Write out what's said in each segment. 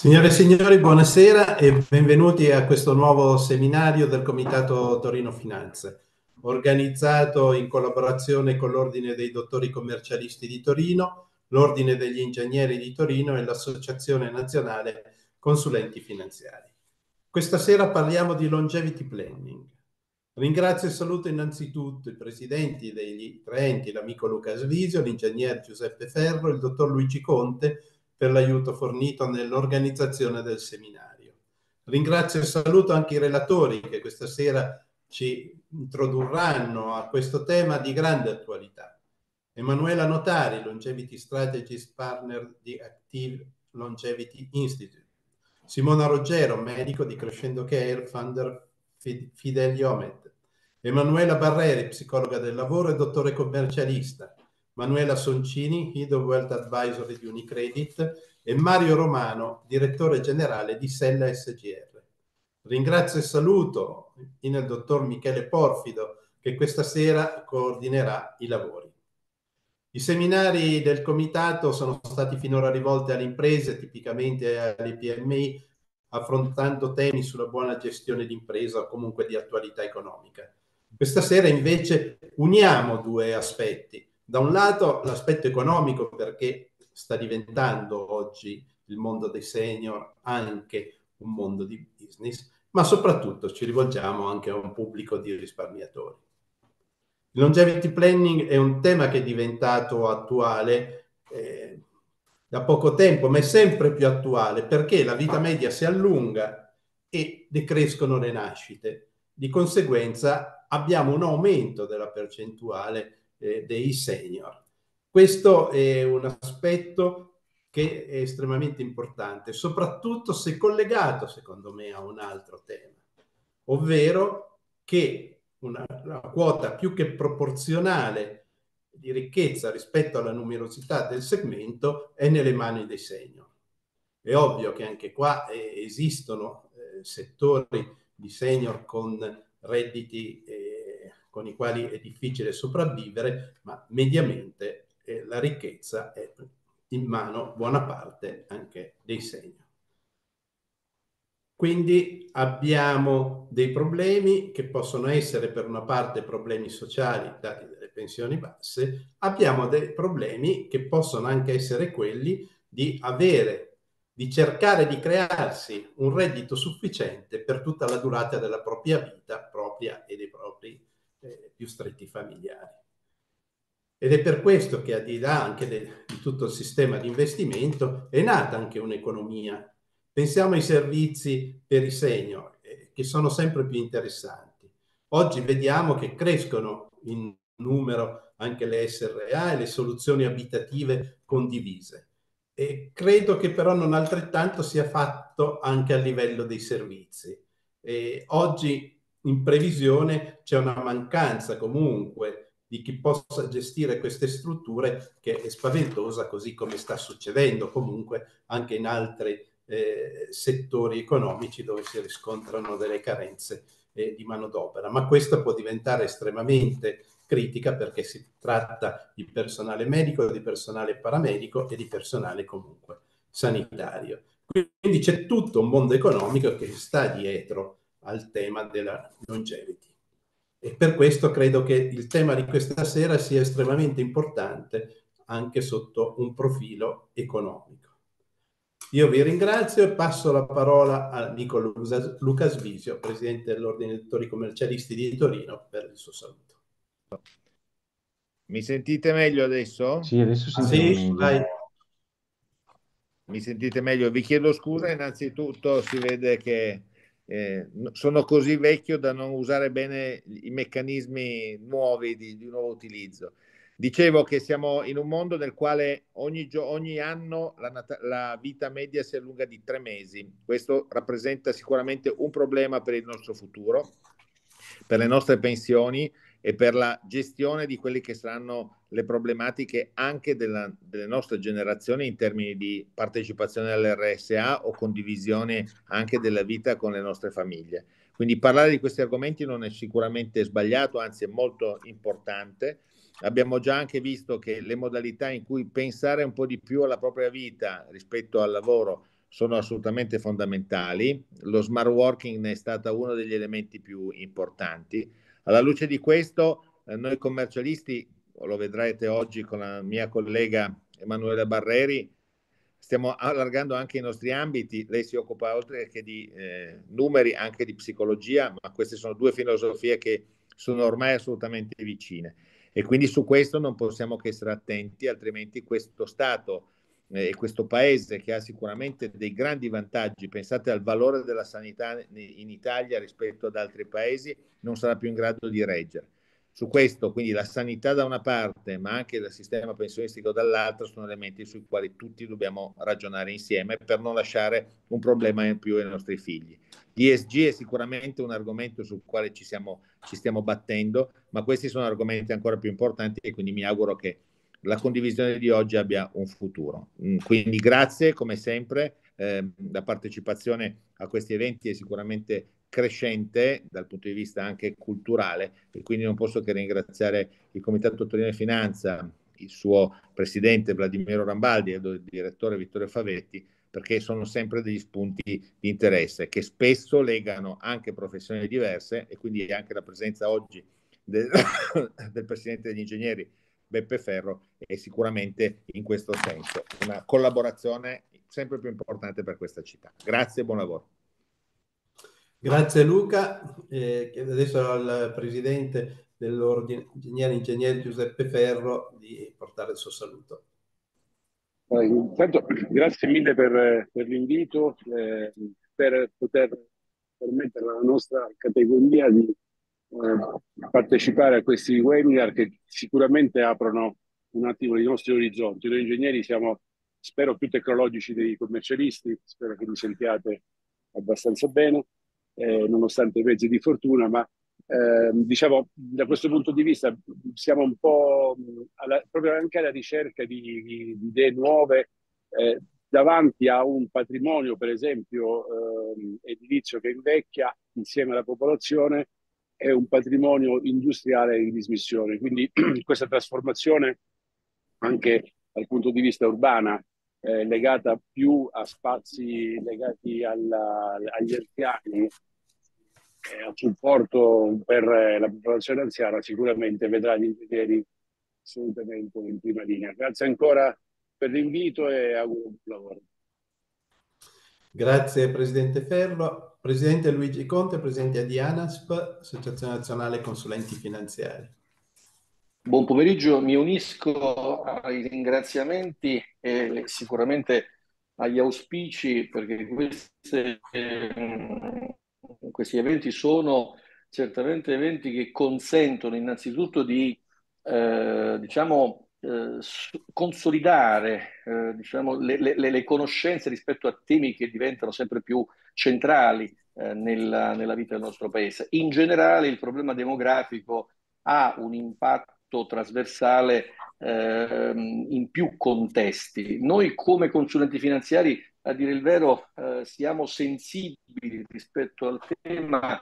Signore e signori, buonasera e benvenuti a questo nuovo seminario del Comitato Torino Finanze, organizzato in collaborazione con l'Ordine dei Dottori Commercialisti di Torino, l'Ordine degli Ingegneri di Torino e l'Associazione Nazionale Consulenti Finanziari. Questa sera parliamo di longevity planning. Ringrazio e saluto innanzitutto i presidenti degli tre enti, l'amico Luca Svisio, l'ingegner Giuseppe Ferro e il dottor Luigi Conte, per l'aiuto fornito nell'organizzazione del seminario. Ringrazio e saluto anche i relatori che questa sera ci introdurranno a questo tema di grande attualità. Emanuela Notari, Longevity Strategist Partner di Active Longevity Institute. Simona Roggero, medico di Crescendo Care, founder Fideliomet. Emanuela Barreri, psicologa del lavoro e dottore commercialista. Manuela Soncini, Head of Wealth Advisory di Unicredit, e Mario Romano, direttore generale di Sella SGR. Ringrazio e saluto il dottor Michele Porfido che questa sera coordinerà i lavori. I seminari del Comitato sono stati finora rivolti alle imprese, tipicamente alle PMI, affrontando temi sulla buona gestione d'impresa o comunque di attualità economica. Questa sera invece uniamo due aspetti, da un lato l'aspetto economico perché sta diventando oggi il mondo dei senior anche un mondo di business, ma soprattutto ci rivolgiamo anche a un pubblico di risparmiatori. Il longevity planning è un tema che è diventato attuale eh, da poco tempo, ma è sempre più attuale perché la vita media si allunga e decrescono le nascite. Di conseguenza abbiamo un aumento della percentuale eh, dei senior. Questo è un aspetto che è estremamente importante, soprattutto se collegato, secondo me, a un altro tema, ovvero che una, una quota più che proporzionale di ricchezza rispetto alla numerosità del segmento è nelle mani dei senior. È ovvio che anche qua eh, esistono eh, settori di senior con redditi eh, con i quali è difficile sopravvivere, ma mediamente eh, la ricchezza è in mano buona parte anche dei segni. Quindi abbiamo dei problemi che possono essere per una parte problemi sociali dati dalle pensioni basse, abbiamo dei problemi che possono anche essere quelli di avere, di cercare di crearsi un reddito sufficiente per tutta la durata della propria vita propria e dei propri eh, più stretti familiari. Ed è per questo che a di là anche del, di tutto il sistema di investimento è nata anche un'economia. Pensiamo ai servizi per i segno, eh, che sono sempre più interessanti. Oggi vediamo che crescono in numero anche le SRA e le soluzioni abitative condivise. E credo che però non altrettanto sia fatto anche a livello dei servizi. E oggi in previsione c'è una mancanza comunque di chi possa gestire queste strutture che è spaventosa così come sta succedendo comunque anche in altri eh, settori economici dove si riscontrano delle carenze eh, di manodopera. Ma questa può diventare estremamente critica perché si tratta di personale medico, di personale paramedico e di personale comunque sanitario. Quindi c'è tutto un mondo economico che sta dietro al tema della longevity. E per questo credo che il tema di questa sera sia estremamente importante anche sotto un profilo economico. Io vi ringrazio e passo la parola a Nicolo Lucas Visio, presidente dell'Ordine dei Editori Commercialisti di Torino, per il suo saluto. Mi sentite meglio adesso? Sì, adesso sentite sì, meglio. Mi sentite meglio. Vi chiedo scusa, innanzitutto si vede che eh, sono così vecchio da non usare bene i meccanismi nuovi di, di nuovo utilizzo. Dicevo che siamo in un mondo nel quale ogni, ogni anno la, nat- la, vita media si allunga di tre mesi. Questo rappresenta sicuramente un problema per il nostro futuro, per le nostre pensioni, e per la gestione di quelle che saranno le problematiche anche della, delle nostre generazioni in termini di partecipazione all'RSA o condivisione anche della vita con le nostre famiglie. Quindi parlare di questi argomenti non è sicuramente sbagliato, anzi è molto importante. Abbiamo già anche visto che le modalità in cui pensare un po' di più alla propria vita rispetto al lavoro sono assolutamente fondamentali. Lo smart working è stato uno degli elementi più importanti alla luce di questo, eh, noi commercialisti, lo vedrete oggi con la mia collega Emanuela Barreri, stiamo allargando anche i nostri ambiti. Lei si occupa oltre che di eh, numeri, anche di psicologia, ma queste sono due filosofie che sono ormai assolutamente vicine. E quindi su questo non possiamo che essere attenti, altrimenti questo stato eh, e questo paese che ha sicuramente dei grandi vantaggi, pensate al valore della sanità in Italia rispetto ad altri paesi, non sarà più in grado di reggere. Su questo, quindi la sanità da una parte, ma anche il sistema pensionistico dall'altra, sono elementi sui quali tutti dobbiamo ragionare insieme per non lasciare un problema in più ai nostri figli. L'ISG è sicuramente un argomento sul quale ci, siamo, ci stiamo battendo, ma questi sono argomenti ancora più importanti e quindi mi auguro che la condivisione di oggi abbia un futuro. Mm, quindi grazie come sempre, eh, la partecipazione a questi eventi è sicuramente crescente dal punto di vista anche culturale e quindi non posso che ringraziare il Comitato Torino e Finanza, il suo presidente Vladimiro Rambaldi e il direttore Vittorio Favetti perché sono sempre degli spunti di interesse che spesso legano anche professioni diverse e quindi anche la presenza oggi del, del presidente degli ingegneri Beppe Ferro è sicuramente in questo senso una collaborazione sempre più importante per questa città. Grazie e buon lavoro. Grazie Luca, eh, chiedo adesso al presidente dell'Ordine Ingegneri Ingegner Giuseppe Ferro di portare il suo saluto. Eh, intanto, grazie mille per, per l'invito, eh, per poter permettere alla nostra categoria di eh, partecipare a questi webinar che sicuramente aprono un attimo i nostri orizzonti. Noi ingegneri siamo, spero, più tecnologici dei commercialisti, spero che mi sentiate abbastanza bene, eh, nonostante i mezzi di fortuna, ma eh, diciamo da questo punto di vista siamo un po' alla, proprio anche alla ricerca di, di, di idee nuove. Eh, davanti a un patrimonio, per esempio, ehm, edilizio che invecchia insieme alla popolazione, è un patrimonio industriale in dismissione, quindi questa trasformazione anche dal punto di vista urbana eh, legata più a spazi legati alla, agli anziani, eh, al supporto per la popolazione anziana, sicuramente vedrà gli ingegneri assolutamente in prima linea. Grazie ancora per l'invito e auguro buon lavoro. Grazie Presidente Ferro. Presidente Luigi Conte, Presidente di ANASP, Associazione Nazionale Consulenti Finanziari. Buon pomeriggio, mi unisco ai ringraziamenti e sicuramente agli auspici perché queste, ehm, questi eventi sono certamente eventi che consentono innanzitutto di eh, diciamo, eh, consolidare eh, diciamo, le, le, le, conoscenze rispetto a temi che diventano sempre più centrali eh, nella, nella, vita del nostro paese. In generale il problema demografico ha un impatto trasversale ehm, in più contesti. Noi come consulenti finanziari, a dire il vero, eh, siamo sensibili rispetto al tema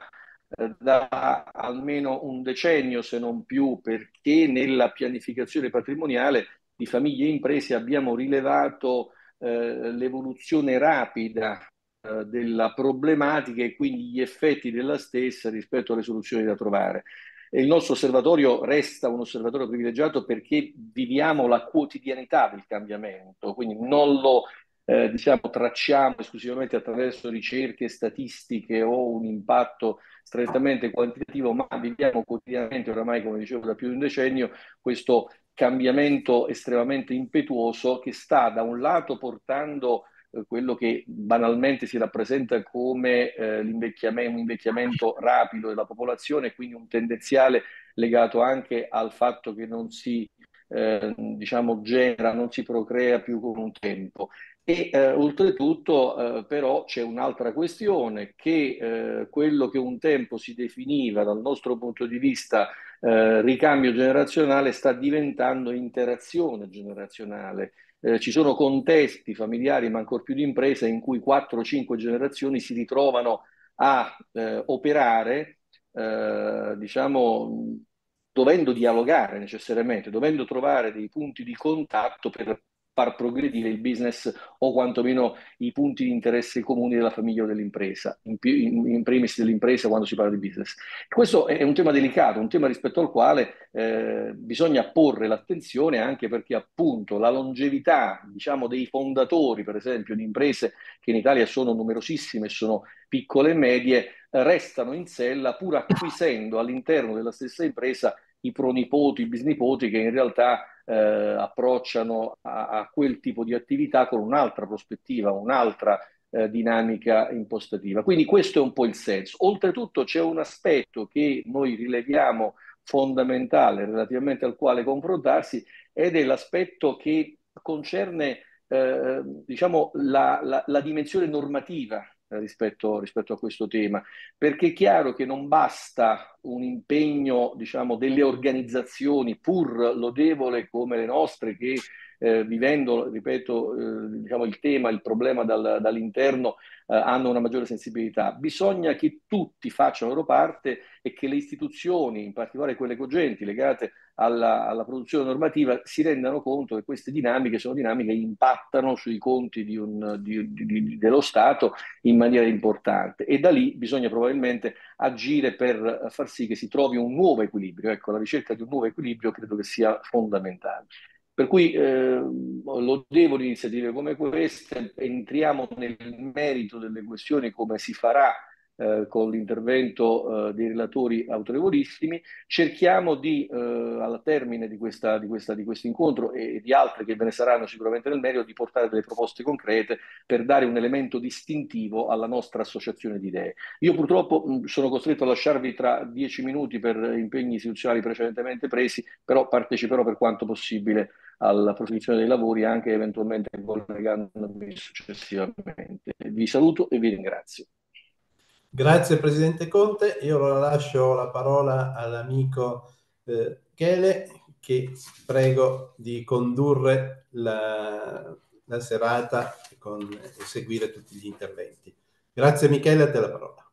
da almeno un decennio se non più perché nella pianificazione patrimoniale di famiglie e imprese abbiamo rilevato eh, l'evoluzione rapida eh, della problematica e quindi gli effetti della stessa rispetto alle soluzioni da trovare. E il nostro osservatorio resta un osservatorio privilegiato perché viviamo la quotidianità del cambiamento, quindi non lo eh, diciamo, tracciamo esclusivamente attraverso ricerche statistiche o un impatto strettamente quantitativo, ma viviamo quotidianamente, oramai come dicevo da più di un decennio, questo cambiamento estremamente impetuoso che sta da un lato portando eh, quello che banalmente si rappresenta come eh, l'invecchiamento, un invecchiamento rapido della popolazione, quindi un tendenziale legato anche al fatto che non si eh, diciamo genera, non si procrea più con un tempo. E eh, oltretutto eh, però c'è un'altra questione che eh, quello che un tempo si definiva dal nostro punto di vista eh, ricambio generazionale sta diventando interazione generazionale. Eh, ci sono contesti familiari ma ancor più di imprese in cui 4-5 generazioni si ritrovano a eh, operare diciamo dovendo dialogare necessariamente, dovendo trovare dei punti di contatto per far progredire il business o quantomeno i punti di interesse comuni della famiglia o dell'impresa, in, più, in, in primis dell'impresa quando si parla di business. Questo è un tema delicato, un tema rispetto al quale eh, bisogna porre l'attenzione anche perché appunto la longevità diciamo, dei fondatori, per esempio, di imprese che in Italia sono numerosissime, sono piccole e medie, restano in sella pur acquisendo all'interno della stessa impresa i pronipoti, i bisnipoti che in realtà eh, approcciano a, a, quel tipo di attività con un'altra prospettiva, un'altra eh, dinamica impostativa. Quindi questo è un po' il senso. Oltretutto c'è un aspetto che noi rileviamo fondamentale relativamente al quale confrontarsi ed è l'aspetto che concerne eh, diciamo, la, la, la dimensione normativa rispetto, rispetto a questo tema, perché è chiaro che non basta un impegno diciamo, delle organizzazioni pur lodevole come le nostre che eh, vivendo, ripeto, eh, diciamo il tema, il problema dal, dall'interno, eh, hanno una maggiore sensibilità. Bisogna che tutti facciano la loro parte e che le istituzioni, in particolare quelle cogenti legate alla, alla produzione normativa, si rendano conto che queste dinamiche sono dinamiche che impattano sui conti di un, di, di, dello Stato in maniera importante e da lì bisogna probabilmente agire per far sì che si trovi un nuovo equilibrio. Ecco, la ricerca di un nuovo equilibrio credo che sia fondamentale. Per cui eh, lodevoli iniziative come queste, entriamo nel merito delle questioni come si farà eh, con l'intervento eh, dei relatori autorevolissimi, cerchiamo di, eh, alla termine di, questa, di, questa, di questo incontro e di altre che ve ne saranno sicuramente nel merito, di portare delle proposte concrete per dare un elemento distintivo alla nostra associazione di idee. Io purtroppo mh, sono costretto a lasciarvi tra dieci minuti per impegni istituzionali precedentemente presi, però parteciperò per quanto possibile alla prosecuzione dei lavori anche eventualmente collegandomi successivamente. Vi saluto e vi ringrazio. Grazie Presidente Conte, io ora lascio la parola all'amico eh, Chele che prego di condurre la, la serata e seguire tutti gli interventi. Grazie Michele, a te la parola.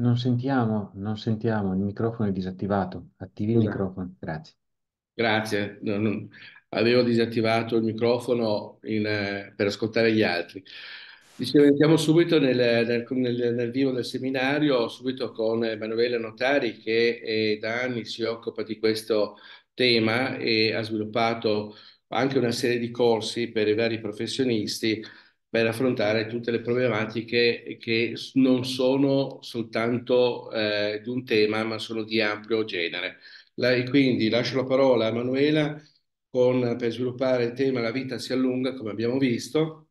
Non sentiamo, non sentiamo, il microfono è disattivato. Attivi il Scusa. Esatto. microfono, grazie. Grazie, avevo disattivato il microfono in, eh, per ascoltare gli altri. Dicevo, entriamo subito nel, nel, nel, nel, vivo del seminario, subito con Emanuele Notari che eh, da anni si occupa di questo tema e ha sviluppato anche una serie di corsi per i vari professionisti per affrontare tutte le problematiche che non sono soltanto eh, di un tema, ma sono di ampio genere. La, quindi lascio la parola a Manuela con, per sviluppare il tema La vita si allunga, come abbiamo visto.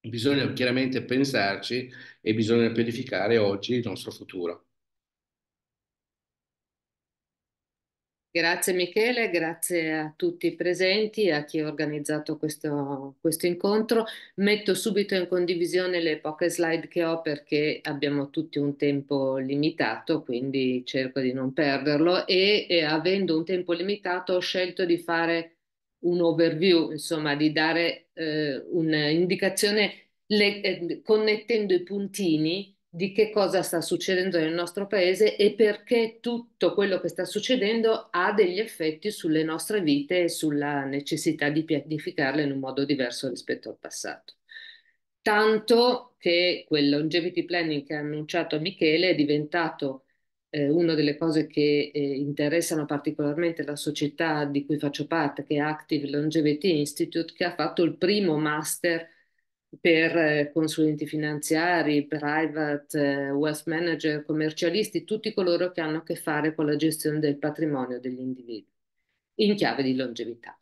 Bisogna chiaramente pensarci e bisogna pianificare oggi il nostro futuro. Grazie Michele, grazie a tutti i presenti e a chi ha organizzato questo, questo, incontro. Metto subito in condivisione le poche slide che ho perché abbiamo tutti un tempo limitato, quindi cerco di non perderlo e, e avendo un tempo limitato ho scelto di fare un overview, insomma di dare eh, un'indicazione eh, connettendo i puntini di che cosa sta succedendo nel nostro paese e perché tutto quello che sta succedendo ha degli effetti sulle nostre vite e sulla necessità di pianificarle in un modo diverso rispetto al passato. Tanto che quel longevity planning che ha annunciato Michele è diventato eh, una delle cose che eh, interessano particolarmente la società di cui faccio parte, che è Active Longevity Institute, che ha fatto il primo master per eh, consulenti finanziari, private, eh, wealth manager, commercialisti, tutti coloro che hanno a che fare con la gestione del patrimonio degli individui in chiave di longevità.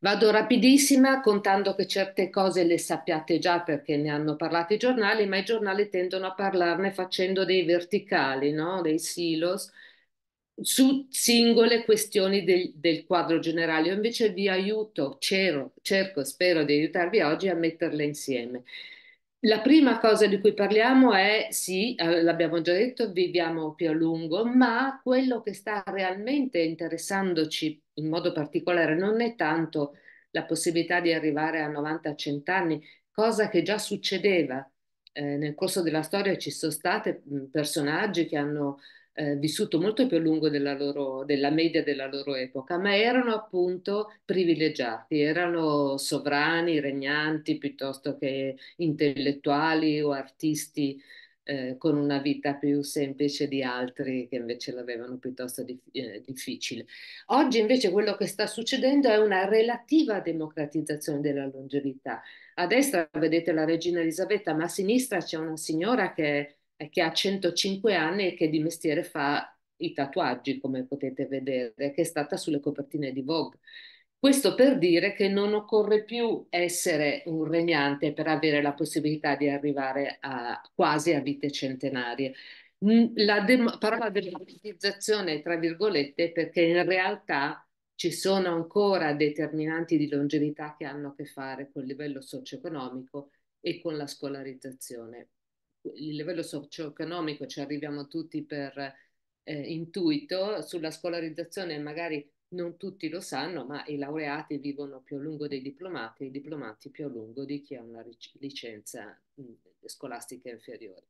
Vado rapidissima contando che certe cose le sappiate già perché ne hanno parlato i giornali, ma i giornali tendono a parlarne facendo dei verticali, no? dei silos, su singole questioni del, del, quadro generale. Io invece vi aiuto, cerco, cerco, spero di aiutarvi oggi a metterle insieme. La prima cosa di cui parliamo è, sì, eh, l'abbiamo già detto, viviamo più a lungo, ma quello che sta realmente interessandoci in modo particolare non è tanto la possibilità di arrivare a 90-100 anni, cosa che già succedeva. Eh, nel corso della storia ci sono stati personaggi che hanno eh, vissuto molto più a lungo della, loro, della media della loro epoca, ma erano appunto privilegiati, erano sovrani, regnanti piuttosto che intellettuali o artisti eh, con una vita più semplice di altri che invece l'avevano piuttosto di, eh, difficile. Oggi invece quello che sta succedendo è una relativa democratizzazione della longevità. A destra vedete la regina Elisabetta, ma a sinistra c'è una signora che è che ha 105 anni e che di mestiere fa i tatuaggi, come potete vedere, che è stata sulle copertine di Vogue. Questo per dire che non occorre più essere un regnante per avere la possibilità di arrivare a, quasi a vite centenarie. La dem- parola democratizzazione, tra virgolette, perché in realtà ci sono ancora determinanti di longevità che hanno a che fare col livello socio-economico e con la scolarizzazione il livello socio-economico ci arriviamo tutti per eh, intuito, sulla scolarizzazione magari non tutti lo sanno, ma i laureati vivono più a lungo dei diplomati i diplomati più a lungo di chi ha una licenza mh, mm, scolastica inferiore.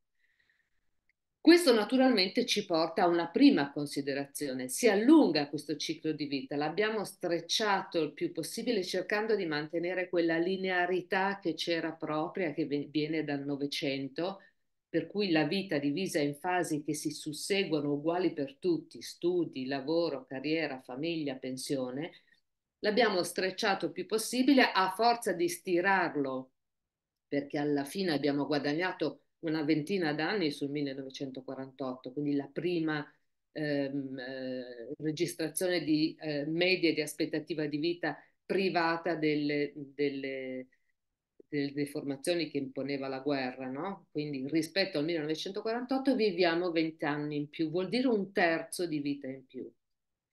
Questo naturalmente ci porta a una prima considerazione, si allunga questo ciclo di vita, l'abbiamo strecciato il più possibile cercando di mantenere quella linearità che c'era propria, che viene dal Novecento, per cui la vita divisa in fasi che si susseguono uguali per tutti, studi, lavoro, carriera, famiglia, pensione, l'abbiamo strecciato il più possibile a forza di stirarlo, perché alla fine abbiamo guadagnato una ventina d'anni sul 1948, quindi la prima ehm, eh, registrazione di eh, media di aspettativa di vita privata delle, delle delle deformazioni che imponeva la guerra, no? quindi rispetto al 1948 viviamo 20 anni in più, vuol dire un terzo di vita in più,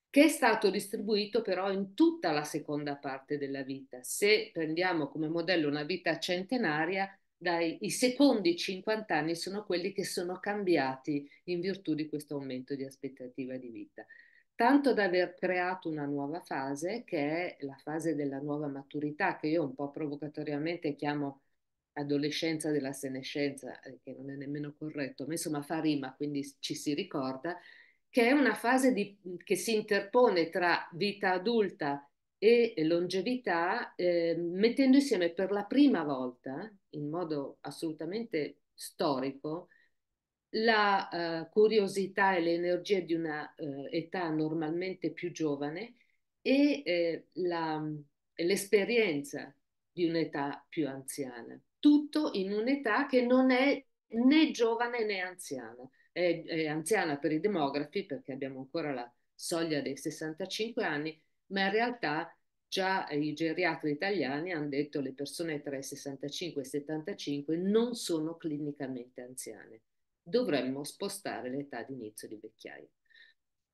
che è stato distribuito però in tutta la seconda parte della vita. Se prendiamo come modello una vita centenaria, dai, i secondi 50 anni sono quelli che sono cambiati in virtù di questo aumento di aspettativa di vita tanto da aver creato una nuova fase che è la fase della nuova maturità, che io un po' provocatoriamente chiamo adolescenza della senescenza, eh, che non è nemmeno corretto, ma insomma fa rima, quindi ci si ricorda, che è una fase di, che si interpone tra vita adulta e longevità, eh, mettendo insieme per la prima volta, in modo assolutamente storico, la uh, curiosità e l'energia di un'età eh, uh, normalmente più giovane e eh, la, l'esperienza di un'età più anziana. Tutto in un'età che non è né giovane né anziana. È, è anziana per i demografi perché abbiamo ancora la soglia dei 65 anni, ma in realtà già i geriatri italiani hanno detto che le persone tra i 65 e i 75 non sono clinicamente anziane dovremmo spostare l'età di inizio di vecchiaia.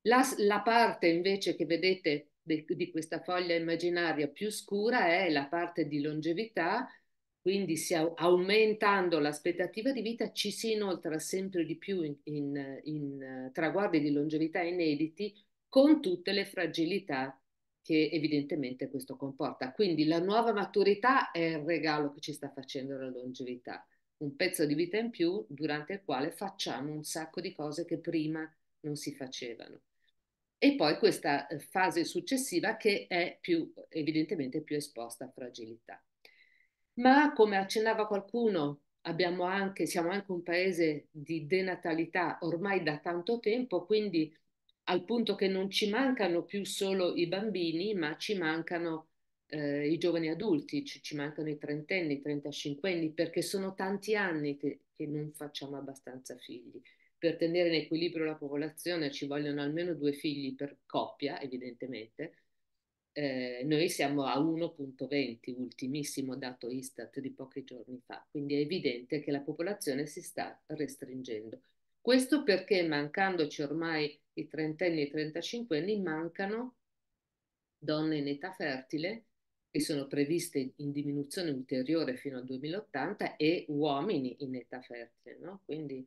La, la parte invece che vedete de, di questa foglia immaginaria più scura è la parte di longevità, quindi si, aumentando l'aspettativa di vita ci si inoltra sempre di più in, in, in eh, traguardi di longevità inediti con tutte le fragilità che evidentemente questo comporta. Quindi la nuova maturità è il regalo che ci sta facendo la longevità un pezzo di vita in più durante il quale facciamo un sacco di cose che prima non si facevano. E poi questa eh, fase successiva che è più, evidentemente più esposta a fragilità. Ma come accennava qualcuno, anche, siamo anche un paese di denatalità ormai da tanto tempo, quindi al punto che non ci mancano più solo i bambini, ma ci mancano eh, i giovani adulti, ci, ci, mancano i trentenni, i trentacinquenni, perché sono tanti anni che, che non facciamo abbastanza figli. Per tenere in equilibrio la popolazione ci vogliono almeno due figli per coppia, evidentemente, eh, noi siamo a 1.20, ultimissimo dato Istat di pochi giorni fa, quindi è evidente che la popolazione si sta restringendo. Questo perché mancandoci ormai i trentenni e i trentacinquenni mancano donne in età fertile che sono previste in diminuzione ulteriore fino al 2080, e uomini in età fertile. No? Quindi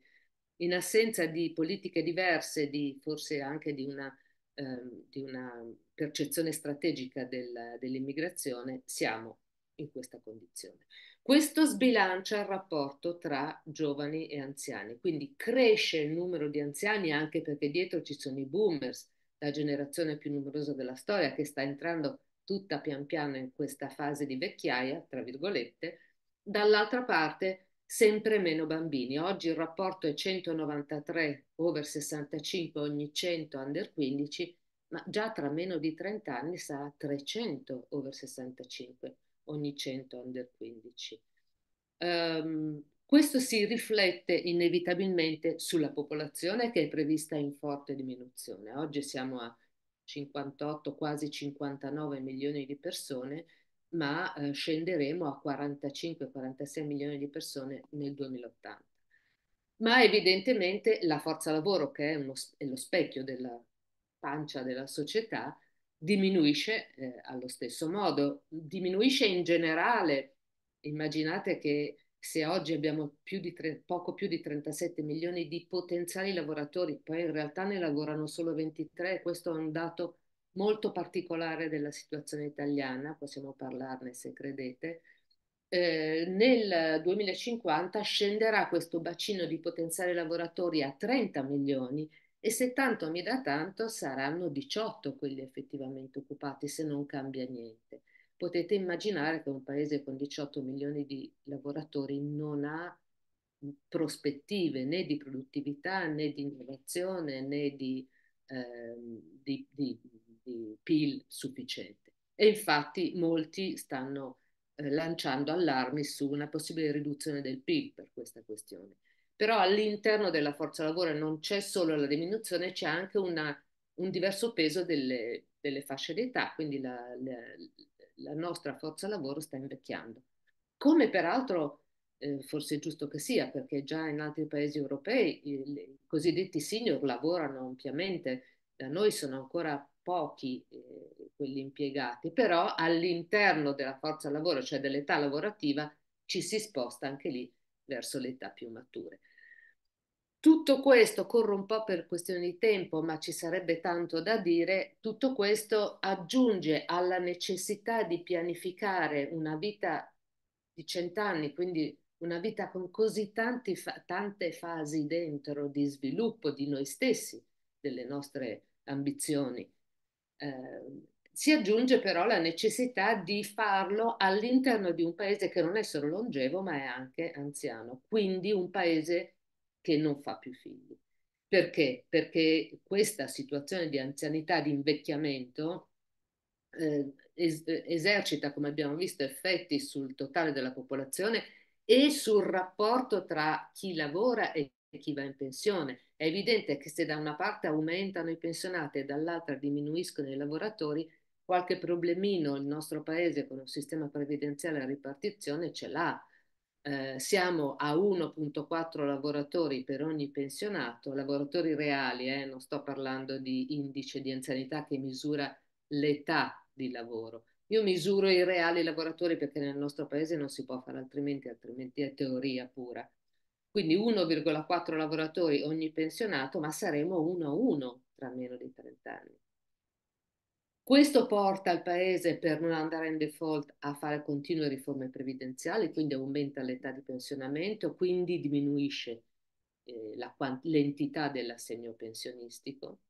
in assenza di politiche diverse, di, forse anche di una, ehm, di una percezione strategica del, dell'immigrazione, siamo in questa condizione. Questo sbilancia il rapporto tra giovani e anziani, quindi cresce il numero di anziani anche perché dietro ci sono i boomers, la generazione più numerosa della storia che sta entrando tutta pian piano in questa fase di vecchiaia, tra virgolette, dall'altra parte sempre meno bambini. Oggi il rapporto è 193 over 65 ogni 100 under 15, ma già tra meno di 30 anni sarà 300 over 65 ogni 100 under 15. Um, ehm, questo si riflette inevitabilmente sulla popolazione che è prevista in forte diminuzione. Oggi siamo a 58, quasi 59 milioni di persone, ma eh, scenderemo a 45-46 milioni di persone nel 2080. Ma evidentemente la forza lavoro, che è, uno, è lo specchio della pancia della società, diminuisce eh, allo stesso modo, diminuisce in generale. Immaginate che se oggi abbiamo più tre, poco più di 37 milioni di potenziali lavoratori, poi in realtà ne lavorano solo 23, questo è un dato molto particolare della situazione italiana, possiamo parlarne se credete, eh, nel 2050 scenderà questo bacino di potenziali lavoratori a 30 milioni e se tanto mi dà tanto saranno 18 quelli effettivamente occupati se non cambia niente potete immaginare che un paese con 18 milioni di lavoratori non ha prospettive né di produttività né di innovazione né di, eh, di, di, di PIL sufficiente. E infatti molti stanno eh, lanciando allarmi su una possibile riduzione del PIL per questa questione. Però all'interno della forza lavoro non c'è solo la diminuzione, c'è anche una, un diverso peso delle, delle fasce d'età, quindi la, la, la nostra forza lavoro sta invecchiando. Come peraltro eh, forse è giusto che sia, perché già in altri paesi europei i, i cosiddetti senior lavorano ampiamente, da noi sono ancora pochi eh, quelli impiegati, però all'interno della forza lavoro, cioè dell'età lavorativa, ci si sposta anche lì verso le età più mature. Tutto questo, corro un po' per questione di tempo, ma ci sarebbe tanto da dire, tutto questo aggiunge alla necessità di pianificare una vita di cent'anni, quindi una vita con così fa- tante fasi dentro di sviluppo di noi stessi, delle nostre ambizioni. Eh, si aggiunge però la necessità di farlo all'interno di un paese che non è solo longevo, ma è anche anziano, quindi un paese che non fa più figli. Perché? Perché questa situazione di anzianità, di invecchiamento, eh, es- esercita, come abbiamo visto, effetti sul totale della popolazione e sul rapporto tra chi lavora e chi va in pensione. È evidente che se da una parte aumentano i pensionati e dall'altra diminuiscono i lavoratori, qualche problemino il nostro paese con un sistema previdenziale a ripartizione ce l'ha eh, siamo a 1.4 lavoratori per ogni pensionato, lavoratori reali, eh, non sto parlando di indice di anzianità che misura l'età di lavoro. Io misuro i reali lavoratori perché nel nostro paese non si può fare altrimenti, altrimenti è teoria pura. Quindi 1,4 lavoratori ogni pensionato, ma saremo 1 a 1 tra meno di 30 anni. Questo porta il paese, per non andare in default, a fare continue riforme previdenziali, quindi aumenta l'età di pensionamento, quindi diminuisce eh, la, l'entità dell'assegno pensionistico.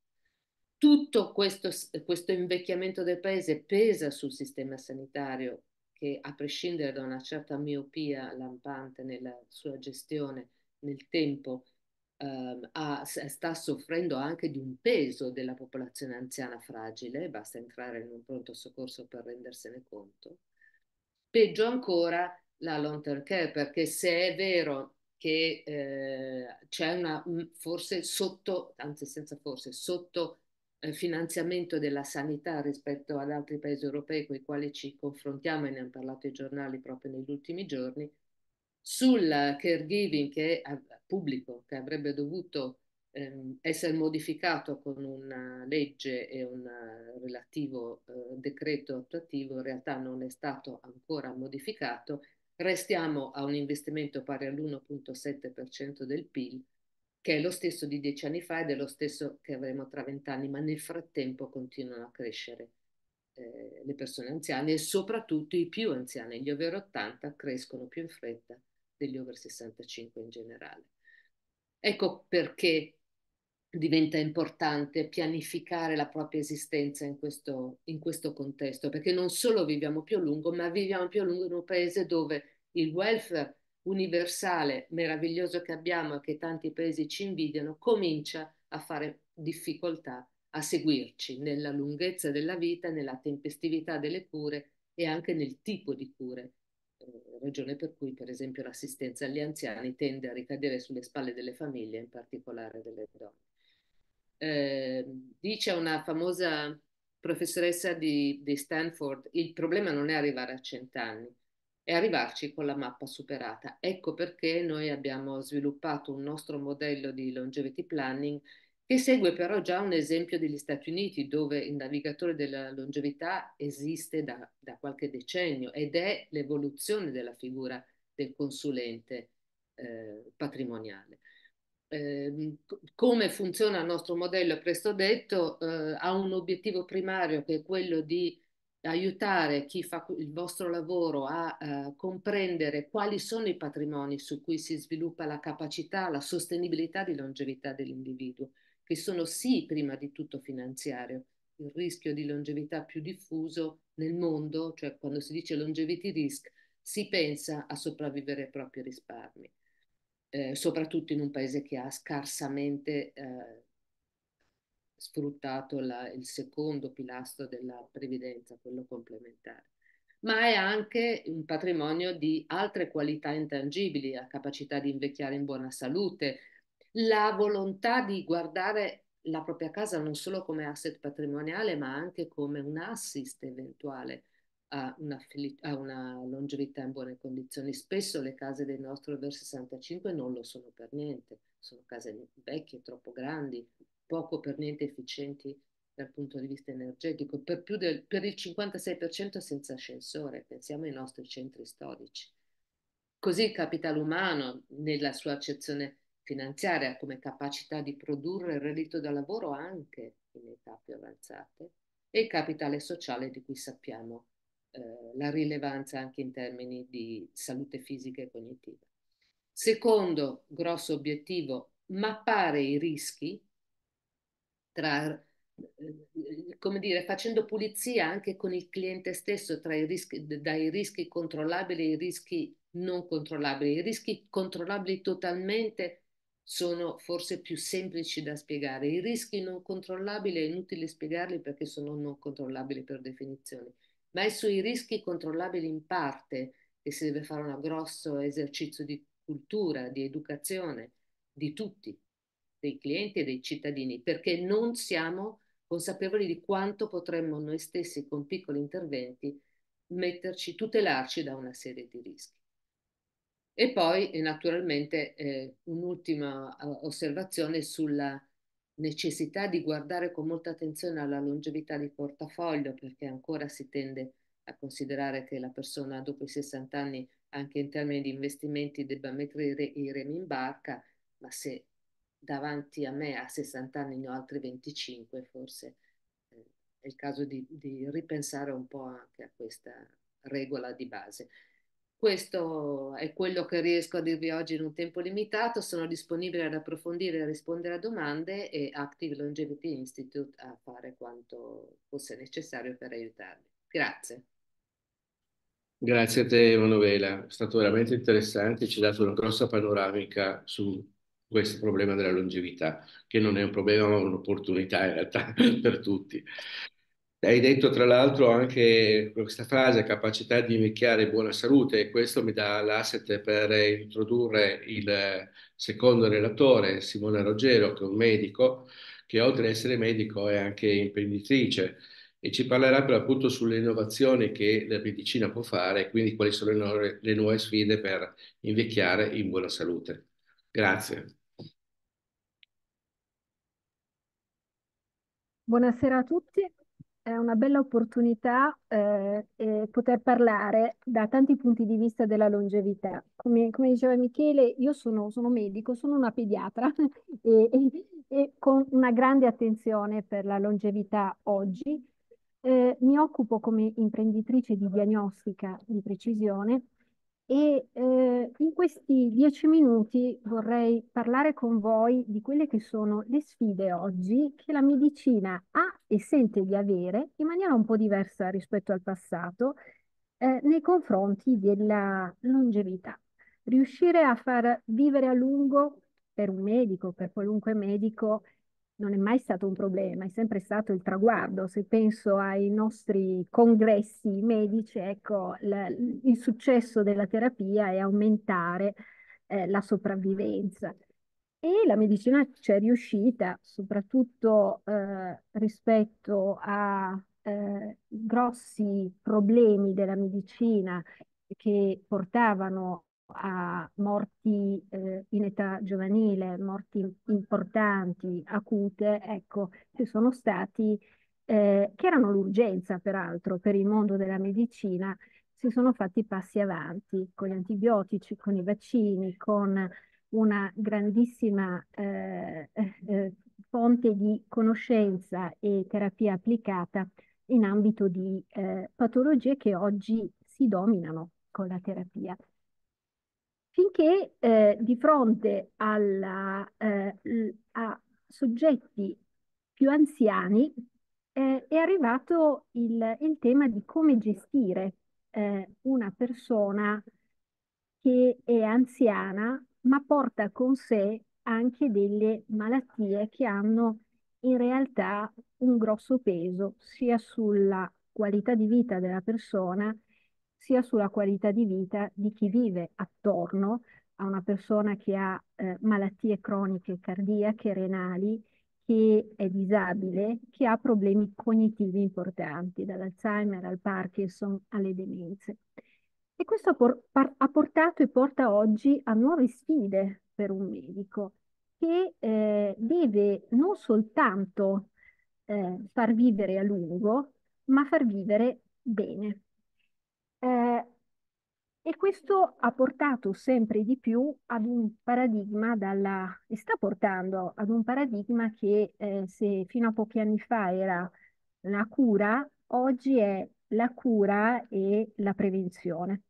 Tutto questo, questo invecchiamento del paese pesa sul sistema sanitario che, a prescindere da una certa miopia lampante nella sua gestione nel tempo, ehm, ha, eh, sta soffrendo anche di un peso della popolazione anziana fragile, basta entrare in un pronto soccorso per rendersene conto. Peggio ancora la long term care, perché se è vero che eh, c'è una mm, forse sotto, anzi senza forse, sotto eh, finanziamento della sanità rispetto ad altri paesi europei con i quali ci confrontiamo e ne hanno parlato i giornali proprio negli ultimi giorni, sul caregiving che, pubblico che avrebbe dovuto ehm, essere modificato con una legge e un relativo eh, decreto attuativo, in realtà non è stato ancora modificato. Restiamo a un investimento pari all'1.7% del PIL, che è lo stesso di dieci anni fa ed è lo stesso che avremo tra vent'anni, ma nel frattempo continuano a crescere eh, le persone anziane e soprattutto i più anziani, gli over 80 crescono più in fretta degli over 65 in generale. Ecco perché diventa importante pianificare la propria esistenza in questo, in questo, contesto, perché non solo viviamo più a lungo, ma viviamo più a lungo in un paese dove il welfare universale meraviglioso che abbiamo e che tanti paesi ci invidiano comincia a fare difficoltà a seguirci nella lunghezza della vita, nella tempestività delle cure e anche nel tipo di cure eh, ragione per cui per esempio l'assistenza agli anziani tende a ricadere sulle spalle delle famiglie, in particolare delle donne. Eh, dice una famosa professoressa di, di, Stanford, il problema non è arrivare a cent'anni, è arrivarci con la mappa superata. Ecco perché noi abbiamo sviluppato un nostro modello di longevity planning che segue però già un esempio degli Stati Uniti dove il navigatore della longevità esiste da, da qualche decennio ed è l'evoluzione della figura del consulente eh, patrimoniale. Eh, come funziona il nostro modello, presto detto, eh, ha un obiettivo primario che è quello di aiutare chi fa il vostro lavoro a, a eh, comprendere quali sono i patrimoni su cui si sviluppa la capacità, la sostenibilità di longevità dell'individuo che sono sì prima di tutto finanziario. Il rischio di longevità più diffuso nel mondo, cioè quando si dice longevity risk, si pensa a sopravvivere ai propri risparmi, eh, soprattutto in un paese che ha scarsamente eh, sfruttato la, il secondo pilastro della previdenza, quello complementare ma è anche un patrimonio di altre qualità intangibili, la capacità di invecchiare in buona salute, la volontà di guardare la propria casa non solo come asset patrimoniale, ma anche come un assist eventuale a una, a una longevità in buone condizioni. Spesso le case del nostro over 65 non lo sono per niente, sono case vecchie, troppo grandi, poco per niente efficienti dal punto di vista energetico, per, più del, per il 56% senza ascensore, pensiamo ai nostri centri storici. Così il capitale umano, nella sua accezione finanziaria come capacità di produrre il reddito da lavoro anche in età più avanzate e il capitale sociale di cui sappiamo eh, la rilevanza anche in termini di salute fisica e cognitiva. Secondo grosso obiettivo, mappare i rischi tra eh, come dire, facendo pulizia anche con il cliente stesso tra i rischi, dai rischi controllabili ai rischi non controllabili. I rischi controllabili totalmente sono forse più semplici da spiegare. I rischi non controllabili è inutile spiegarli perché sono non controllabili per definizione, ma è sui rischi controllabili in parte che si deve fare un grosso esercizio di cultura, di educazione di tutti, dei clienti e dei cittadini, perché non siamo consapevoli di quanto potremmo noi stessi con piccoli interventi metterci, tutelarci da una serie di rischi. E poi eh, naturalmente eh, un'ultima eh, osservazione sulla necessità di guardare con molta attenzione alla longevità di portafoglio perché ancora si tende a considerare che la persona dopo i 60 anni anche in termini di investimenti debba mettere i remi in barca, ma se davanti a me a 60 anni ne ho altri 25 forse eh, è il caso di, di ripensare un po' anche a questa regola di base. Questo è quello che riesco a dirvi oggi in un tempo limitato. Sono disponibile ad approfondire e rispondere a domande e Active Longevity Institute a fare quanto fosse necessario per aiutarvi. Grazie. Grazie a te Emanuela, è stato veramente interessante, ci ha dato una grossa panoramica su questo problema della longevità, che non è un problema ma un'opportunità in realtà per tutti. Hai detto tra l'altro anche questa frase, capacità di invecchiare in buona salute, e questo mi dà l'asset per introdurre il secondo relatore, Simone Ruggero, che è un medico, che oltre ad essere medico è anche imprenditrice e ci parlerà per l'appunto sulle innovazioni che la medicina può fare e quindi quali sono le nuove, le nuove sfide per invecchiare in buona salute. Grazie. Buonasera a tutti è una bella opportunità eh, poter parlare da tanti punti di vista della longevità. Come, come diceva Michele, io sono, sono, medico, sono una pediatra e, e, e, con una grande attenzione per la longevità oggi. Eh, mi occupo come imprenditrice di diagnostica di precisione e eh, in questi dieci minuti vorrei parlare con voi di quelle che sono le sfide oggi che la medicina ha e sente di avere in maniera un po' diversa rispetto al passato eh, nei confronti della longevità. Riuscire a far vivere a lungo per un medico, per qualunque medico, non è mai stato un problema, è sempre stato il traguardo. Se penso ai nostri congressi medici, ecco, l- il successo della terapia è aumentare eh, la sopravvivenza. E la medicina ci è riuscita, soprattutto eh, rispetto a eh, grossi problemi della medicina che portavano a morti eh, in età giovanile, morti importanti, acute, ecco, ci sono stati, eh, che erano l'urgenza peraltro per il mondo della medicina, si sono fatti passi avanti con gli antibiotici, con i vaccini, con una grandissima eh, eh fonte di conoscenza e terapia applicata in ambito di eh, patologie che oggi si dominano con la terapia finché eh, di fronte alla, eh, a soggetti più anziani eh, è arrivato il, il, tema di come gestire eh, una persona che è anziana ma porta con sé anche delle malattie che hanno in realtà un grosso peso sia sulla qualità di vita della persona sia sulla qualità di vita di chi vive attorno a una persona che ha eh, malattie croniche cardiache, renali, che è disabile, che ha problemi cognitivi importanti, dall'Alzheimer al Parkinson alle demenze. E questo ha, por- par- ha portato e porta oggi a nuove sfide per un medico che eh, deve non soltanto eh, far vivere a lungo, ma far vivere bene. Eh, e questo ha portato sempre di più ad un paradigma dalla, e sta portando ad un paradigma che eh, se fino a pochi anni fa era la cura, oggi è la cura e la prevenzione.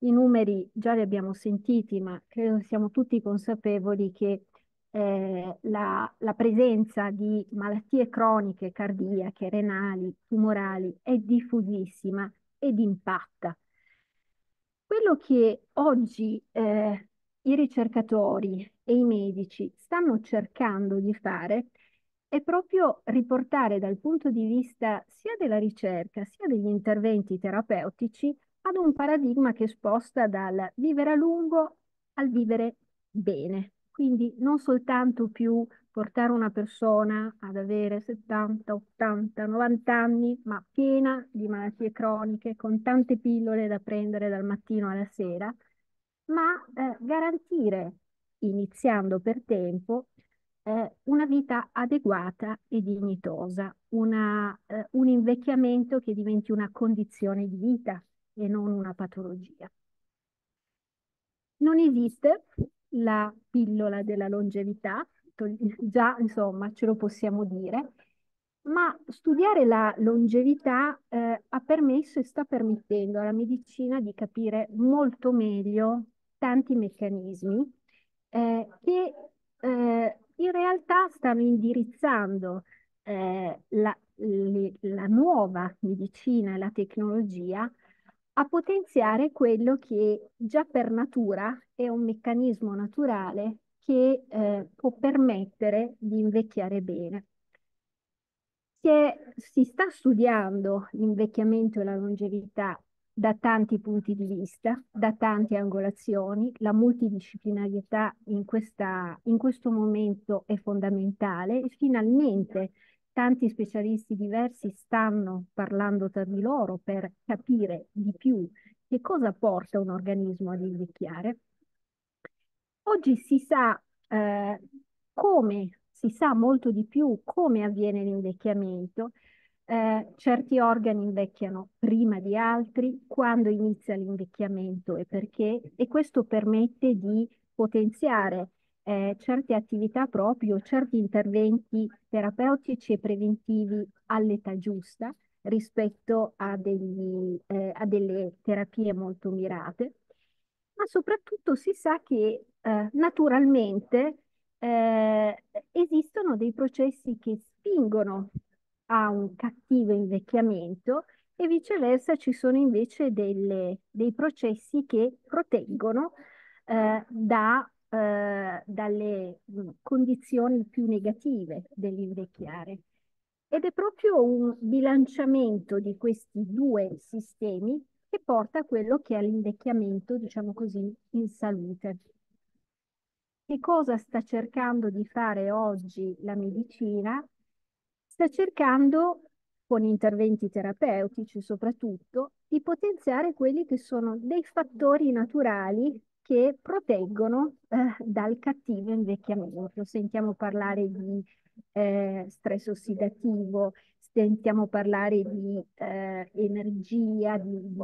I numeri già li abbiamo sentiti, ma credo siamo tutti consapevoli che eh, la, la, presenza di malattie croniche, cardiache, renali, tumorali è diffusissima ed impatta. Quello che oggi eh, i ricercatori e i medici stanno cercando di fare è proprio riportare dal punto di vista sia della ricerca sia degli interventi terapeutici ad un paradigma che sposta dal vivere a lungo al vivere bene, quindi non soltanto più portare una persona ad avere 70, 80, 90 anni, ma piena di malattie croniche, con tante pillole da prendere dal mattino alla sera, ma eh, garantire, iniziando per tempo, eh, una vita adeguata e dignitosa, una, eh, un invecchiamento che diventi una condizione di vita e non una patologia. Non esiste la pillola della longevità, già insomma ce lo possiamo dire, ma studiare la longevità eh, ha permesso e sta permettendo alla medicina di capire molto meglio tanti meccanismi eh, che eh, in realtà stanno indirizzando eh, la, le, la nuova medicina e la tecnologia a potenziare quello che già per natura è un meccanismo naturale che eh, può permettere di invecchiare bene. Si, è, si sta studiando l'invecchiamento e la longevità da tanti punti di vista, da tante angolazioni. La multidisciplinarietà in, questa, in questo momento è fondamentale e finalmente tanti specialisti diversi stanno parlando tra di loro per capire di più che cosa porta un organismo ad invecchiare. Oggi si sa eh, come, si sa molto di più come avviene l'invecchiamento. Eh, certi organi invecchiano prima di altri, quando inizia l'invecchiamento e perché, e questo permette di potenziare eh, certe attività proprio, certi interventi terapeutici e preventivi all'età giusta rispetto a, degli, eh, a, delle terapie molto mirate, ma soprattutto si sa che eh, naturalmente eh, esistono dei processi che spingono a un cattivo invecchiamento e viceversa ci sono invece delle, dei processi che proteggono eh, da, eh, dalle mm, condizioni più negative dell'invecchiare. Ed è proprio un bilanciamento di questi due sistemi che porta a quello che è l'invecchiamento, diciamo così, in salute. Che cosa sta cercando di fare oggi la medicina? Sta cercando, con interventi terapeutici soprattutto, di potenziare quelli che sono dei fattori naturali che proteggono eh, dal cattivo invecchiamento. Sentiamo parlare di eh, stress ossidativo, sentiamo parlare di eh, energia, di, di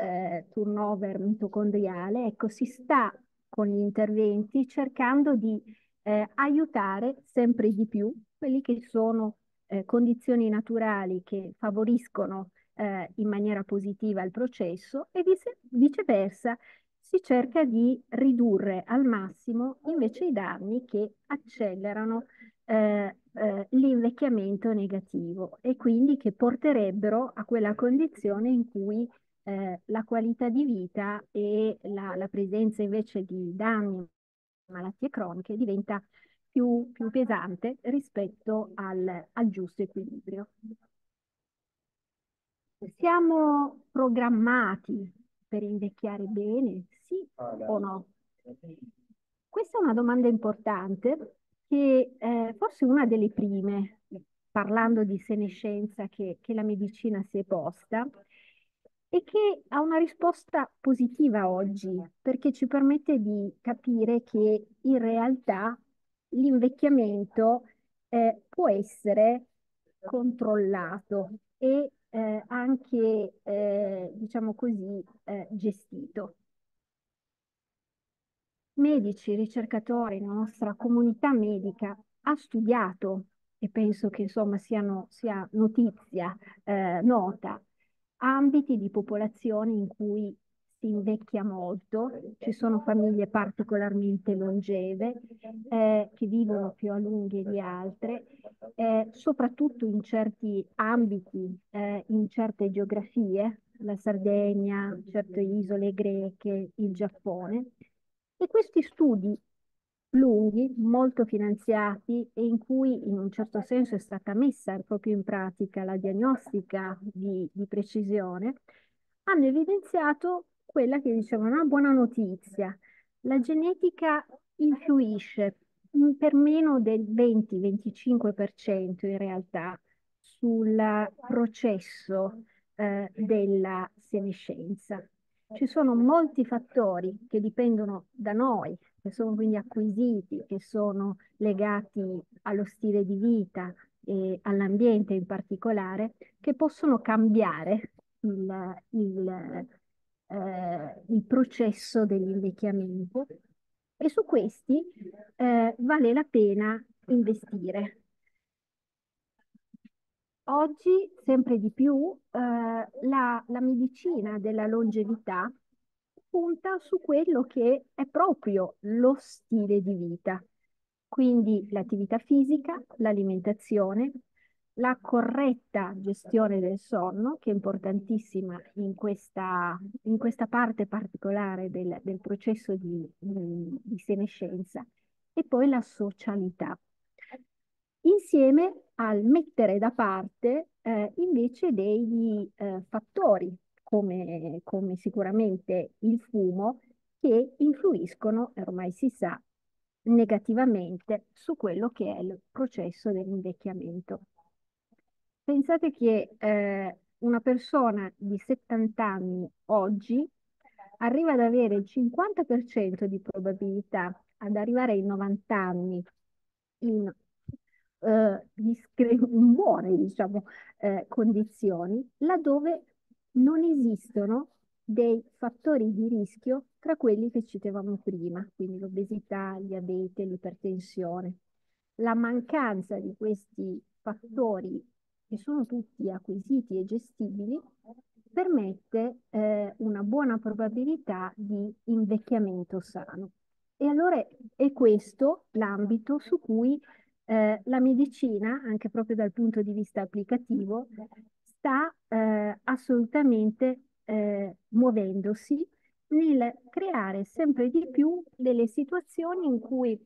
eh, turnover mitocondriale. Ecco, si sta con gli interventi, cercando di eh, aiutare sempre di più quelli che sono eh, condizioni naturali che favoriscono eh, in maniera positiva il processo e vice viceversa si cerca di ridurre al massimo invece i danni che accelerano eh, eh, l'invecchiamento negativo e quindi che porterebbero a quella condizione in cui eh, la qualità di vita e la, la, presenza invece di danni, e malattie croniche diventa più, più pesante rispetto al, al giusto equilibrio. Siamo programmati per invecchiare bene, sì ah, o no? Questa è una domanda importante che eh, forse una delle prime, parlando di senescenza che, che la medicina si è posta, e che ha una risposta positiva oggi, perché ci permette di capire che in realtà l'invecchiamento eh, può essere controllato e eh, anche, eh, diciamo così, eh, gestito. Medici, ricercatori, la nostra comunità medica ha studiato e penso che insomma siano, sia notizia, eh, nota, ambiti di popolazione in cui si invecchia molto, ci sono famiglie particolarmente longeve eh, che vivono più a lunghe di altre, eh, soprattutto in certi ambiti, eh, in certe geografie, la Sardegna, certe isole greche, il Giappone. E questi studi lunghi, molto finanziati e in cui in un certo senso è stata messa proprio in pratica la diagnostica di, di precisione, hanno evidenziato quella che è una buona notizia. La genetica influisce mm, per meno del 20-25% in realtà sul processo eh, della senescenza. Ci sono molti fattori che dipendono da noi, che sono quindi acquisiti, che sono legati allo stile di vita e all'ambiente in particolare, che possono cambiare il, il, eh, il processo dell'invecchiamento e su questi eh, vale la pena investire. Oggi sempre di più eh, la, la medicina della longevità punta su quello che è proprio lo stile di vita, quindi l'attività fisica, l'alimentazione, la corretta gestione del sonno, che è importantissima in questa, in questa parte particolare del, del processo di, di senescenza, e poi la socialità insieme al mettere da parte eh, invece dei eh, fattori come, come sicuramente il fumo, che influiscono, ormai si sa, negativamente su quello che è il processo dell'invecchiamento. Pensate che eh, una persona di 70 anni oggi arriva ad avere il 50% di probabilità ad arrivare ai 90 anni in eh, discre- buone diciamo, eh, condizioni, laddove non esistono dei fattori di rischio tra quelli che citavamo prima, quindi l'obesità, il diabete, l'ipertensione. La mancanza di questi fattori, che sono tutti acquisiti e gestibili, permette eh, una buona probabilità di invecchiamento sano. E allora è questo l'ambito su cui eh, la medicina, anche proprio dal punto di vista applicativo, sta eh, assolutamente eh, muovendosi nel creare sempre di più delle situazioni in cui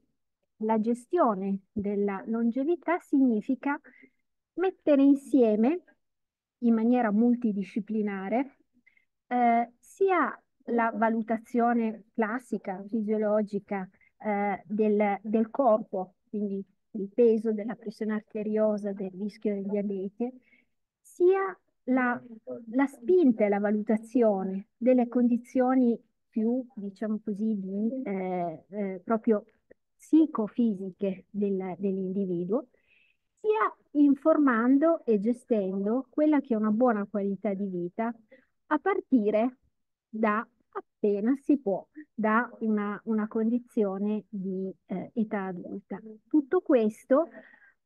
la gestione della longevità significa mettere insieme in maniera multidisciplinare eh, sia la valutazione classica, fisiologica eh, del, del corpo, quindi il peso, della pressione arteriosa, del rischio del diabete, sia la, la spinta e la valutazione delle condizioni più, diciamo così, di, eh, eh, proprio psicofisiche del, dell'individuo, sia informando e gestendo quella che è una buona qualità di vita a partire da appena si può, da una, una condizione di eh, età adulta. Tutto questo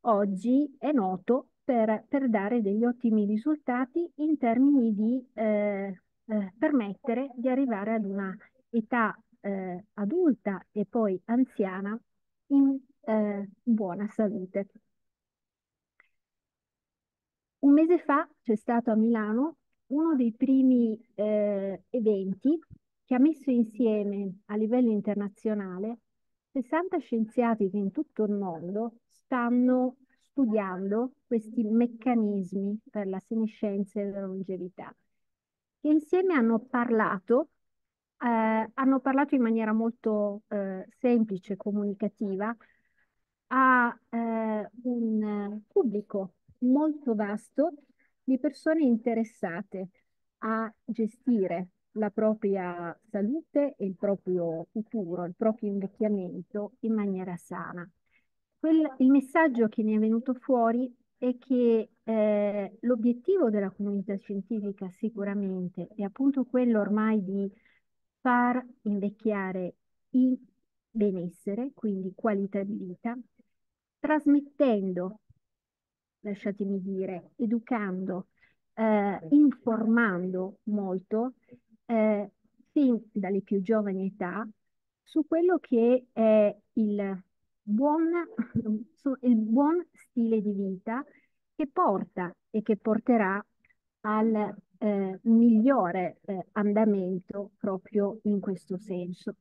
oggi è noto per, per dare degli ottimi risultati in termini di eh, eh, permettere di arrivare ad una età eh, adulta e poi anziana in eh, buona salute. Un mese fa c'è stato a Milano uno dei primi eh, eventi che ha messo insieme a livello internazionale 60 scienziati che in tutto il mondo stanno studiando questi meccanismi per la senescenza e la longevità, che insieme hanno parlato, eh, hanno parlato in maniera molto eh, semplice, comunicativa, a eh, un pubblico molto vasto di persone interessate a gestire la propria salute e il proprio futuro, il proprio invecchiamento in maniera sana. Quel- il messaggio che ne è venuto fuori è che eh, l'obiettivo della comunità scientifica sicuramente è appunto quello ormai di far invecchiare il benessere, quindi qualità di vita, trasmettendo, lasciatemi dire, educando, eh, informando molto, eh, fin dalle più giovani età, su quello che è il buon, il buon stile di vita che porta e che porterà al eh, migliore eh, andamento proprio in questo senso.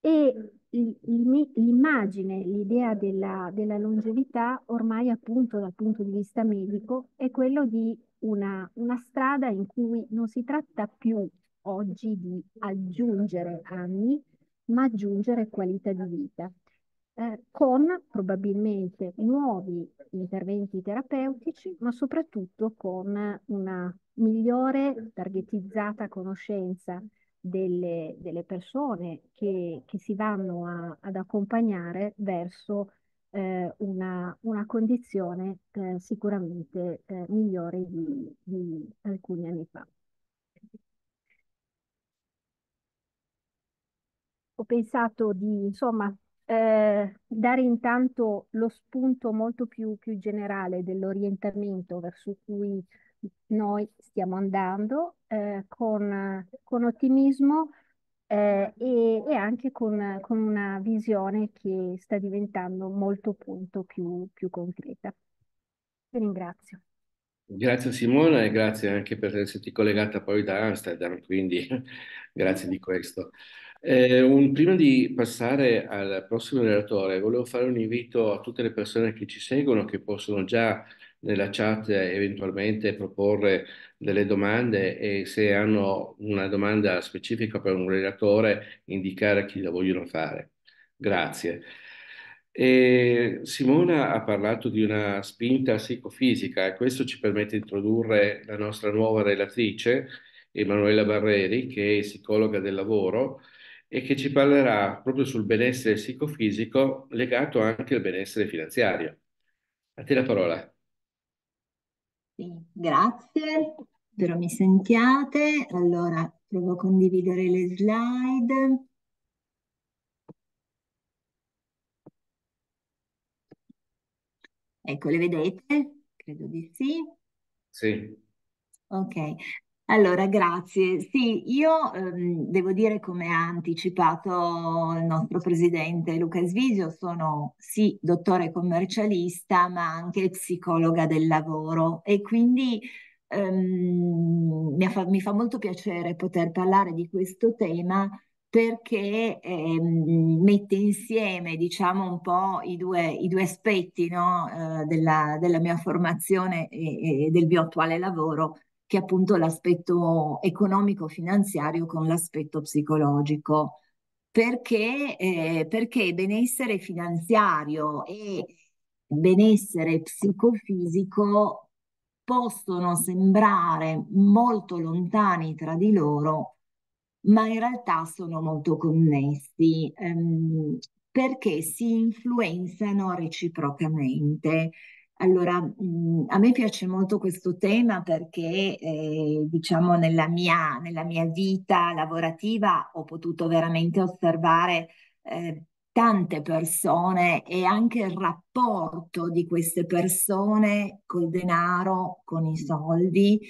E l'immagine, l'idea della, della, longevità ormai appunto dal punto di vista medico è quello di una, una strada in cui non si tratta più oggi di aggiungere anni, ma aggiungere qualità di vita eh, con probabilmente nuovi interventi terapeutici, ma soprattutto con una migliore targetizzata conoscenza delle, delle persone che, che, si vanno a, ad accompagnare verso eh, una, una, condizione eh, sicuramente eh, migliore di, di, alcuni anni fa. Ho pensato di, insomma, eh, dare intanto lo spunto molto più, più generale dell'orientamento verso cui noi stiamo andando eh, con, con, ottimismo eh, e, e, anche con, con, una visione che sta diventando molto punto più, più concreta. Vi ringrazio. Grazie Simona e grazie anche per esserti collegata poi da Amsterdam, quindi grazie di questo. Eh, un, prima di passare al prossimo relatore, volevo fare un invito a tutte le persone che ci seguono, che possono già nella chat eventualmente proporre delle domande e se hanno una domanda specifica per un relatore indicare a chi la vogliono fare. Grazie. E Simona ha parlato di una spinta psicofisica e questo ci permette di introdurre la nostra nuova relatrice, Emanuela Barreri, che è psicologa del lavoro e che ci parlerà proprio sul benessere psicofisico legato anche al benessere finanziario. A te la parola. Sì, grazie, spero mi sentiate. Allora, provo a condividere le slide. Ecco, le vedete? Credo di sì. Sì. Ok, allora, grazie. Sì, io ehm, devo dire, come ha anticipato il nostro presidente Luca Svisio, sono sì dottore commercialista, ma anche psicologa del lavoro e quindi ehm, mi, fa, mi, fa, molto piacere poter parlare di questo tema perché ehm, mette insieme, diciamo, un po' i due, i due aspetti no? eh, della, della, mia formazione e, e del mio attuale lavoro che appunto l'aspetto economico-finanziario con l'aspetto psicologico. Perché, eh, perché benessere finanziario e benessere psicofisico possono sembrare molto lontani tra di loro, ma in realtà sono molto connessi ehm, perché si influenzano reciprocamente. Allora, mhmm, a me piace molto questo tema perché, eh, diciamo, nella mia, nella mia, vita lavorativa ho potuto veramente osservare eh, tante persone e anche il rapporto di queste persone col denaro, con i soldi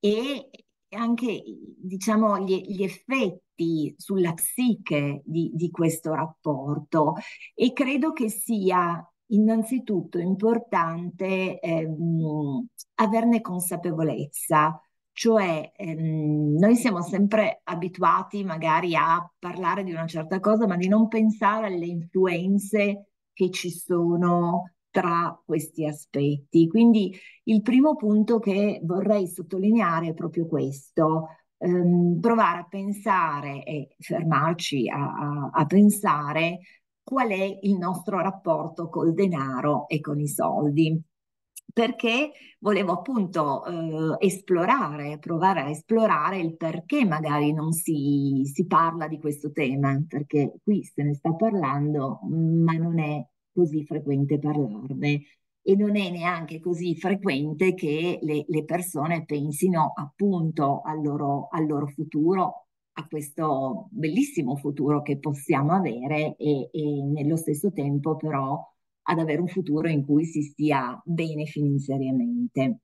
e anche, diciamo, gli, gli effetti sulla psiche di, di, questo rapporto e credo che sia innanzitutto importante ehm, averne consapevolezza, cioè ehm, noi siamo sempre abituati magari a parlare di una certa cosa, ma di non pensare alle influenze che ci sono tra questi aspetti. Quindi il primo punto che vorrei sottolineare è proprio questo, ehm, provare a pensare e fermarci a, a, a pensare qual è il nostro rapporto col denaro e con i soldi perché volevo appunto eh, esplorare, provare a esplorare il perché magari non si, si, parla di questo tema, perché qui se ne sta parlando, ma non è così frequente parlarne e non è neanche così frequente che le, le persone pensino appunto al loro, al loro futuro a questo bellissimo futuro che possiamo avere e, e nello stesso tempo però ad avere un futuro in cui si stia bene finanziariamente.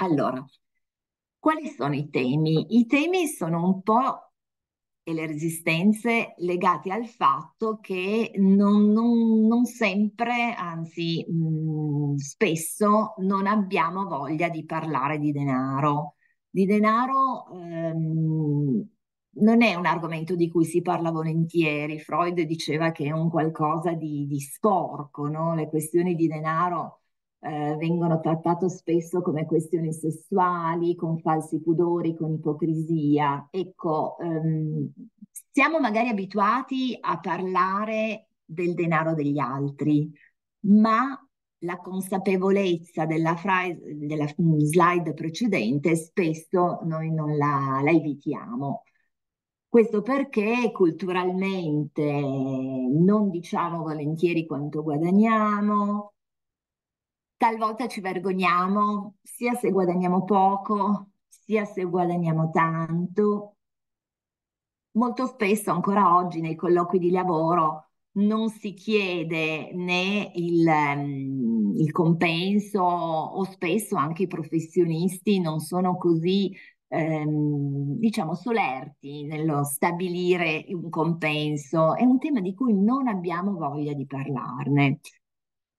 Allora, quali sono i temi? I temi sono un po' e le resistenze legate al fatto che non, non, non sempre, anzi mh, mm, spesso, non abbiamo voglia di parlare di denaro. Di denaro ehm, non è un argomento di cui si parla volentieri. Freud diceva che è un qualcosa di, di sporco, no? le questioni di denaro eh, vengono trattate spesso come questioni sessuali, con falsi pudori, con ipocrisia. Ecco, ehm, siamo magari abituati a parlare del denaro degli altri, ma la consapevolezza della, frase, della mm, slide precedente spesso noi non la, la evitiamo. Questo perché culturalmente non diciamo volentieri quanto guadagniamo, talvolta ci vergogniamo sia se guadagniamo poco, sia se guadagniamo tanto. Molto spesso ancora oggi nei colloqui di lavoro non si chiede né il, ehm, il compenso o spesso anche i professionisti non sono così ehm, diciamo, solerti nello stabilire un compenso, è un tema di cui non abbiamo voglia di parlarne.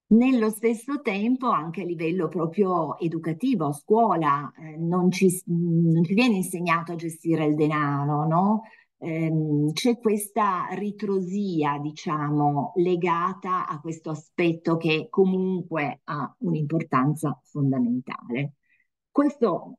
Nello stesso tempo, anche a livello proprio educativo, a scuola, eh, non, ci, non, ci, viene insegnato a gestire il denaro, no? Ehm, c'è questa ritrosia, diciamo, legata a questo aspetto che comunque ha un'importanza fondamentale. Questo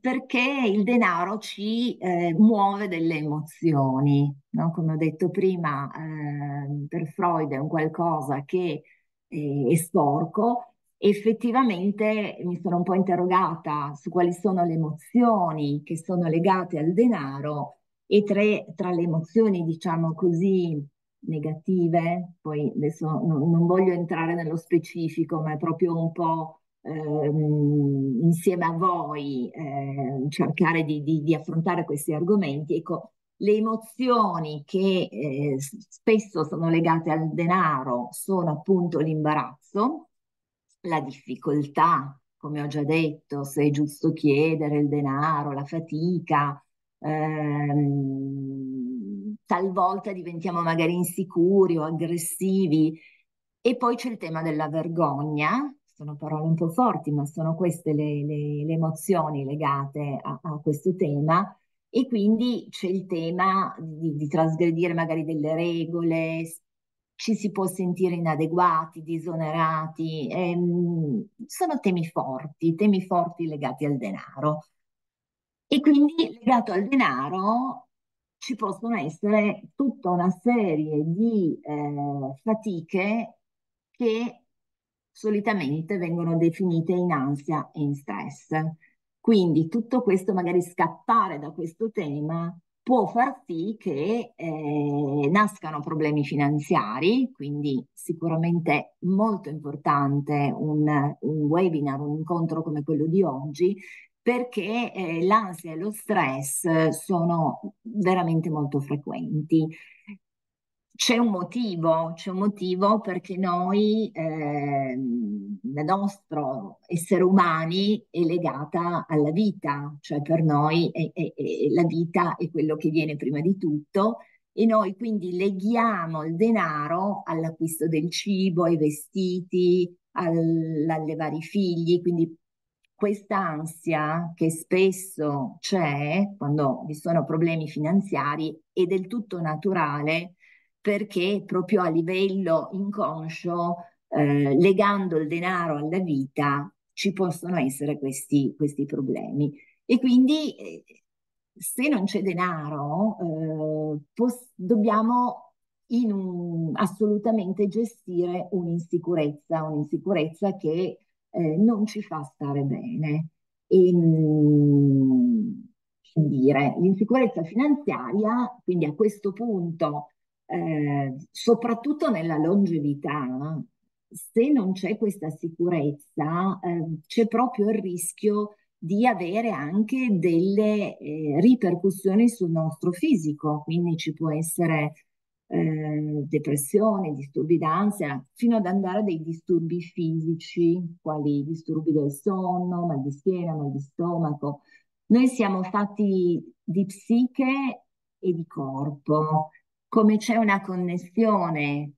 perché? il denaro ci eh, muove delle emozioni, no? come ho detto prima, eh, per Freud è un qualcosa che eh, è sporco. Effettivamente mi sono un po' interrogata su quali sono le emozioni che sono legate al denaro e tre, tra le emozioni, diciamo così, negative, poi adesso non, non voglio entrare nello specifico, ma è proprio un po' ehm, insieme a voi eh, cercare di, di, di, affrontare questi argomenti, ecco, le emozioni che eh, spesso sono legate al denaro sono appunto l'imbarazzo, la difficoltà, come ho già detto, se è giusto chiedere il denaro, la fatica, ehm, talvolta diventiamo magari insicuri o aggressivi. E poi c'è il tema della vergogna, sono parole un po' forti, ma sono queste le, le, le emozioni legate a, a, questo tema. E quindi c'è il tema di, di trasgredire magari delle regole, ci si può sentire inadeguati, disonerati, ehm, sono temi forti, temi forti legati al denaro. E quindi legato al denaro ci possono essere tutta una serie di eh, fatiche che solitamente vengono definite in ansia e in stress. Quindi tutto questo, magari scappare da questo tema, può far sì che eh, nascano problemi finanziari, quindi sicuramente molto importante un, un, webinar, un incontro come quello di oggi, perché eh, l'ansia e lo stress sono veramente molto frequenti c'è un motivo, c'è un motivo perché noi, eh, il nostro essere umani è legata alla vita, cioè per noi è, è, è, la vita è quello che viene prima di tutto e noi quindi leghiamo il denaro all'acquisto del cibo, ai vestiti, all'allevare i figli, quindi questa ansia che spesso c'è quando vi sono problemi finanziari è del tutto naturale perché proprio a livello inconscio, eh, legando il denaro alla vita, ci possono essere questi, questi problemi. E quindi eh, se non c'è denaro, eh, pos- dobbiamo un, assolutamente gestire un'insicurezza, un'insicurezza che eh, non ci fa stare bene. Ehm, e, mh, dire, l'insicurezza finanziaria, quindi a questo punto eh, soprattutto nella longevità, se non c'è questa sicurezza, eh, c'è proprio il rischio di avere anche delle eh, ripercussioni sul nostro fisico, quindi ci può essere eh, depressione, disturbi d'ansia, fino ad andare a dei disturbi fisici, quali disturbi del sonno, mal di schiena, mal di stomaco. Noi siamo fatti di psiche e di corpo, come c'è una connessione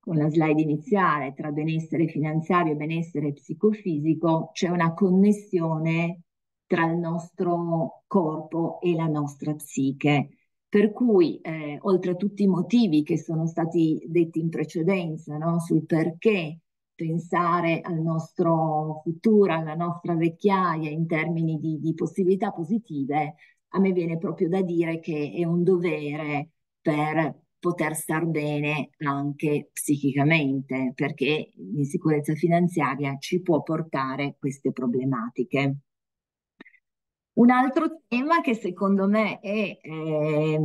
con la slide iniziale tra benessere finanziario e benessere psicofisico, c'è una connessione tra il nostro corpo e la nostra psiche. Per cui, eh, oltre a tutti i motivi che sono stati detti in precedenza, no? sul perché pensare al nostro futuro, alla nostra vecchiaia in termini di, di, possibilità positive, a me viene proprio da dire che è un dovere per poter star bene anche psichicamente, perché l'insicurezza finanziaria ci può portare queste problematiche. Un altro tema che secondo me è eh,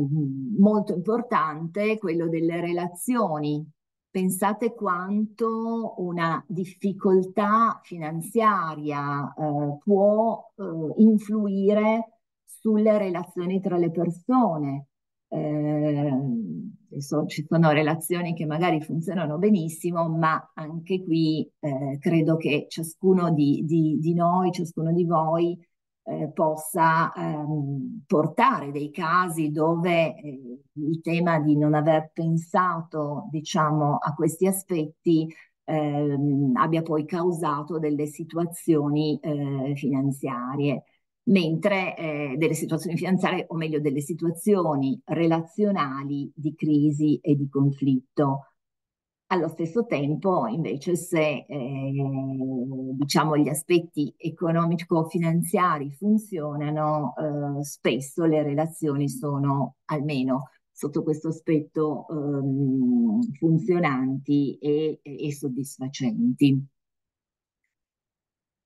molto importante è quello delle relazioni. Pensate quanto una difficoltà finanziaria eh, può eh, influire sulle relazioni tra le persone, eh, so, ci sono relazioni che magari funzionano benissimo, ma anche qui eh, credo che ciascuno di, di, di, noi, ciascuno di voi eh, possa ehm, portare dei casi dove eh, il tema di non aver pensato diciamo, a questi aspetti ehm, abbia poi causato delle situazioni eh, finanziarie mentre eh, delle situazioni finanziarie, o meglio delle situazioni relazionali di crisi e di conflitto. Allo stesso tempo, invece, se eh, diciamo gli aspetti economico-finanziari funzionano, eh, spesso le relazioni sono almeno sotto questo aspetto ehm, funzionanti e, e soddisfacenti.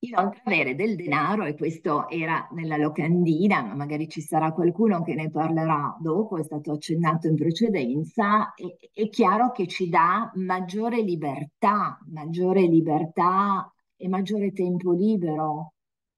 Io anche avere del denaro, e questo era nella locandina, ma magari ci sarà qualcuno che ne parlerà dopo, è stato accennato in precedenza, è, è chiaro che ci dà maggiore libertà, maggiore libertà e maggiore tempo libero.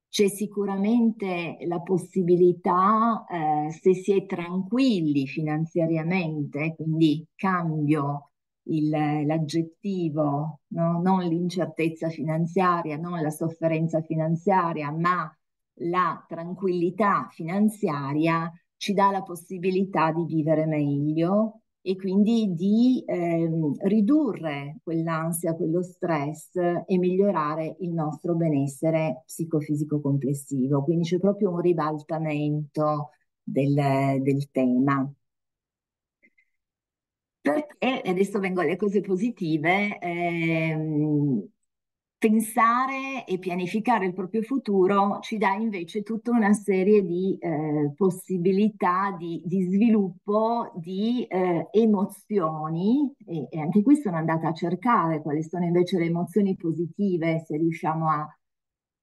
C'è sicuramente la possibilità, eh, se si è tranquilli finanziariamente, quindi cambio il, l'aggettivo, no? non l'incertezza finanziaria, non la sofferenza finanziaria, ma la tranquillità finanziaria ci dà la possibilità di vivere meglio e quindi di ehm, ridurre quell'ansia, quello stress e migliorare il nostro benessere psicofisico complessivo. Quindi c'è proprio un ribaltamento del, del tema. Perché, adesso vengo alle cose positive, ehm, pensare e pianificare il proprio futuro ci dà invece tutta una serie di eh, possibilità di, di, sviluppo di eh, emozioni e, e, anche qui sono andata a cercare quali sono invece le emozioni positive se riusciamo a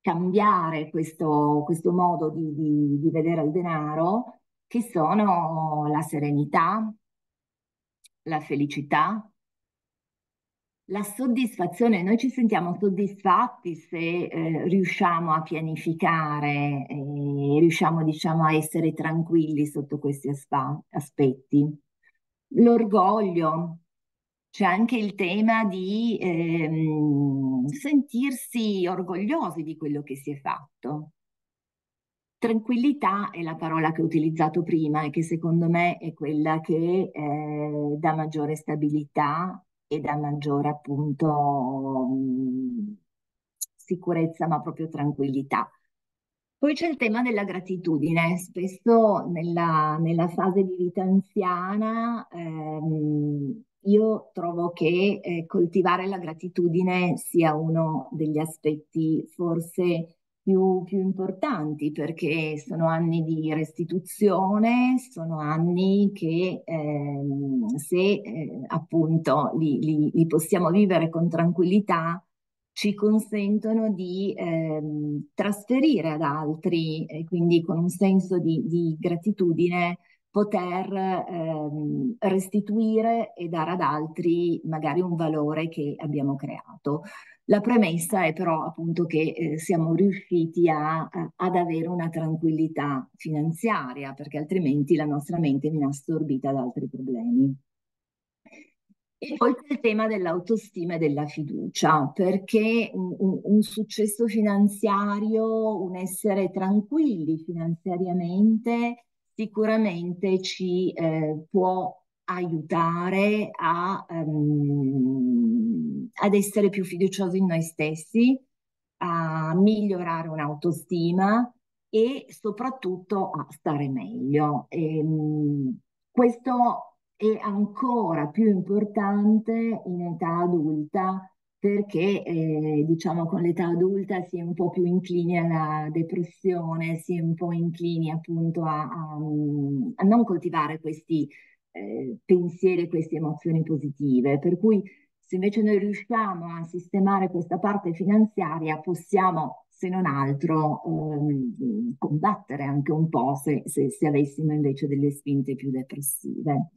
cambiare questo, questo modo di, di, di vedere il denaro che sono la serenità, la felicità, la soddisfazione, noi ci sentiamo soddisfatti se eh, riusciamo a pianificare e eh, riusciamo diciamo, a essere tranquilli sotto questi asp- aspetti. L'orgoglio, c'è anche il tema di ehm, sentirsi orgogliosi di quello che si è fatto. Tranquillità è la parola che ho utilizzato prima e che secondo me è quella che eh, dà maggiore stabilità e dà maggiore appunto mm, sicurezza, ma proprio tranquillità. Poi c'è il tema della gratitudine. Spesso nella, nella fase di vita anziana ehm, io trovo che eh, coltivare la gratitudine sia uno degli aspetti forse più, più importanti perché sono anni di restituzione, sono anni che ehm, se eh, appunto li, li, li, possiamo vivere con tranquillità, ci consentono di ehm, trasferire ad altri e quindi con un senso di, di gratitudine poter ehm, restituire e dare ad altri magari un valore che abbiamo creato. La premessa è però appunto che eh, siamo riusciti a, a, ad avere una tranquillità finanziaria, perché altrimenti la nostra mente viene assorbita da altri problemi. E poi c'è il tema dell'autostima e della fiducia, perché un, un, successo finanziario, un essere tranquilli finanziariamente, sicuramente ci eh, può aiutare a, um, ad essere più fiduciosi in noi stessi, a migliorare un'autostima e soprattutto a stare meglio. E, um, questo è ancora più importante in età adulta perché eh, diciamo con l'età adulta si è un po' più inclini alla depressione, si è un po' inclini appunto a, a, a non coltivare questi eh, pensieri e queste emozioni positive. Per cui se invece noi riusciamo a sistemare questa parte finanziaria, possiamo, se non altro, ehm, combattere anche un po' se, se, se avessimo invece delle spinte più depressive.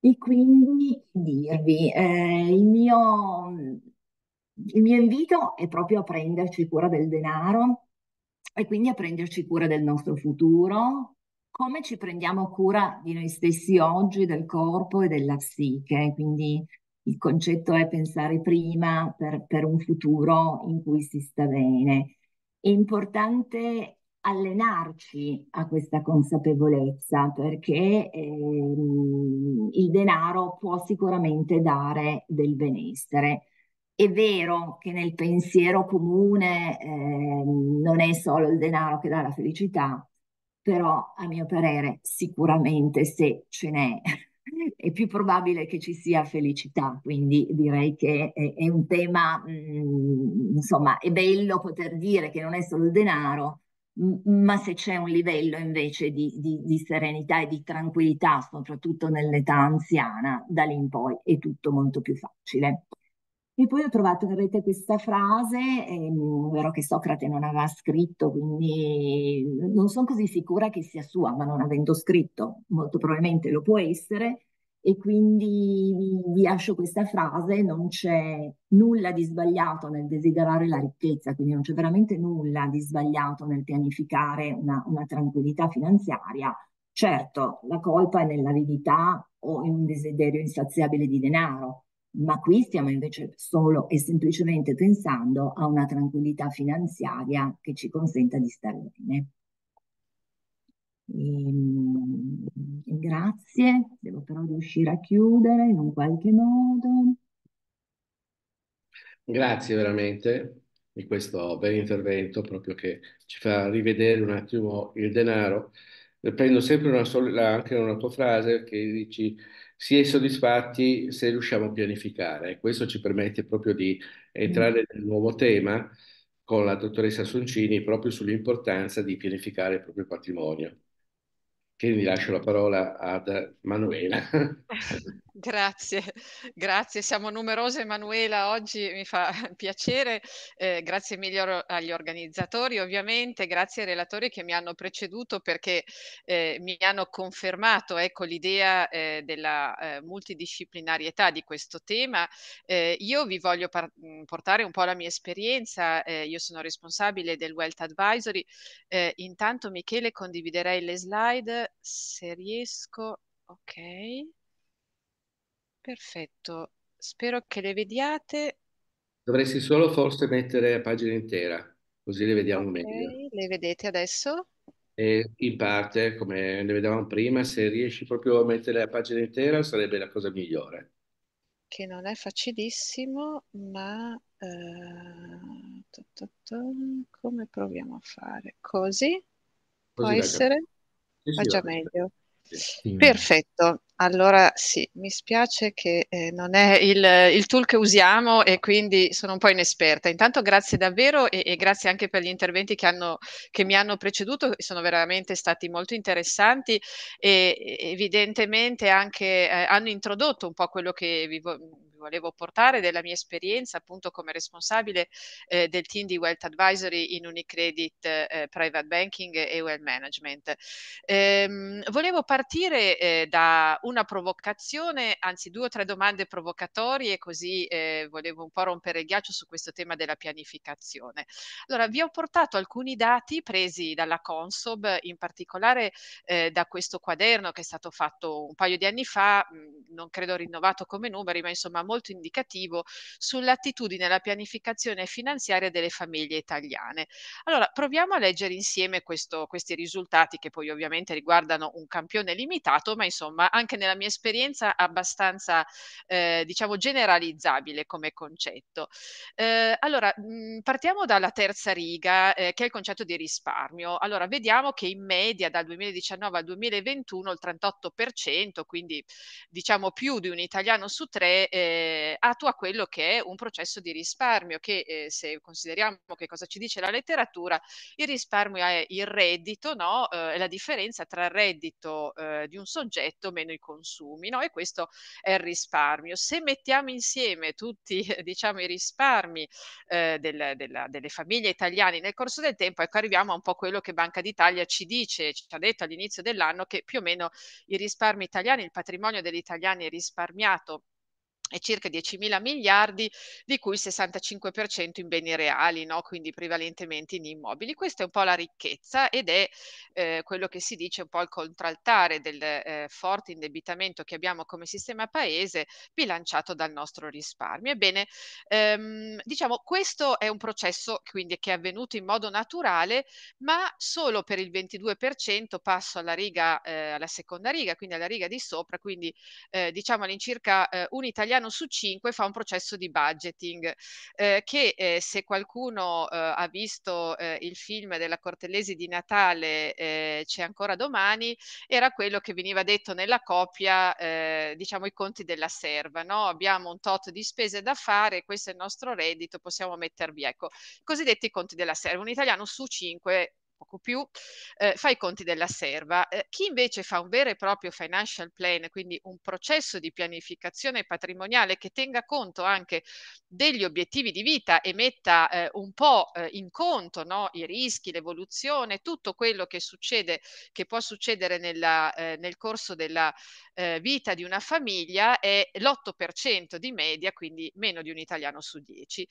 E quindi dirvi, eh, il, mio, il, mio, invito è proprio a prenderci cura del denaro e quindi a prenderci cura del nostro futuro, come ci prendiamo cura di noi stessi oggi, del corpo e della psiche. Quindi il concetto è pensare prima per, per un futuro in cui si sta bene. È importante allenarci a questa consapevolezza perché ehm, il denaro può sicuramente dare del benessere. È vero che nel pensiero comune ehm, non è solo il denaro che dà la felicità, però a mio parere sicuramente se ce n'è è più probabile che ci sia felicità, quindi direi che è, è un tema, mh, mm, insomma, è bello poter dire che non è solo il denaro, mh, ma se c'è un livello invece di, di, di, serenità e di tranquillità, soprattutto nell'età anziana, da lì in poi è tutto molto più facile. E poi ho trovato in rete questa frase, ehm, vero che Socrate non aveva scritto, quindi non sono così sicura che sia sua, ma non avendo scritto, molto probabilmente lo può essere, e quindi vi lascio questa frase, non c'è nulla di sbagliato nel desiderare la ricchezza, quindi non c'è veramente nulla di sbagliato nel pianificare una, una tranquillità finanziaria. Certo, la colpa è nell'avidità o in un desiderio insaziabile di denaro, ma qui stiamo invece solo e semplicemente pensando a una tranquillità finanziaria che ci consenta di stare bene. E, ehm, grazie, devo però riuscire a chiudere in un qualche modo. Grazie veramente di questo bel intervento proprio che ci fa rivedere un attimo il denaro. Prendo sempre una sola, anche una tua frase che dici si è soddisfatti se riusciamo a pianificare. Questo ci permette proprio di entrare nel nuovo tema con la dottoressa Soncini proprio sull'importanza di pianificare il proprio patrimonio. Quindi lascio la parola a Manuela. Grazie, grazie. Siamo numerose Emanuela, oggi mi fa piacere. Eh, grazie mille agli organizzatori ovviamente, grazie ai relatori che mi hanno preceduto perché eh, mi hanno confermato ecco, l'idea eh, della eh, multidisciplinarietà di questo tema. Eh, io vi voglio mm, portare un po' la mia esperienza, eh, io sono responsabile del Wealth Advisory. intanto Michele condividerei le slide se riesco. Ok. Perfetto, spero che le vediate. Dovresti solo forse mettere la pagina intera, così le vediamo okay, meglio. Le vedete adesso? E in parte, come ne vedevamo prima, se riesci proprio a mettere la pagina intera sarebbe la cosa migliore. Che non è facilissimo, ma eh, to, to, to, come proviamo a fare? Così? Così Può essere? Sì, sì, ah, già meglio. Perfetto. Allora sì, mi spiace che eh, non è il, il, tool che usiamo e quindi sono un po' inesperta. Intanto grazie davvero e, e grazie anche per gli interventi che, hanno, che, mi hanno preceduto, sono veramente stati molto interessanti e evidentemente anche eh, hanno introdotto un po' quello che vi, volevo portare della mia esperienza appunto come responsabile eh, del team di Wealth Advisory in Unicredit eh, Private Banking e Wealth Management. Ehm, volevo partire eh, da una provocazione, anzi due o tre domande provocatorie, così eh, volevo un po' rompere il ghiaccio su questo tema della pianificazione. Allora, vi ho portato alcuni dati presi dalla Consob, in particolare eh, da questo quaderno che è stato fatto un paio di anni fa, non credo rinnovato come numeri, ma insomma molto indicativo sull'attitudine alla pianificazione finanziaria delle famiglie italiane. Allora, proviamo a leggere insieme questo, questi risultati che poi ovviamente riguardano un campione limitato, ma insomma anche nella mia esperienza abbastanza, eh, diciamo, generalizzabile come concetto. Eh, allora, mh, partiamo dalla terza riga, eh, che è il concetto di risparmio. Allora, vediamo che in media dal 2019 al 2021 il 38%, quindi diciamo più di un italiano su tre, eh, eh, attua quello che è un processo di risparmio che eh, se consideriamo che cosa ci dice la letteratura, il risparmio è il reddito, no? eh, è la differenza tra il reddito eh, di un soggetto meno i consumi no? e questo è il risparmio. Se mettiamo insieme tutti diciamo, i risparmi eh, del, della, delle famiglie italiane nel corso del tempo, ecco, arriviamo a un po' quello che Banca d'Italia ci dice, ci ha detto all'inizio dell'anno che più o meno i risparmi italiani, il patrimonio degli italiani è risparmiato e circa 10 mila miliardi, di cui il 65% in beni reali, no? quindi prevalentemente in immobili. Questa è un po' la ricchezza ed è eh, quello che si dice un po' il contraltare del eh, forte indebitamento che abbiamo come sistema paese bilanciato dal nostro risparmio. Ebbene, ehm, diciamo questo è un processo quindi, che è avvenuto in modo naturale, ma solo per il 22% passo alla, riga, eh, alla seconda riga, quindi alla riga di sopra, quindi eh, diciamo all'incirca eh, un italiano italiano su cinque fa un processo di budgeting eh, che eh, se qualcuno eh, ha visto eh, il film della Cortellesi di Natale eh, c'è ancora domani era quello che veniva detto nella copia eh, diciamo i conti della serva no? abbiamo un tot di spese da fare questo è il nostro reddito possiamo mettervi ecco i cosiddetti conti della serva un italiano su cinque poco più, eh, fa i conti della serva. Eh, chi invece fa un vero e proprio financial plan, quindi un processo di pianificazione patrimoniale che tenga conto anche degli obiettivi di vita e metta eh, un po' eh, in conto no? i rischi, l'evoluzione, tutto quello che succede, che può succedere nella, eh, nel corso della eh, vita di una famiglia, è l'8% di media, quindi meno di un italiano su 10.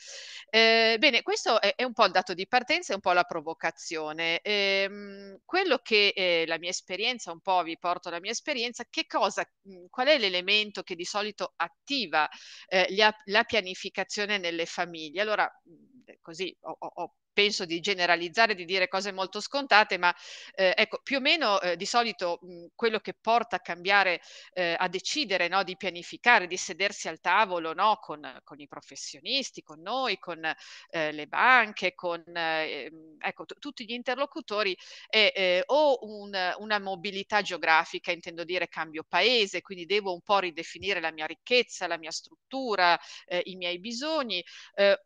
bene, questo è, è un po' il dato di partenza, è un po' la provocazione ehm, quello che eh, la mia esperienza, un po' vi porto la mia esperienza, che cosa, mhmm, qual è l'elemento che di solito attiva eh, la, la pianificazione nelle famiglie? Allora, mhmm, così ho, ho penso di generalizzare, di dire cose molto scontate, ma eh, ecco, più o meno eh, di solito mh, quello che porta a cambiare, eh, a decidere no, di pianificare, di sedersi al tavolo no, con, con, i professionisti, con noi, con eh, le banche, con eh, ecco, t- tutti gli interlocutori, è eh, o un, una mobilità geografica, intendo dire cambio paese, quindi devo un po' ridefinire la mia ricchezza, la mia struttura, i miei bisogni,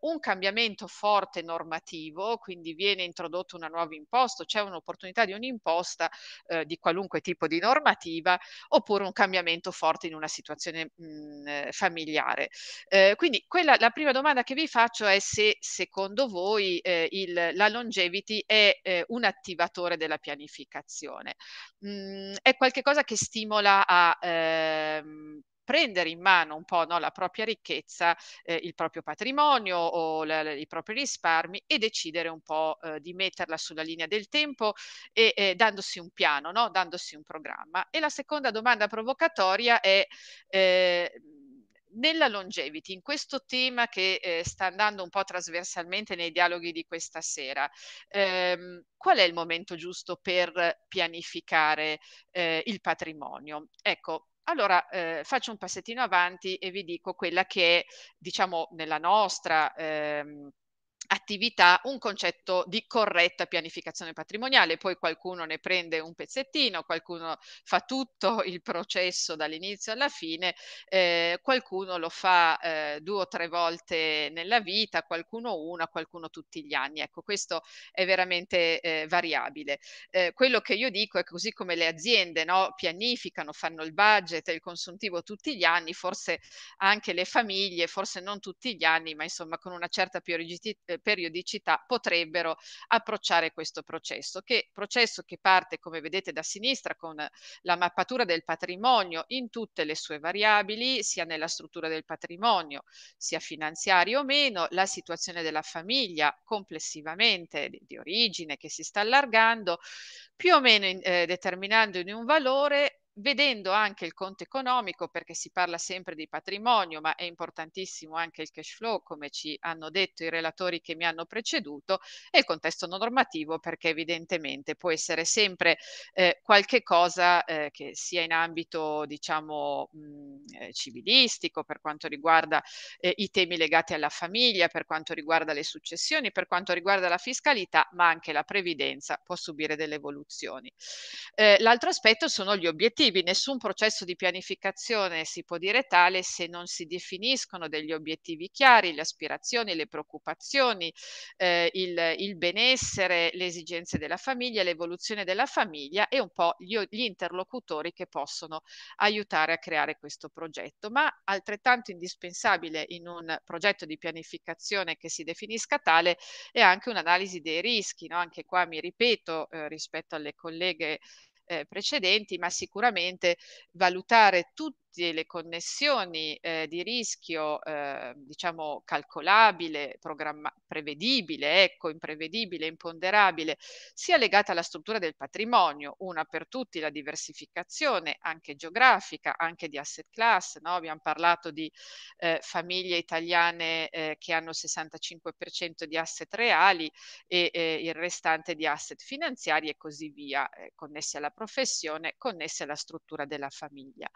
un cambiamento forte normativo, go, quindi viene introdotto una nuova imposta, c'è un'opportunità di un'imposta eh, di qualunque tipo di normativa oppure un cambiamento forte in una situazione mh, mm, eh, familiare. Eh, quindi quella, la prima domanda che vi faccio è se secondo voi eh, il, la longevity è eh, un attivatore della pianificazione. Mh, mm, è qualcosa che stimola a ehm, prendere in mano un po' no, la propria ricchezza, eh, il proprio patrimonio o la, la, i propri risparmi e decidere un po' eh, di metterla sulla linea del tempo e eh, dandosi un piano, no? dandosi un programma. E la seconda domanda provocatoria è eh, nella longevity, in questo tema che eh, sta andando un po' trasversalmente nei dialoghi di questa sera, ehm, qual è il momento giusto per pianificare eh, il patrimonio? Ecco, allora eh, faccio un passettino avanti e vi dico quella che è, diciamo, nella nostra ehm, attività un concetto di corretta pianificazione patrimoniale, poi qualcuno ne prende un pezzettino, qualcuno fa tutto il processo dall'inizio alla fine, eh, qualcuno lo fa eh, due o tre volte nella vita, qualcuno una, qualcuno tutti gli anni. Ecco, questo è veramente eh, variabile. Eh, quello che io dico è che così come le aziende no, pianificano, fanno il budget e il consuntivo tutti gli anni, forse anche le famiglie, forse non tutti gli anni, ma insomma con una certa più eh, periodicità potrebbero approcciare questo processo, che processo che parte, come vedete da sinistra, con la mappatura del patrimonio in tutte le sue variabili, sia nella struttura del patrimonio, sia finanziario o meno, la situazione della famiglia complessivamente di, di origine che si sta allargando, più o meno in, eh, determinando in un valore vedendo anche il conto economico, perché si parla sempre di patrimonio, ma è importantissimo anche il cash flow, come ci hanno detto i relatori che mi hanno preceduto, e il contesto normativo, perché evidentemente può essere sempre eh, qualche cosa eh, che sia in ambito, diciamo, mh, mm, eh, civilistico, per quanto riguarda eh, i temi legati alla famiglia, per quanto riguarda le successioni, per quanto riguarda la fiscalità, ma anche la previdenza può subire delle evoluzioni. Eh, l'altro aspetto sono gli obiettivi obiettivi. Nessun processo di pianificazione si può dire tale se non si definiscono degli obiettivi chiari, le aspirazioni, le preoccupazioni, eh, il, il, benessere, le esigenze della famiglia, l'evoluzione della famiglia e un po' gli, gli interlocutori che possono aiutare a creare questo progetto. Ma altrettanto indispensabile in un progetto di pianificazione che si definisca tale è anche un'analisi dei rischi. No? Anche qua mi ripeto eh, rispetto alle colleghe eh, precedenti, ma sicuramente valutare tutti tutte le connessioni eh, di rischio, eh, diciamo, calcolabile, programma- prevedibile, ecco, imprevedibile, imponderabile, sia legata alla struttura del patrimonio, una per tutti la diversificazione anche geografica, anche di asset class, no? abbiamo parlato di eh, famiglie italiane eh, che hanno il 65% di asset reali e eh, il restante di asset finanziari e così via, eh, connessi alla professione, connessi alla struttura della famiglia.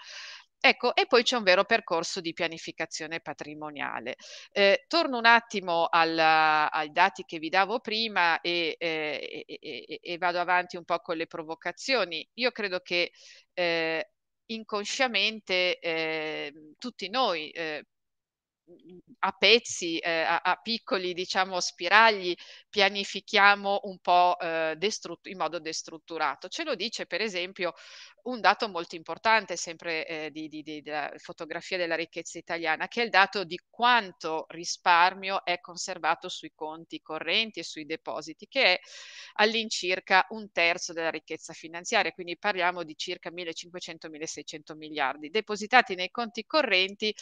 Ecco, e poi c'è un vero percorso di pianificazione patrimoniale. Eh, torno un attimo alla, ai dati che vi davo prima e, eh, e, e, vado avanti un po' con le provocazioni. Io credo che eh, inconsciamente ehm, tutti noi eh, a pezzi, eh, a, a, piccoli diciamo spiragli, pianifichiamo un po' eh, destrut- in modo destrutturato. Ce lo dice per esempio un dato molto importante sempre eh, di, di, di, della fotografia della ricchezza italiana, che è il dato di quanto risparmio è conservato sui conti correnti e sui depositi, che è all'incirca un terzo della ricchezza finanziaria, quindi parliamo di circa 1.500-1.600 miliardi, depositati nei conti correnti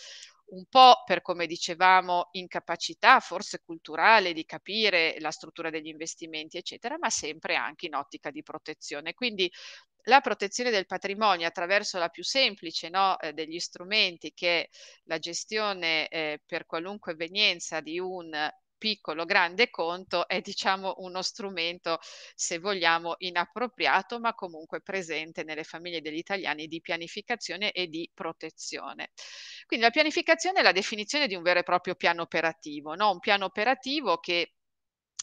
un po' per come dicevamo incapacità forse culturale di capire la struttura degli investimenti eccetera, ma sempre anche in ottica di protezione. Quindi la protezione del patrimonio attraverso la più semplice no, eh, degli strumenti che è la gestione eh, per qualunque venienza di un piccolo, grande conto è diciamo uno strumento, se vogliamo, inappropriato, ma comunque presente nelle famiglie degli italiani di pianificazione e di protezione. Quindi la pianificazione è la definizione di un vero e proprio piano operativo, no? un piano operativo che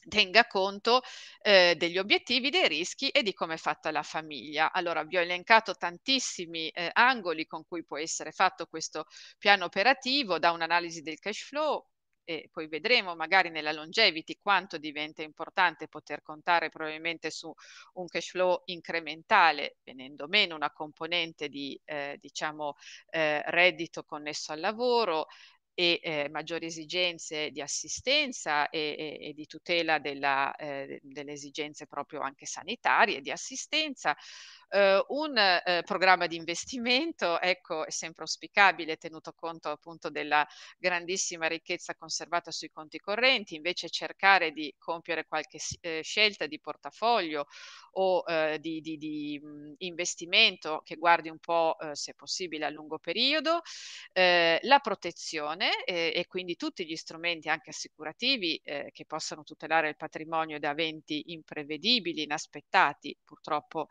tenga conto eh, degli obiettivi, dei rischi e di come è fatta la famiglia. Allora vi ho elencato tantissimi eh, angoli con cui può essere fatto questo piano operativo, da un'analisi del cash flow e poi vedremo magari nella longevity quanto diventa importante poter contare probabilmente su un cash flow incrementale, venendo meno una componente di eh, diciamo, eh, reddito connesso al lavoro, e eh, maggiori esigenze di assistenza e, e, e di tutela della, eh, delle esigenze proprio anche sanitarie, di assistenza, eh, un eh, programma di investimento, ecco, è sempre auspicabile tenuto conto appunto della grandissima ricchezza conservata sui conti correnti, invece cercare di compiere qualche eh, scelta di portafoglio o di, di, di mh, mhmm, investimento che guardi un po' se possibile a lungo periodo, la protezione e quindi tutti gli strumenti anche assicurativi che possano tutelare il patrimonio da eventi imprevedibili, inaspettati, purtroppo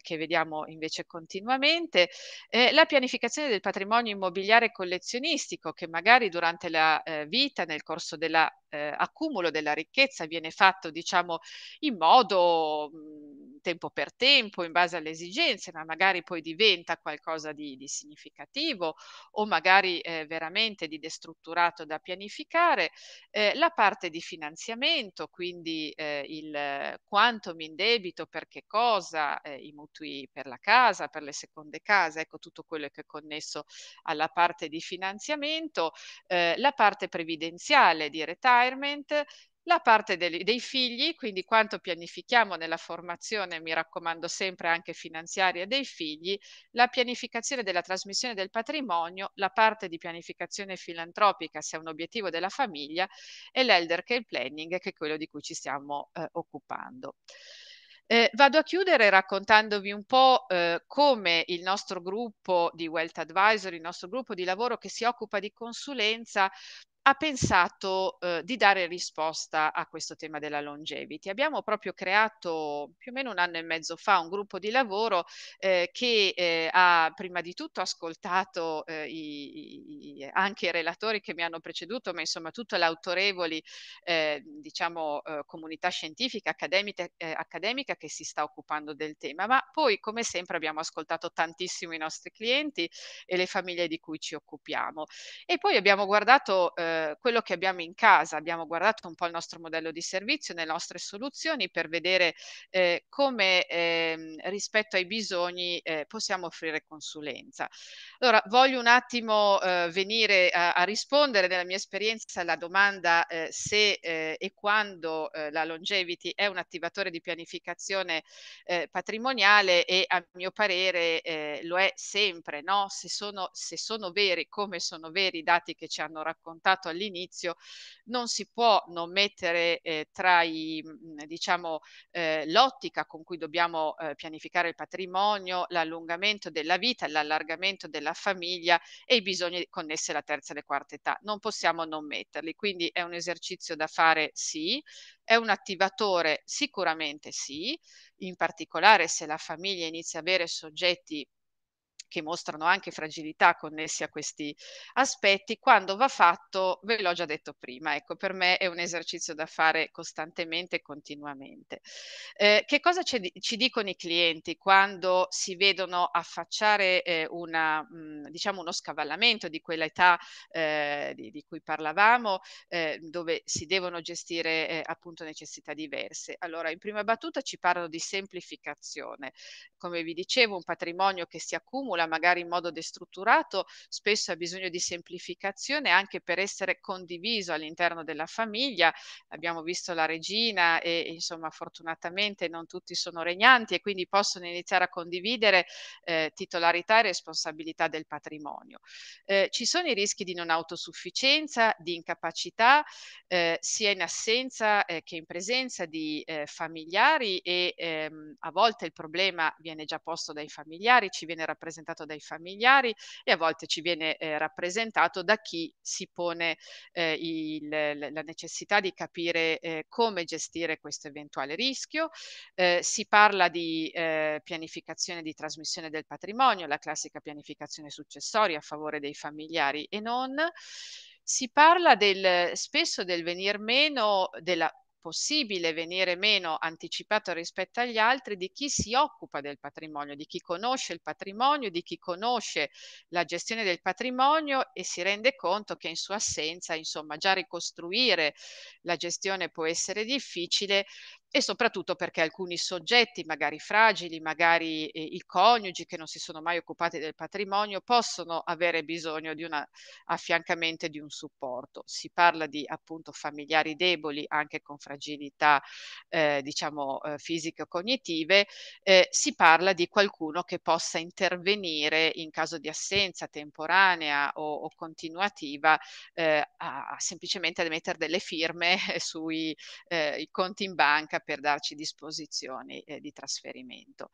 che vediamo invece continuamente, eh, la pianificazione del patrimonio immobiliare collezionistico che magari durante la eh, vita, nel corso dell'accumulo eh, della ricchezza viene fatto diciamo in modo mh, mm, tempo per tempo in base alle esigenze, ma magari poi diventa qualcosa di, di significativo o magari eh, veramente di destrutturato da pianificare, eh, la parte di finanziamento, quindi eh, il quanto mi indebito, per che cosa, eh, i mutui per la casa, per le seconde case, ecco tutto quello che è connesso alla parte di finanziamento, eh, la parte previdenziale di retirement, la parte dei, dei figli, quindi quanto pianifichiamo nella formazione, mi raccomando sempre anche finanziaria dei figli, la pianificazione della trasmissione del patrimonio, la parte di pianificazione filantropica se è un obiettivo della famiglia e l'elder care planning che è quello di cui ci stiamo eh, occupando. Eh, vado a chiudere raccontandovi un po' eh, come il nostro gruppo di Wealth Advisor, il nostro gruppo di lavoro che si occupa di consulenza, ha pensato eh, di dare risposta a questo tema della longevity. Abbiamo proprio creato più o meno un anno e mezzo fa un gruppo di lavoro eh, che eh, ha prima di tutto ascoltato uhm, i, i, anche i relatori che mi hanno preceduto, ma insomma tutta l'autorevoli ehm, diciamo, comunità scientifica accademica, ehm, accademica che si sta occupando del tema, ma poi come sempre abbiamo ascoltato tantissimo i nostri clienti e le famiglie di cui ci occupiamo. E poi abbiamo guardato eh, eh, quello che abbiamo in casa. Abbiamo guardato un po' il nostro modello di servizio, le nostre soluzioni per vedere eh, come eh, rispetto ai bisogni eh, possiamo offrire consulenza. Allora, voglio un attimo eh, venire a, a, rispondere nella mia esperienza alla domanda se e quando la longevity è un attivatore di pianificazione patrimoniale e a mio parere lo è sempre, no? se, sono, se sono veri come sono veri i dati che ci hanno raccontato accennato all'inizio, non si può non mettere eh, tra i, mm, diciamo, eh, l'ottica con cui dobbiamo eh, pianificare il patrimonio, l'allungamento della vita, l'allargamento della famiglia e i bisogni connessi alla terza e alla quarta età. Non possiamo non metterli, quindi è un esercizio da fare sì, è un attivatore sicuramente sì, in particolare se la famiglia inizia a avere soggetti che mostrano anche fragilità connesse a questi aspetti, quando va fatto, ve l'ho già detto prima, ecco, per me è un esercizio da fare costantemente e continuamente. Eh, che cosa ci dicono i clienti quando si vedono affacciare eh, una, mh, mm, diciamo uno scavallamento di quell'età eh, di, di, cui parlavamo, eh, dove si devono gestire eh, appunto necessità diverse? Allora, in prima battuta ci parlano di semplificazione, come vi dicevo, un patrimonio che si accumula formula magari in modo destrutturato, spesso ha bisogno di semplificazione anche per essere condiviso all'interno della famiglia. Abbiamo visto la regina e insomma fortunatamente non tutti sono regnanti e quindi possono iniziare a condividere eh, titolarità e responsabilità del patrimonio. Eh, ci sono i rischi di non autosufficienza, di incapacità, eh, sia in assenza eh, che in presenza di eh, familiari e ehm, a volte il problema viene già posto dai familiari, ci viene rappresentato rappresentato dai familiari e a volte ci viene eh, rappresentato da chi si pone eh, il, la necessità di capire eh, come gestire questo eventuale rischio. Eh, si parla di eh, pianificazione di trasmissione del patrimonio, la classica pianificazione successoria a favore dei familiari e non si parla del, spesso del venir meno della possibile venire meno anticipato rispetto agli altri di chi si occupa del patrimonio, di chi conosce il patrimonio, di chi conosce la gestione del patrimonio e si rende conto che in sua assenza, insomma, già ricostruire la gestione può essere difficile e soprattutto perché alcuni soggetti, magari fragili, magari eh, i coniugi che non si sono mai occupati del patrimonio, possono avere bisogno di un affiancamento di un supporto. Si parla di appunto familiari deboli, anche con fragilità eh, diciamo eh, fisiche o cognitive, eh, si parla di qualcuno che possa intervenire in caso di assenza temporanea o, o continuativa eh, a, a, semplicemente mettere delle firme sui eh, conti in banca banca per darci disposizioni eh, di trasferimento.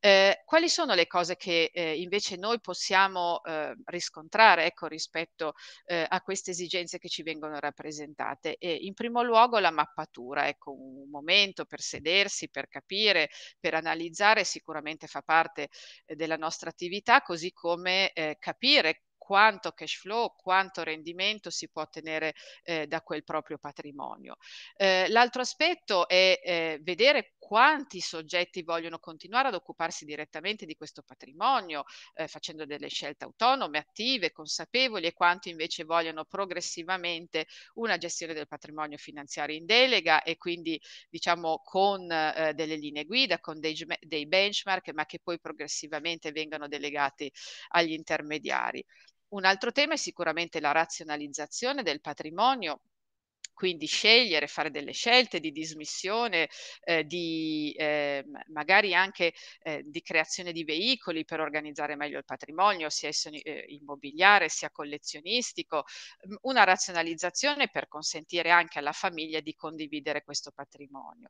Eh, quali sono le cose che eh, invece noi possiamo eh, riscontrare ecco, rispetto eh, a queste esigenze che ci vengono rappresentate? E in primo luogo la mappatura, ecco, un momento per sedersi, per capire, per analizzare sicuramente fa parte eh, della nostra attività, così come capire quanto cash flow, quanto rendimento si può ottenere eh, da quel proprio patrimonio. Eh, l'altro aspetto è eh, vedere quanti soggetti vogliono continuare ad occuparsi direttamente di questo patrimonio, eh, facendo delle scelte autonome, attive, consapevoli e quanti invece vogliono progressivamente una gestione del patrimonio finanziario in delega e quindi diciamo con eh, delle linee guida, con dei, dei benchmark, ma che poi progressivamente vengano delegati agli intermediari. Un altro tema è sicuramente la razionalizzazione del patrimonio quindi scegliere, fare delle scelte di dismissione, eh, di, eh, magari anche eh, di creazione di veicoli per organizzare meglio il patrimonio, sia eh, immobiliare sia collezionistico, una razionalizzazione per consentire anche alla famiglia di condividere questo patrimonio.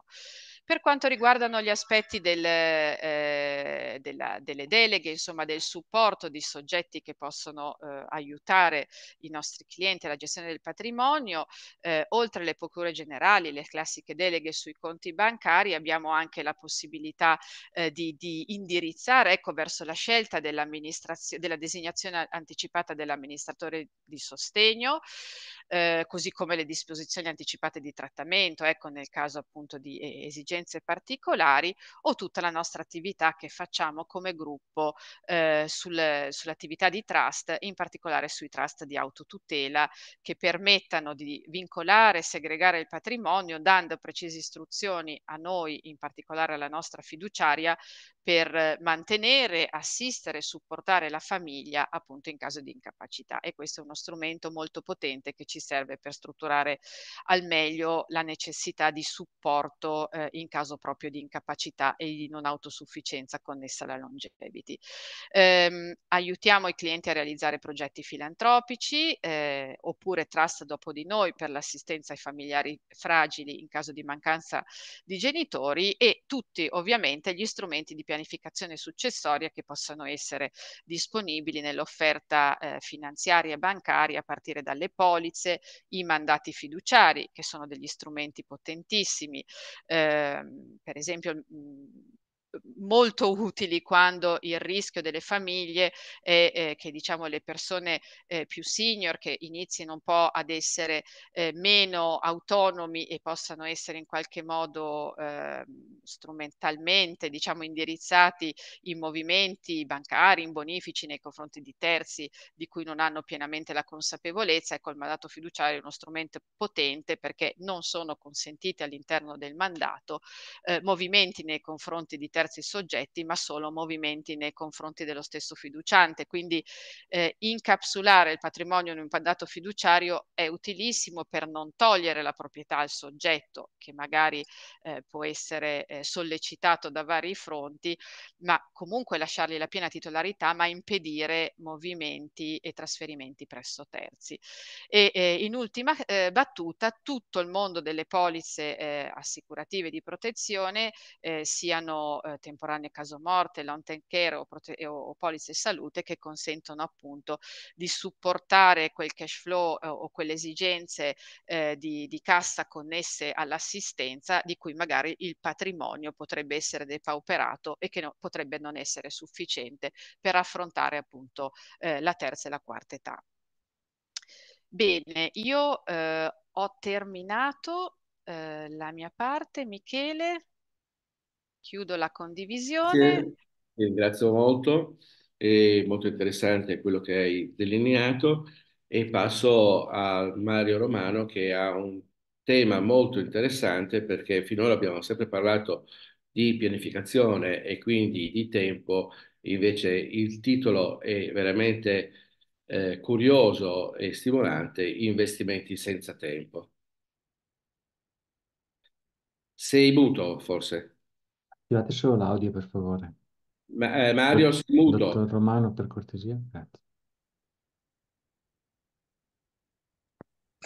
Per quanto riguardano gli aspetti del, eh, della, delle deleghe, insomma del supporto di soggetti che possono eh, aiutare i nostri clienti alla gestione del patrimonio, eh, oltre alle procure generali, le classiche deleghe sui conti bancari, abbiamo anche la possibilità eh, di, di, indirizzare ecco, verso la scelta della designazione anticipata dell'amministratore di sostegno eh, così come le disposizioni anticipate di trattamento, ecco nel caso appunto di eh, esigenze particolari, o tutta la nostra attività che facciamo come gruppo eh, sul, sull'attività di trust, in particolare sui trust di autotutela che permettano di vincolare e segregare il patrimonio dando precise istruzioni a noi, in particolare alla nostra fiduciaria, per mantenere, assistere e supportare la famiglia appunto in caso di incapacità e questo è uno strumento molto potente che ci serve per strutturare al meglio la necessità di supporto eh, in caso proprio di incapacità e di non autosufficienza connessa alla longevity. Ehm, aiutiamo i clienti a realizzare progetti filantropici eh, oppure trust dopo di noi per l'assistenza ai familiari fragili in caso di mancanza di genitori e tutti ovviamente gli strumenti di pianificazione successoria che possono essere disponibili nell'offerta eh, finanziaria e bancaria a partire dalle polizze, i mandati fiduciari che sono degli strumenti potentissimi, eh, per esempio mh, molto utili quando il rischio delle famiglie è eh, che diciamo le persone eh, più senior che inizino un po' ad essere eh, meno autonomi e possano essere in qualche modo ehm, strumentalmente diciamo indirizzati in movimenti bancari, in bonifici nei confronti di terzi di cui non hanno pienamente la consapevolezza, ecco il mandato fiduciario è uno strumento potente perché non sono consentiti all'interno del mandato eh, movimenti nei confronti di terzi terzi soggetti, ma solo movimenti nei confronti dello stesso fiduciante. Quindi eh, incapsulare il patrimonio in un dato fiduciario è utilissimo per non togliere la proprietà al soggetto, che magari eh, può essere eh, sollecitato da vari fronti, ma comunque lasciargli la piena titolarità, ma impedire movimenti e trasferimenti presso terzi. E, eh, in ultima eh, battuta, tutto il mondo delle polizze eh, assicurative di protezione eh, siano eh, temporanee temporanea caso morte, long term care o, prote- o, o polizze salute che consentono appunto di supportare quel cash flow eh, o quelle esigenze eh, di, di cassa connesse all'assistenza di cui magari il patrimonio potrebbe essere depauperato e che no, potrebbe non essere sufficiente per affrontare appunto eh, la terza e la quarta età. Bene, io eh, ho terminato eh, la mia parte. Michele, Chiudo la condivisione. Sì, ringrazio molto, è molto interessante quello che hai delineato e passo a Mario Romano che ha un tema molto interessante perché finora abbiamo sempre parlato di pianificazione e quindi di tempo, invece il titolo è veramente eh, curioso e stimolante, investimenti senza tempo. Sei muto forse? Attivate solo l'audio, per favore. Ma, eh, Mario, sei muto. Dottor Romano, per cortesia, grazie.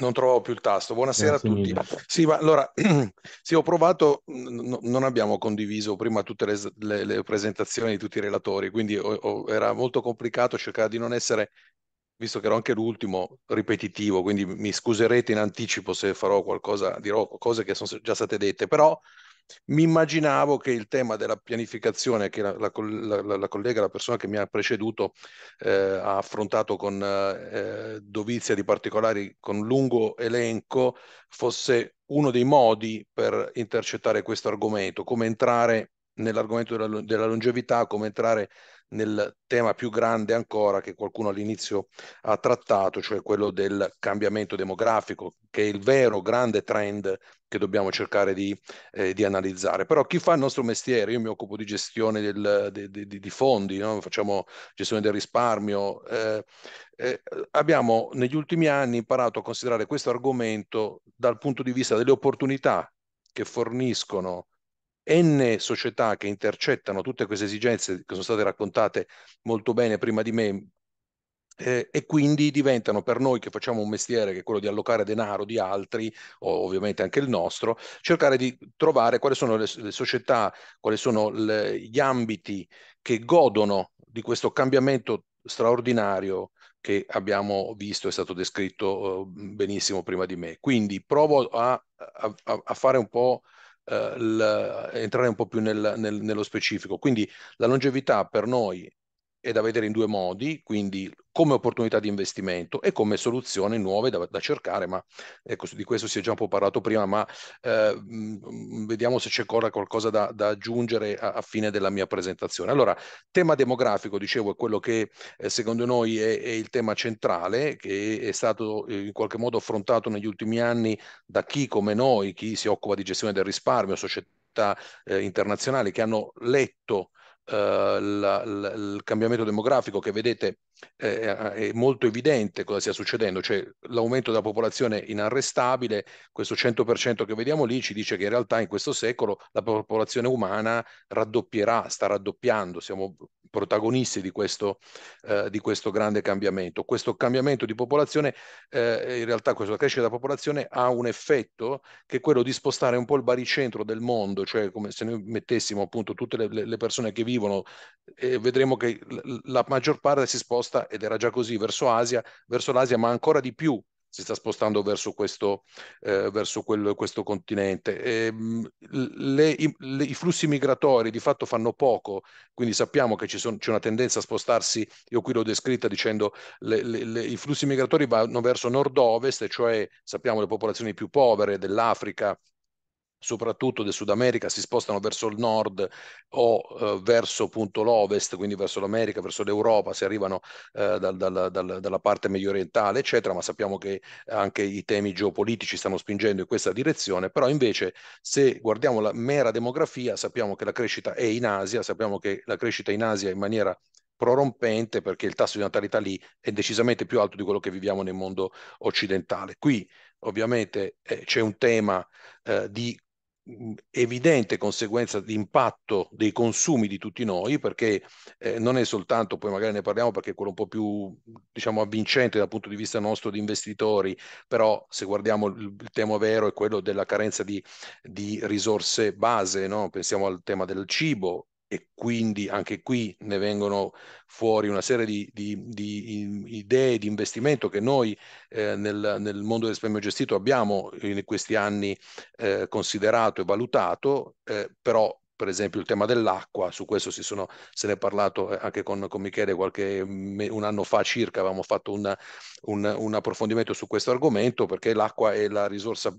Non trovavo più il tasto. Buonasera Grazie a tutti. Mille. Sì, ma allora, sì, ho provato, non abbiamo condiviso prima tutte le, le, le presentazioni di tutti i relatori, quindi ho, ho, era molto complicato cercare di non essere, visto che ero anche l'ultimo, ripetitivo, quindi mi scuserete in anticipo se farò qualcosa, dirò cose che sono già state dette, però mi immaginavo che il tema della pianificazione che la, la, la, la collega, la persona che mi ha preceduto, eh, ha affrontato con eh, dovizia di particolari, con lungo elenco, fosse uno dei modi per intercettare questo argomento, come entrare nell'argomento della, della longevità, come entrare nel tema più grande ancora che qualcuno all'inizio ha trattato, cioè quello del cambiamento demografico, che è il vero grande trend che dobbiamo cercare di, eh, di analizzare. Però chi fa il nostro mestiere, io mi occupo di gestione del, di, di, di, fondi, no? facciamo gestione del risparmio, eh, eh, abbiamo negli ultimi anni imparato a considerare questo argomento dal punto di vista delle opportunità che forniscono N società che intercettano tutte queste esigenze che sono state raccontate molto bene prima di me eh, e quindi diventano per noi che facciamo un mestiere che è quello di allocare denaro di altri, ovviamente anche il nostro, cercare di trovare quali sono le, le società, quali sono le, gli ambiti che godono di questo cambiamento straordinario che abbiamo visto e stato descritto eh, benissimo prima di me. Quindi provo a, a, a fare un po' eh, l, entrare un po' più nel, nel, nello specifico. Quindi la longevità per noi è da vedere in due modi, quindi come opportunità di investimento e come soluzioni nuove da, da cercare, ma ecco, di questo si è già un po' parlato prima, ma eh, mm, vediamo se c'è ancora qualcosa da, da aggiungere a, a, fine della mia presentazione. Allora, tema demografico, dicevo, è quello che eh, secondo noi è, è, il tema centrale, che è stato eh, in qualche modo affrontato negli ultimi anni da chi come noi, chi si occupa di gestione del risparmio, società eh, internazionali che hanno letto eh, la, la, il cambiamento demografico che vedete eh, è molto evidente cosa stia succedendo, cioè l'aumento della popolazione inarrestabile, questo 100% che vediamo lì ci dice che in realtà in questo secolo la popolazione umana raddoppierà, sta raddoppiando, siamo protagonisti di questo, eh, di questo grande cambiamento. Questo cambiamento di popolazione, eh, in realtà questa crescita della popolazione ha un effetto che è quello di spostare un po' il baricentro del mondo, cioè come se noi mettessimo appunto tutte le, le persone che vivono arrivano, e vedremo che la maggior parte si sposta, ed era già così, verso Asia, verso l'Asia, ma ancora di più si sta spostando verso questo, eh, verso quel, questo continente. E, ehm, le, i, le, I flussi migratori di fatto fanno poco, quindi sappiamo che sono, c'è una tendenza a spostarsi, io qui l'ho descritta dicendo le, le, i flussi migratori vanno verso nord-ovest, cioè sappiamo le popolazioni più povere dell'Africa soprattutto del Sud America, si spostano verso il nord o eh, verso appunto, l'ovest, quindi verso l'America, verso l'Europa, se arrivano eh, dal, dal, dal, dalla parte medio orientale, eccetera, ma sappiamo che anche i temi geopolitici stanno spingendo in questa direzione, però invece se guardiamo la mera demografia sappiamo che la crescita è in Asia, sappiamo che la crescita in Asia in maniera prorompente perché il tasso di natalità lì è decisamente più alto di quello che viviamo nel mondo occidentale. Qui ovviamente eh, c'è un tema eh, di Mm, evidente conseguenza di impatto dei consumi di tutti noi, perché eh, non è soltanto, poi magari ne parliamo perché è quello un po' più diciamo avvincente dal punto di vista nostro di investitori, però se guardiamo il, il tema vero è quello della carenza di, di risorse base, no? pensiamo al tema del cibo, e quindi anche qui ne vengono fuori una serie di, di, di idee di investimento che noi eh, nel, nel, mondo del risparmio gestito abbiamo in questi anni eh, considerato e valutato, eh, però per esempio il tema dell'acqua, su questo sono, se ne è parlato eh, anche con, con Michele qualche, un anno fa circa, avevamo fatto una, un, un, approfondimento su questo argomento perché l'acqua è la risorsa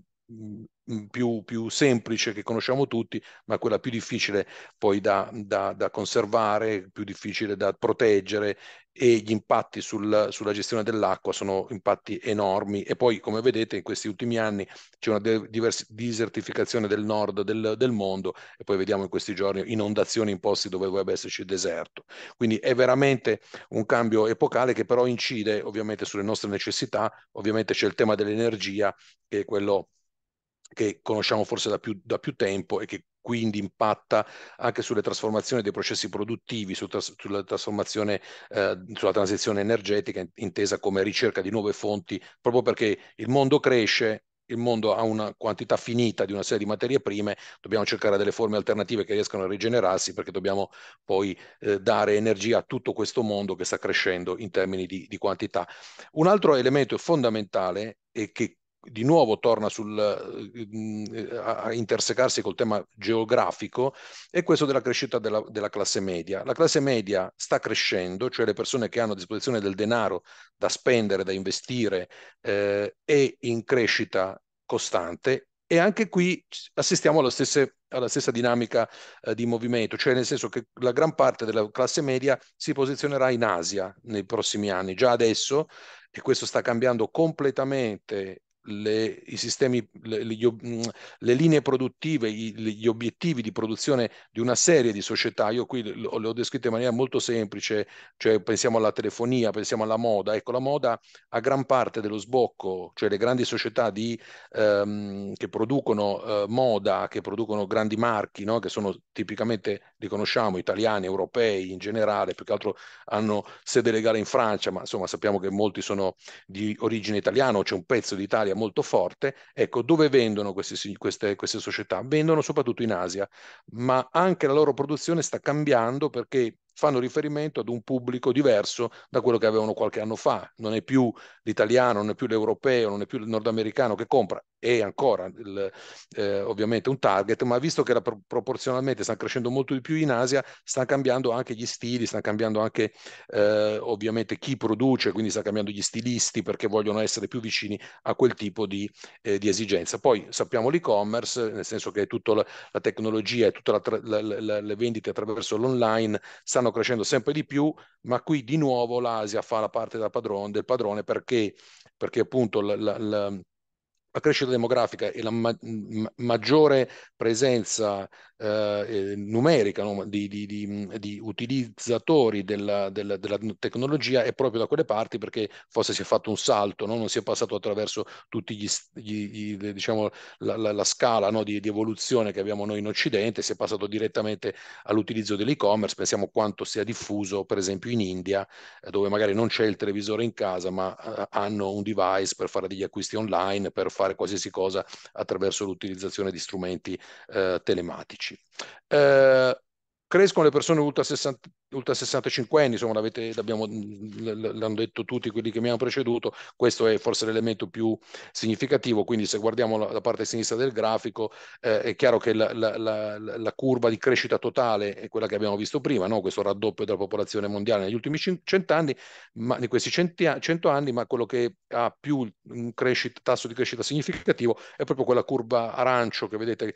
più, più, semplice che conosciamo tutti, ma quella più difficile poi da, da, da conservare, più difficile da proteggere e gli impatti sul, sulla gestione dell'acqua sono impatti enormi e poi come vedete in questi ultimi anni c'è una de- divers- del nord del, del, mondo e poi vediamo in questi giorni inondazioni in posti dove dovrebbe esserci il deserto. Quindi è veramente un cambio epocale che però incide ovviamente sulle nostre necessità, ovviamente c'è il tema dell'energia che è quello che conosciamo forse da più, da più tempo e che quindi impatta anche sulle trasformazioni dei processi produttivi, su tras- sulla trasformazione, eh, sulla transizione energetica, intesa come ricerca di nuove fonti, proprio perché il mondo cresce, il mondo ha una quantità finita di una serie di materie prime, dobbiamo cercare delle forme alternative che riescano a rigenerarsi perché dobbiamo poi eh, dare energia a tutto questo mondo che sta crescendo in termini di, di quantità. Un altro elemento fondamentale e che di nuovo torna sul, eh, a intersecarsi col tema geografico, è questo della crescita della, della, classe media. La classe media sta crescendo, cioè le persone che hanno a disposizione del denaro da spendere, da investire, eh, è in crescita costante e anche qui assistiamo alla stessa, alla stessa dinamica eh, di movimento, cioè nel senso che la gran parte della classe media si posizionerà in Asia nei prossimi anni, già adesso, e questo sta cambiando completamente le, sistemi, le, le, mm, linee produttive, gli obiettivi di produzione di una serie di società. Io qui le ho descritte in maniera molto semplice, cioè pensiamo alla telefonia, pensiamo alla moda. Ecco, la moda ha gran parte dello sbocco, cioè le grandi società di, ehm, che producono eh, moda, che producono grandi marchi, no? che sono tipicamente, li italiani, europei in generale, più che altro hanno sede legale in Francia, ma insomma sappiamo che molti sono di origine italiana o c'è un pezzo d'Italia molto forte. Ecco, dove vendono questi, queste, queste società? Vendono soprattutto in Asia, ma anche la loro produzione sta cambiando perché fanno riferimento ad un pubblico diverso da quello che avevano qualche anno fa. Non è più l'italiano, non è più l'europeo, non è più il nordamericano che compra, è ancora il, eh, ovviamente un target, ma visto che la, proporzionalmente sta crescendo molto di più in Asia, stanno cambiando anche gli stili, stanno cambiando anche eh, ovviamente chi produce, quindi stanno cambiando gli stilisti perché vogliono essere più vicini a quel tipo di, eh, di esigenza. Poi sappiamo l'e-commerce, nel senso che tutta la, la tecnologia e tutte le vendite attraverso l'online stanno stanno crescendo sempre di più, ma qui di nuovo l'Asia fa la parte padrone, del padrone perché, perché appunto la, la, la, la, crescita demografica e la ma, ma, maggiore presenza eh, eh numerica no? di, di, di, di, utilizzatori della, della, della, tecnologia è proprio da quelle parti perché forse si è fatto un salto, no? non si è passato attraverso tutti gli, gli, gli diciamo, la, la, la scala no? di, evoluzione che abbiamo noi in Occidente, si è passato direttamente all'utilizzo dell'e-commerce, pensiamo quanto sia diffuso per esempio in India eh, dove magari non c'è il televisore in casa ma eh, hanno un device per fare degli acquisti online, per fare qualsiasi cosa attraverso l'utilizzazione di strumenti eh, telematici farmaci. Eh, crescono le persone ultra, 60, ultra 65 anni, insomma l'hanno detto tutti quelli che mi hanno preceduto, questo è forse l'elemento più significativo, quindi se guardiamo la, la parte sinistra del grafico eh, è chiaro che la, la, la, curva di crescita totale è quella che abbiamo visto prima, no? questo raddoppio della popolazione mondiale negli ultimi 100 anni, ma, di questi 100 anni, ma quello che ha più un crescita, tasso di crescita significativo è proprio quella curva arancio che vedete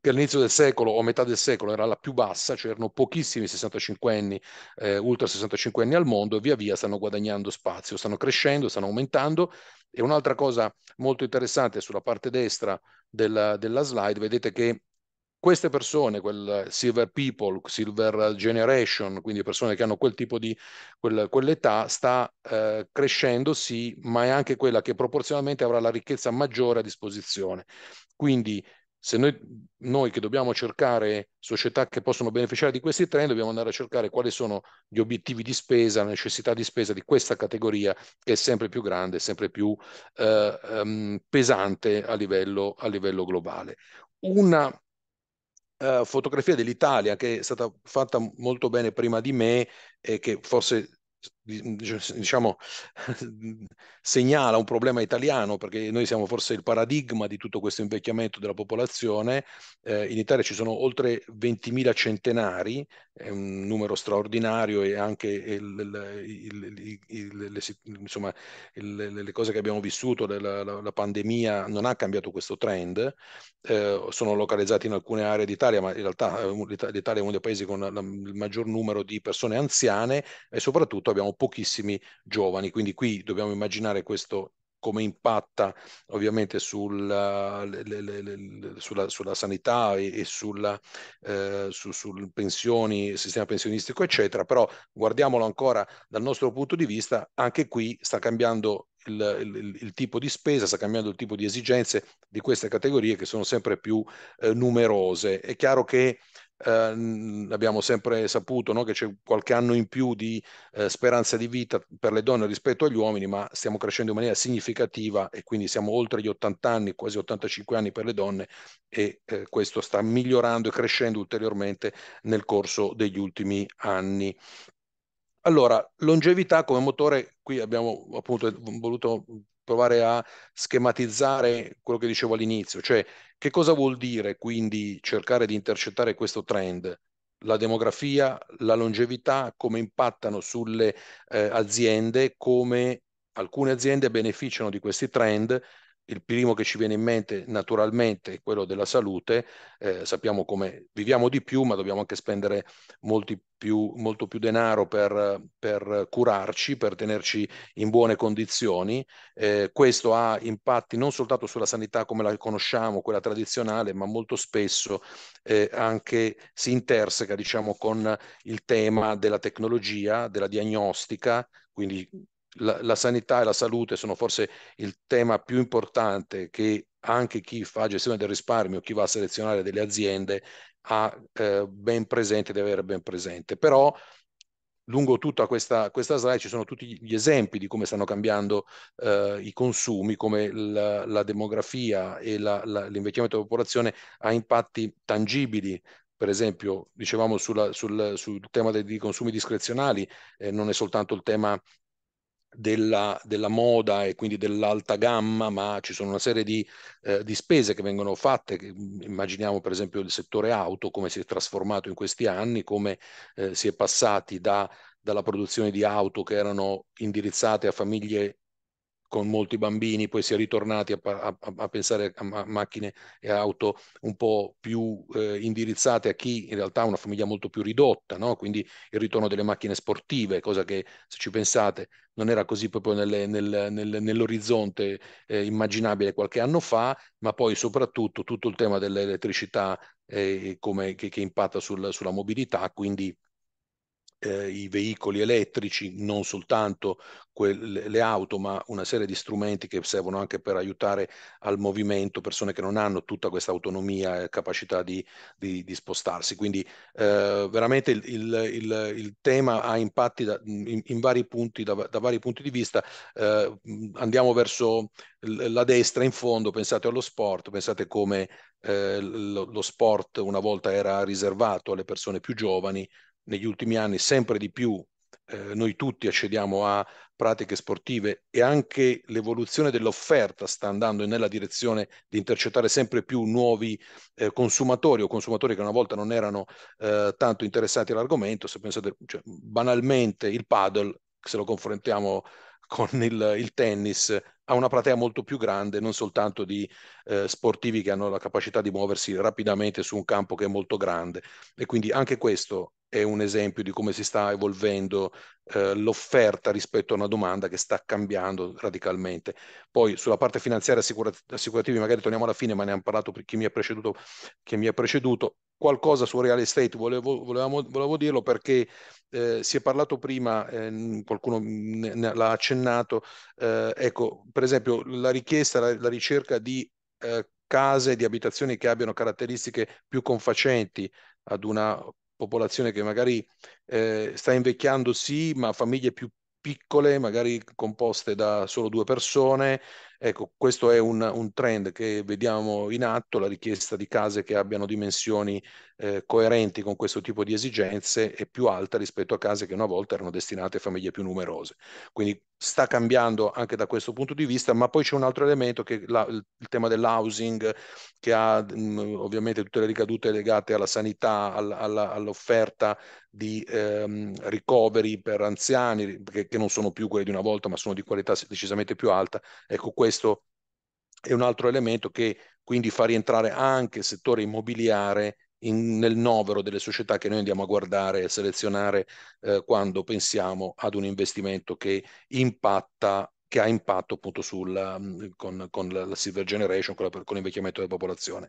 per l'inizio del secolo o metà del secolo era la più bassa, c'erano cioè pochissimi 65 anni, eh, ultra 65 anni al mondo e via via stanno guadagnando spazio, stanno crescendo, stanno aumentando. E un'altra cosa molto interessante sulla parte destra della, della slide, vedete che queste persone, quel silver people, silver generation, quindi persone che hanno quel tipo di quel, quell'età, sta eh, crescendo, sì, ma è anche quella che proporzionalmente avrà la ricchezza maggiore a disposizione. Quindi se noi, noi, che dobbiamo cercare società che possono beneficiare di questi trend, dobbiamo andare a cercare quali sono gli obiettivi di spesa, la necessità di spesa di questa categoria che è sempre più grande, sempre più eh, um, pesante a livello, a livello, globale. Una eh, fotografia dell'Italia che è stata fatta molto bene prima di me e che forse cioè, diciamo, segnala un problema italiano, perché noi siamo forse il paradigma di tutto questo invecchiamento della popolazione. Eh, in Italia ci sono oltre 20.000 centenari, è un numero straordinario e anche il, il, il, le, insomma, le, cose che abbiamo vissuto, la, la, la, pandemia, non ha cambiato questo trend. Eh, sono localizzati in alcune aree d'Italia, ma in realtà eh, l'Italia è uno dei paesi con la, il maggior numero di persone anziane e soprattutto abbiamo pochissimi giovani. Quindi qui dobbiamo immaginare questo come impatta ovviamente sul, le, le, le, sulla, sulla, sanità e, e sulla, eh, su, sul pensioni, sistema pensionistico, eccetera, però guardiamolo ancora dal nostro punto di vista, anche qui sta cambiando il, il, il tipo di spesa, sta cambiando il tipo di esigenze di queste categorie che sono sempre più eh, numerose. È chiaro che eh, abbiamo sempre saputo no, che c'è qualche anno in più di eh, speranza di vita per le donne rispetto agli uomini, ma stiamo crescendo in maniera significativa e quindi siamo oltre gli 80 anni, quasi 85 anni per le donne e eh, questo sta migliorando e crescendo ulteriormente nel corso degli ultimi anni. Allora, longevità come motore, qui abbiamo appunto voluto provare a schematizzare quello che dicevo all'inizio, cioè che cosa vuol dire quindi cercare di intercettare questo trend? La demografia, la longevità, come impattano sulle eh, aziende, come alcune aziende beneficiano di questi trend il primo che ci viene in mente naturalmente è quello della salute, eh, sappiamo come viviamo di più ma dobbiamo anche spendere più, molto più denaro per, per, curarci, per tenerci in buone condizioni. Eh, questo ha impatti non soltanto sulla sanità come la conosciamo, quella tradizionale, ma molto spesso eh, anche si interseca diciamo, con il tema della tecnologia, della diagnostica, quindi la, la, sanità e la salute sono forse il tema più importante che anche chi fa gestione del risparmio, chi va a selezionare delle aziende, ha eh, ben presente, deve avere ben presente. Però lungo tutta questa, questa, slide ci sono tutti gli esempi di come stanno cambiando eh, i consumi, come la, la demografia e la, la, l'invecchiamento della popolazione ha impatti tangibili. Per esempio, dicevamo sulla, sul, sul, tema dei, dei consumi discrezionali, eh, non è soltanto il tema della, della, moda e quindi dell'alta gamma, ma ci sono una serie di, eh, di spese che vengono fatte. Mm, immaginiamo per esempio il settore auto, come si è trasformato in questi anni, come eh, si è passati da, dalla produzione di auto che erano indirizzate a famiglie con molti bambini, poi si è ritornati a, a, a pensare a macchine e auto un po' più eh, indirizzate a chi in realtà ha una famiglia molto più ridotta, no? quindi il ritorno delle macchine sportive, cosa che se ci pensate non era così proprio nelle, nel, nel, nell'orizzonte eh, immaginabile qualche anno fa, ma poi soprattutto tutto il tema dell'elettricità eh, come, che, che, impatta sul, sulla mobilità, quindi eh, i veicoli elettrici, non soltanto quelle, le auto, ma una serie di strumenti che servono anche per aiutare al movimento persone che non hanno tutta questa autonomia e capacità di, di, di spostarsi. Quindi eh, veramente il, il, il, il, tema ha impatti da, in, in, vari punti, da, da, vari punti di vista. Eh, andiamo verso la destra in fondo, pensate allo sport, pensate come eh, lo, lo sport una volta era riservato alle persone più giovani, negli ultimi anni sempre di più eh, noi tutti accediamo a pratiche sportive e anche l'evoluzione dell'offerta sta andando nella direzione di intercettare sempre più nuovi eh, consumatori o consumatori che una volta non erano eh, tanto interessati all'argomento. Se pensate cioè, banalmente il paddle, se lo confrontiamo con il, il, tennis ha una platea molto più grande, non soltanto di eh, sportivi che hanno la capacità di muoversi rapidamente su un campo che è molto grande. E quindi anche questo è un esempio di come si sta evolvendo eh, l'offerta rispetto a una domanda che sta cambiando radicalmente. Poi sulla parte finanziaria assicurativa, magari torniamo alla fine, ma ne hanno parlato per chi mi ha preceduto. Mi ha preceduto. Qualcosa su real estate volevo, volevamo, volevo dirlo perché eh, si è parlato prima, eh, qualcuno ne, ne, l'ha accennato, eh, ecco, per esempio la richiesta, la, la ricerca di eh, case, di abitazioni che abbiano caratteristiche più confacenti ad una popolazione che magari eh, sta invecchiando sì, ma famiglie più piccole, magari composte da solo due persone, Ecco, questo è un, un, trend che vediamo in atto, la richiesta di case che abbiano dimensioni eh, coerenti con questo tipo di esigenze è più alta rispetto a case che una volta erano destinate a famiglie più numerose. Quindi sta cambiando anche da questo punto di vista, ma poi c'è un altro elemento che la, il tema dell'housing che ha mh, mm, ovviamente tutte le ricadute legate alla sanità, all, alla, all'offerta di ehm, ricoveri per anziani che, che, non sono più quelli di una volta, ma sono di qualità decisamente più alta. Ecco, questo questo è un altro elemento che quindi fa rientrare anche il settore immobiliare in, nel novero delle società che noi andiamo a guardare e selezionare eh, quando pensiamo ad un investimento che impatta che ha impatto appunto sul, con, con, la Silver Generation, con, la, con l'invecchiamento della popolazione.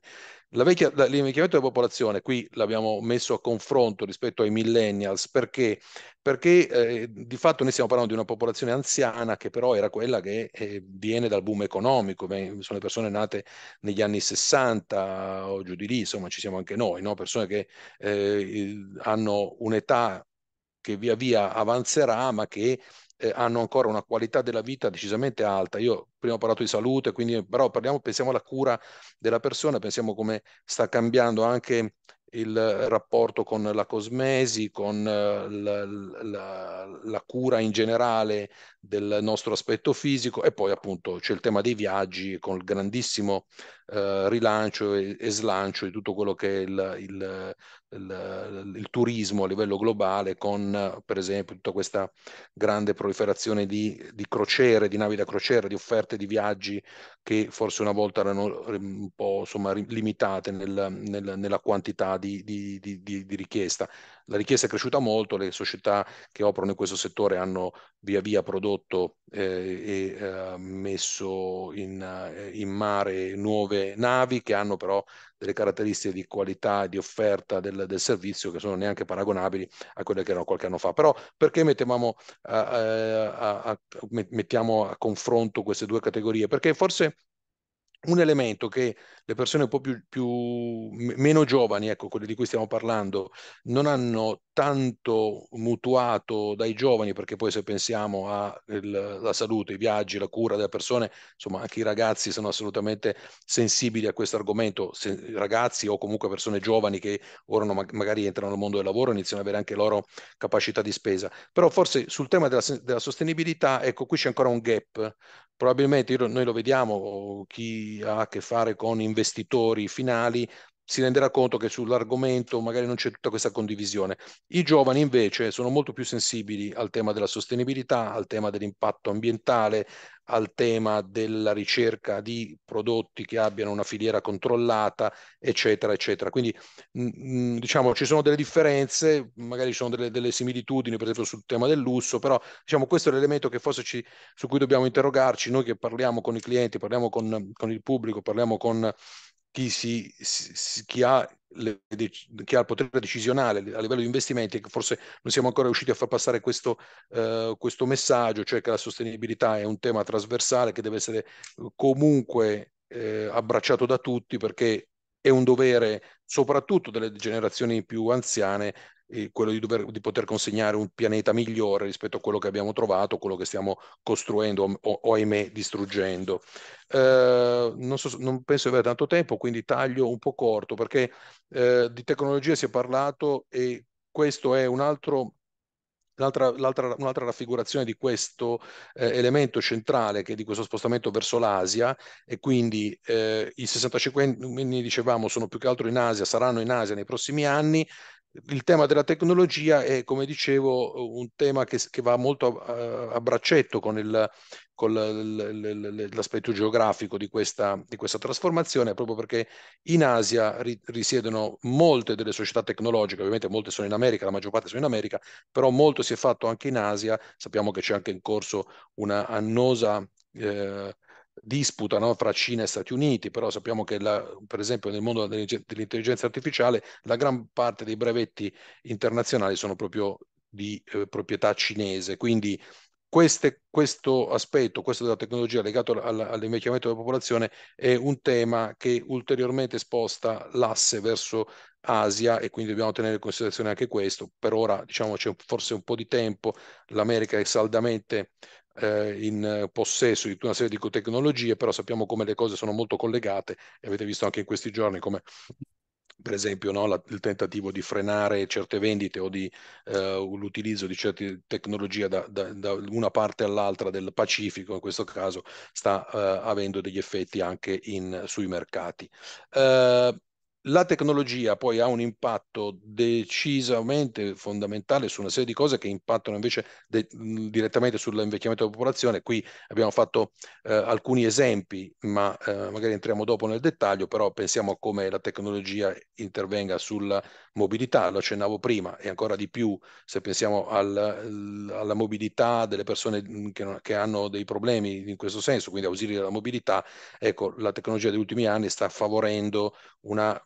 La vecchia, la, l'invecchiamento della popolazione qui l'abbiamo messo a confronto rispetto ai millennials perché, perché eh, di fatto noi stiamo parlando di una popolazione anziana che però era quella che eh, viene dal boom economico, sono le persone nate negli anni 60 o giù di lì, insomma ci siamo anche noi, no? persone che eh, hanno un'età che via via avanzerà ma che eh, hanno ancora una qualità della vita decisamente alta. Io prima ho parlato di salute, quindi però parliamo, pensiamo alla cura della persona, pensiamo come sta cambiando anche il rapporto con la cosmesi, con eh, la, la, la, cura in generale del nostro aspetto fisico e poi appunto c'è il tema dei viaggi con il grandissimo eh, rilancio e, e, slancio di tutto quello che è il, il il, il, turismo a livello globale con per esempio tutta questa grande proliferazione di, di, crociere, di navi da crociere, di offerte di viaggi che forse una volta erano ehm, un po' insomma, limitate nel, nel, nella quantità di, di, di, richiesta. La richiesta è cresciuta molto, le società che operano in questo settore hanno via via prodotto eh, e eh, messo in, eh, in mare nuove navi che hanno però delle caratteristiche di qualità e di offerta del, del, servizio che sono neanche paragonabili a quelle che erano qualche anno fa. Però perché mettiamo eh, eh, a, a, a, mettiamo a confronto queste due categorie? Perché forse un elemento che le persone un po' più, più, meno giovani, ecco, quelle di cui stiamo parlando, non hanno tanto mutuato dai giovani, perché poi se pensiamo alla salute, i viaggi, la cura delle persone, insomma anche i ragazzi sono assolutamente sensibili a questo argomento, se, ragazzi o comunque persone giovani che ora non, magari entrano nel mondo del lavoro iniziano ad avere anche loro capacità di spesa. Però forse sul tema della, della sostenibilità, ecco, qui c'è ancora un gap. Probabilmente io, noi lo vediamo, chi ha a che fare con investitori finali si renderà conto che sull'argomento magari non c'è tutta questa condivisione. I giovani invece sono molto più sensibili al tema della sostenibilità, al tema dell'impatto ambientale, al tema della ricerca di prodotti che abbiano una filiera controllata, eccetera, eccetera. Quindi mh, diciamo ci sono delle differenze, magari ci sono delle, delle, similitudini, per esempio sul tema del lusso, però diciamo questo è l'elemento che forse ci, su cui dobbiamo interrogarci, noi che parliamo con i clienti, parliamo con, con il pubblico, parliamo con chi, si, si, chi, ha le, chi, ha il potere decisionale a livello di investimenti, che forse non siamo ancora riusciti a far passare questo, uh, questo messaggio, cioè che la sostenibilità è un tema trasversale che deve essere eh, comunque eh, abbracciato da tutti perché è un dovere soprattutto delle generazioni più anziane quello di, dover, di, poter consegnare un pianeta migliore rispetto a quello che abbiamo trovato, quello che stiamo costruendo o, o ahimè distruggendo. Eh, non, so, non, penso di avere tanto tempo, quindi taglio un po' corto perché eh, di tecnologia si è parlato e questo è un altro L'altra, l'altra, un'altra raffigurazione di questo eh, elemento centrale che è di questo spostamento verso l'Asia e quindi eh, i 65 anni dicevamo sono più che altro in Asia, saranno in Asia nei prossimi anni, il tema della tecnologia è, come dicevo, un tema che, che va molto a, a braccetto con, il, con l'aspetto geografico di questa, di questa, trasformazione, proprio perché in Asia ri, risiedono molte delle società tecnologiche, ovviamente molte sono in America, la maggior parte sono in America, però molto si è fatto anche in Asia, sappiamo che c'è anche in corso una annosa... Eh, disputa no, fra Cina e Stati Uniti, però sappiamo che la, per esempio nel mondo dell'intelligenza artificiale la gran parte dei brevetti internazionali sono proprio di eh, proprietà cinese, quindi queste, questo aspetto, questo della tecnologia legato all'invecchiamento della popolazione è un tema che ulteriormente sposta l'asse verso Asia e quindi dobbiamo tenere in considerazione anche questo. Per ora diciamo c'è forse un po' di tempo, l'America è saldamente eh, in possesso di tutta una serie di tecnologie, però sappiamo come le cose sono molto collegate e avete visto anche in questi giorni come per esempio no, la, il tentativo di frenare certe vendite o di, eh, l'utilizzo di certe tecnologie da, da, da, una parte all'altra del Pacifico, in questo caso, sta eh, avendo degli effetti anche in, sui mercati. Eh, la tecnologia poi ha un impatto decisamente fondamentale su una serie di cose che impattano invece de- direttamente sull'invecchiamento della popolazione. Qui abbiamo fatto eh, alcuni esempi, ma eh, magari entriamo dopo nel dettaglio, però pensiamo a come la tecnologia intervenga sulla mobilità, lo accennavo prima, e ancora di più se pensiamo al, alla mobilità delle persone che, non, che, hanno dei problemi in questo senso, quindi ausili della mobilità, ecco, la tecnologia degli ultimi anni sta favorendo una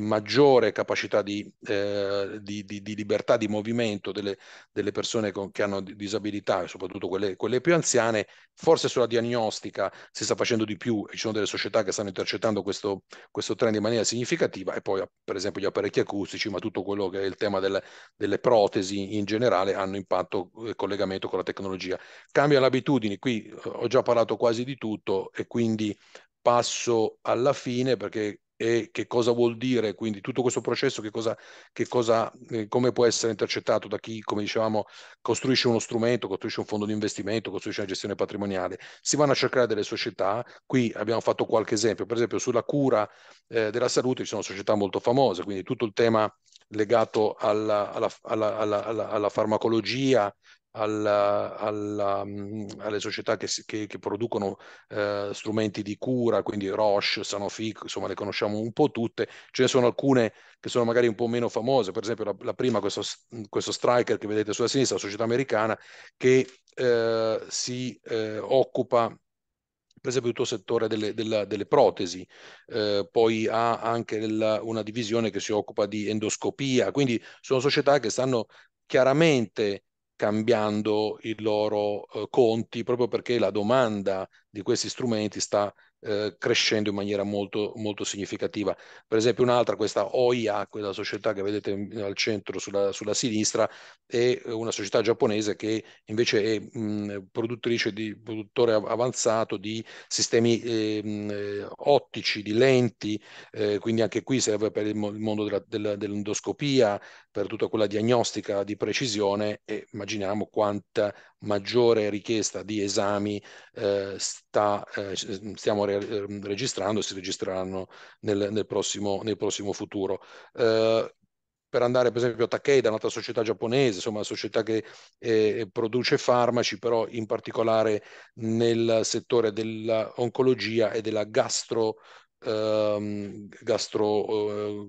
maggiore capacità di, eh, di, di, di, libertà di movimento delle, delle persone con, che hanno disabilità, soprattutto quelle, quelle, più anziane, forse sulla diagnostica si sta facendo di più, e ci sono delle società che stanno intercettando questo, questo trend in maniera significativa e poi per esempio gli apparecchi acustici, ma tutto quello che è il tema delle, delle protesi in generale hanno impatto e eh, collegamento con la tecnologia. Cambia le abitudini, qui eh, ho già parlato quasi di tutto e quindi passo alla fine perché e che cosa vuol dire, quindi tutto questo processo che cosa, che cosa, eh, come può essere intercettato da chi, come dicevamo, costruisce uno strumento, costruisce un fondo di investimento, costruisce una gestione patrimoniale. Si vanno a cercare delle società, qui abbiamo fatto qualche esempio, per esempio sulla cura eh, della salute ci sono società molto famose, quindi tutto il tema legato alla, alla, alla, alla farmacologia, alla, alla, mm, alle società che, che, che producono eh, strumenti di cura, quindi Roche, Sanofi, insomma le conosciamo un po' tutte, ce ne sono alcune che sono magari un po' meno famose, per esempio la, la prima, questo, questo, striker che vedete sulla sinistra, la società americana, che eh, si eh, occupa per esempio tutto il settore delle, della, delle protesi, eh, poi ha anche la, una divisione che si occupa di endoscopia, quindi sono società che stanno chiaramente cambiando i loro eh, conti proprio perché la domanda di questi strumenti sta eh, crescendo in maniera molto, molto significativa. Per esempio un'altra, questa OIA, quella società che vedete al centro sulla, sulla sinistra, è una società giapponese che invece è mh, mm, produttrice di produttore avanzato di sistemi ehm, eh, mh, ottici, di lenti, eh, quindi anche qui serve per il mondo della, della, dell'endoscopia, per tutta quella diagnostica di precisione e immaginiamo quanta maggiore richiesta di esami eh, sta, eh, mm, stiamo re- ehm, registrando e si registreranno nel, nel, prossimo, nel prossimo, futuro. Eh, per andare per esempio a Takeda, un'altra società giapponese, insomma una società che eh, produce farmaci, però in particolare nel settore dell'oncologia e della gastro, ehm, gastro, eh,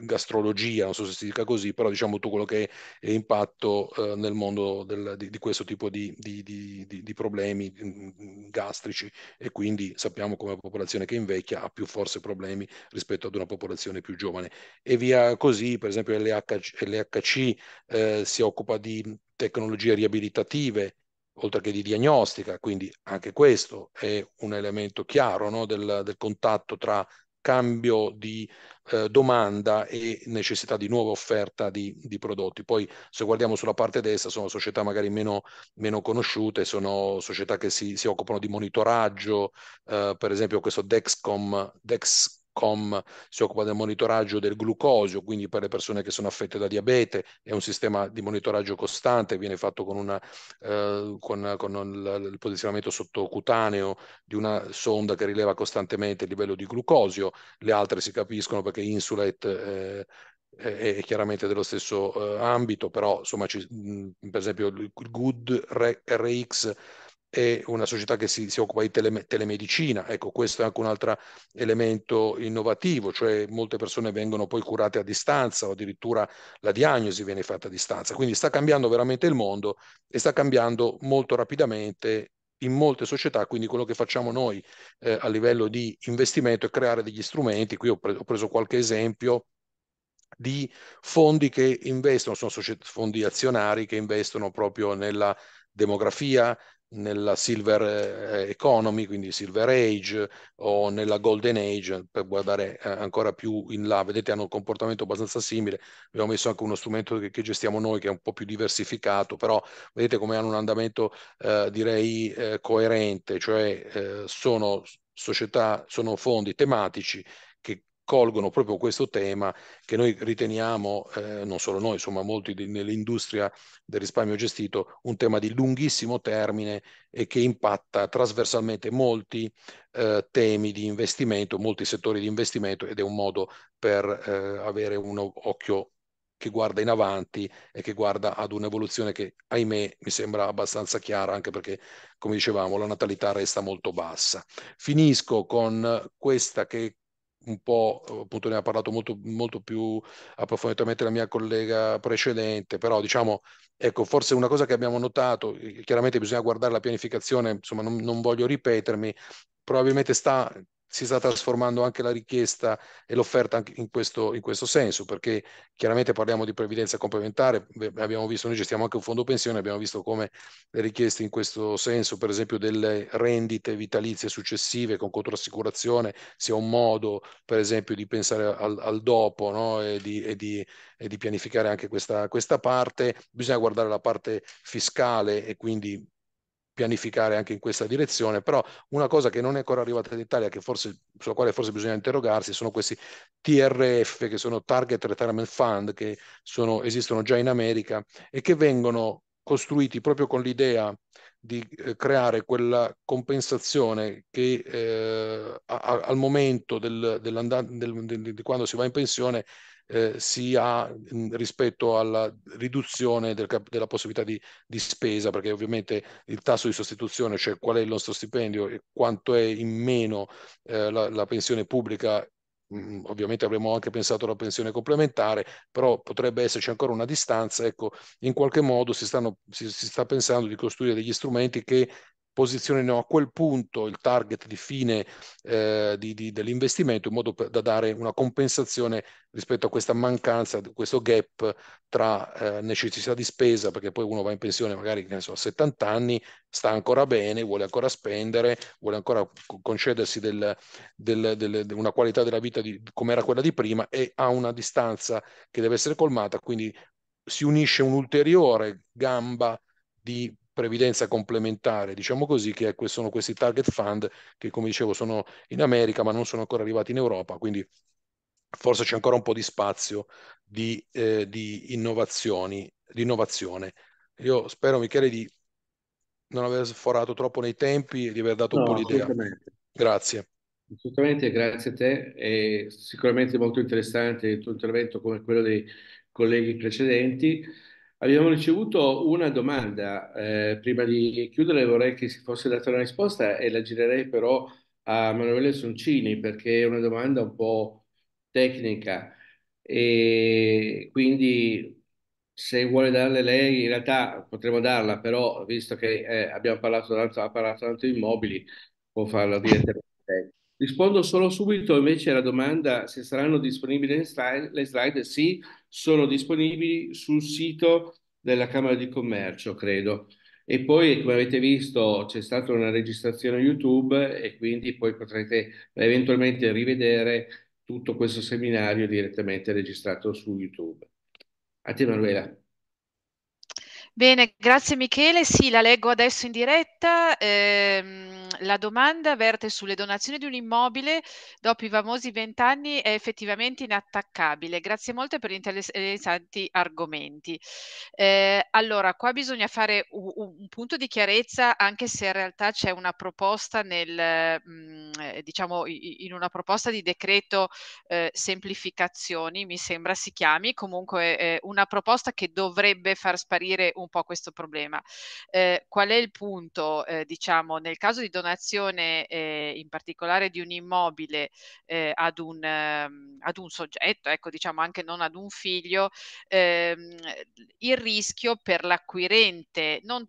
gastrologia, non so se si dica così, però diciamo tutto quello che è impatto eh, nel mondo del, di, di, questo tipo di, di, di, problemi mm, mm, gastrici e quindi sappiamo come la popolazione che invecchia ha più forse problemi rispetto ad una popolazione più giovane. E via così, per esempio l'HC, l'HC eh, si occupa di tecnologie riabilitative oltre che di diagnostica, quindi anche questo è un elemento chiaro no, del, del, contatto tra cambio di eh, domanda e necessità di nuova offerta di, di, prodotti. Poi se guardiamo sulla parte destra sono società magari meno, meno conosciute, sono società che si, si occupano di monitoraggio, eh, per esempio questo Dexcom, Dex, Glucom si occupa del monitoraggio del glucosio, quindi per le persone che sono affette da diabete è un sistema di monitoraggio costante, viene fatto con, una, eh, con, con il, il posizionamento sottocutaneo di una sonda che rileva costantemente il livello di glucosio, le altre si capiscono perché Insulet... Eh, è chiaramente dello stesso eh, ambito, però insomma, ci, mh, mm, per esempio il Good RX è una società che si, si occupa di tele, telemedicina, ecco questo è anche un altro elemento innovativo, cioè molte persone vengono poi curate a distanza o addirittura la diagnosi viene fatta a distanza, quindi sta cambiando veramente il mondo e sta cambiando molto rapidamente in molte società, quindi quello che facciamo noi eh, a livello di investimento è creare degli strumenti, qui ho, pre- ho preso qualche esempio di fondi che investono, sono societ- fondi azionari che investono proprio nella demografia, nella Silver eh, Economy, quindi Silver Age o nella Golden Age, per guardare eh, ancora più in là, vedete hanno un comportamento abbastanza simile, abbiamo messo anche uno strumento che, che gestiamo noi che è un po' più diversificato, però vedete come hanno un andamento eh, direi eh, coerente, cioè eh, sono società, sono fondi tematici colgono proprio questo tema che noi riteniamo, eh, non solo noi, insomma molti di, nell'industria del risparmio gestito, un tema di lunghissimo termine e che impatta trasversalmente molti eh, temi di investimento, molti settori di investimento ed è un modo per eh, avere un occhio che guarda in avanti e che guarda ad un'evoluzione che, ahimè, mi sembra abbastanza chiara, anche perché, come dicevamo, la natalità resta molto bassa. Finisco con questa che un po', appunto ne ha parlato molto, molto più approfonditamente la mia collega precedente, però diciamo, ecco, forse una cosa che abbiamo notato, eh, chiaramente bisogna guardare la pianificazione, insomma non, non voglio ripetermi, probabilmente sta si sta trasformando anche la richiesta e l'offerta in questo, in questo, senso, perché chiaramente parliamo di previdenza complementare, abbiamo visto, noi gestiamo anche un fondo pensione, abbiamo visto come le richieste in questo senso, per esempio delle rendite vitalizie successive con controassicurazione, sia un modo per esempio di pensare al, al dopo no? e, di, e, di, e, di, pianificare anche questa, questa parte, bisogna guardare la parte fiscale e quindi pianificare anche in questa direzione, però una cosa che non è ancora arrivata in Italia, forse, sulla quale forse bisogna interrogarsi, sono questi TRF, che sono Target Retirement Fund, che sono, esistono già in America e che vengono costruiti proprio con l'idea di eh, creare quella compensazione che eh, a, a, al momento del, del, del, di quando si va in pensione eh, si ha mm, rispetto alla riduzione del della possibilità di, di, spesa, perché ovviamente il tasso di sostituzione, cioè qual è il nostro stipendio e quanto è in meno eh, la, la pensione pubblica mm, ovviamente avremmo anche pensato alla pensione complementare, però potrebbe esserci ancora una distanza, ecco, in qualche modo si, stanno, si, si sta pensando di costruire degli strumenti che posizionino a quel punto il target di fine eh, di, di, dell'investimento in modo per, da dare una compensazione rispetto a questa mancanza, questo gap tra eh, necessità di spesa, perché poi uno va in pensione magari ne so, a 70 anni, sta ancora bene, vuole ancora spendere, vuole ancora concedersi del, del, del, una qualità della vita di, come era quella di prima e ha una distanza che deve essere colmata, quindi si unisce un'ulteriore gamba di previdenza complementare, diciamo così, che sono questi target fund che, come dicevo, sono in America ma non sono ancora arrivati in Europa, quindi forse c'è ancora un po' di spazio di, eh, di innovazioni, di innovazione. Io spero, Michele, di non aver sforato troppo nei tempi e di aver dato no, un po' l'idea. Grazie. Assolutamente, grazie a te. È sicuramente molto interessante il tuo intervento come quello dei colleghi precedenti. Abbiamo ricevuto una domanda, eh, prima di chiudere vorrei che si fosse data una risposta e la girerei però a Manuele Soncini perché è una domanda un po' tecnica e quindi se vuole darle lei, in realtà potremmo darla, però visto che eh, abbiamo parlato tanto, ha parlato tanto di immobili, può farla direttamente. Rispondo solo subito invece alla domanda se saranno disponibili le slide, le slide sì, sono disponibili sul sito della Camera di Commercio, credo. E poi, come avete visto, c'è stata una registrazione YouTube e quindi poi potrete eventualmente rivedere tutto questo seminario direttamente registrato su YouTube. A te Manuela. Bene, grazie Michele. Sì, la leggo adesso in diretta. Ehm la domanda verte sulle donazioni di un immobile dopo i famosi vent'anni è effettivamente inattaccabile. Grazie molte per gli eh, interessanti argomenti. Eh, allora, qua bisogna fare un, un, punto di chiarezza, anche se in realtà c'è una proposta nel, mh, mm, eh, diciamo, in una proposta di decreto eh, semplificazioni, mi sembra si chiami, comunque eh, una proposta che dovrebbe far sparire un po' questo problema. Eh, qual è il punto? diciamo, nel caso di donazioni donazione eh, in particolare di un immobile eh, ad, un, ehm, ad, un, soggetto, ecco diciamo anche non ad un figlio, ehm, il rischio per l'acquirente, non,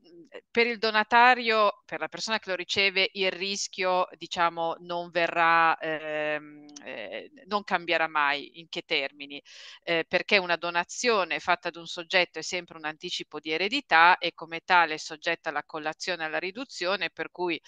per il donatario, per la persona che lo riceve, il rischio diciamo non verrà, ehm, eh, non cambierà mai, in che termini? Eh, perché una donazione fatta ad un soggetto è sempre un anticipo di eredità e come tale è soggetta alla collazione e alla riduzione, per cui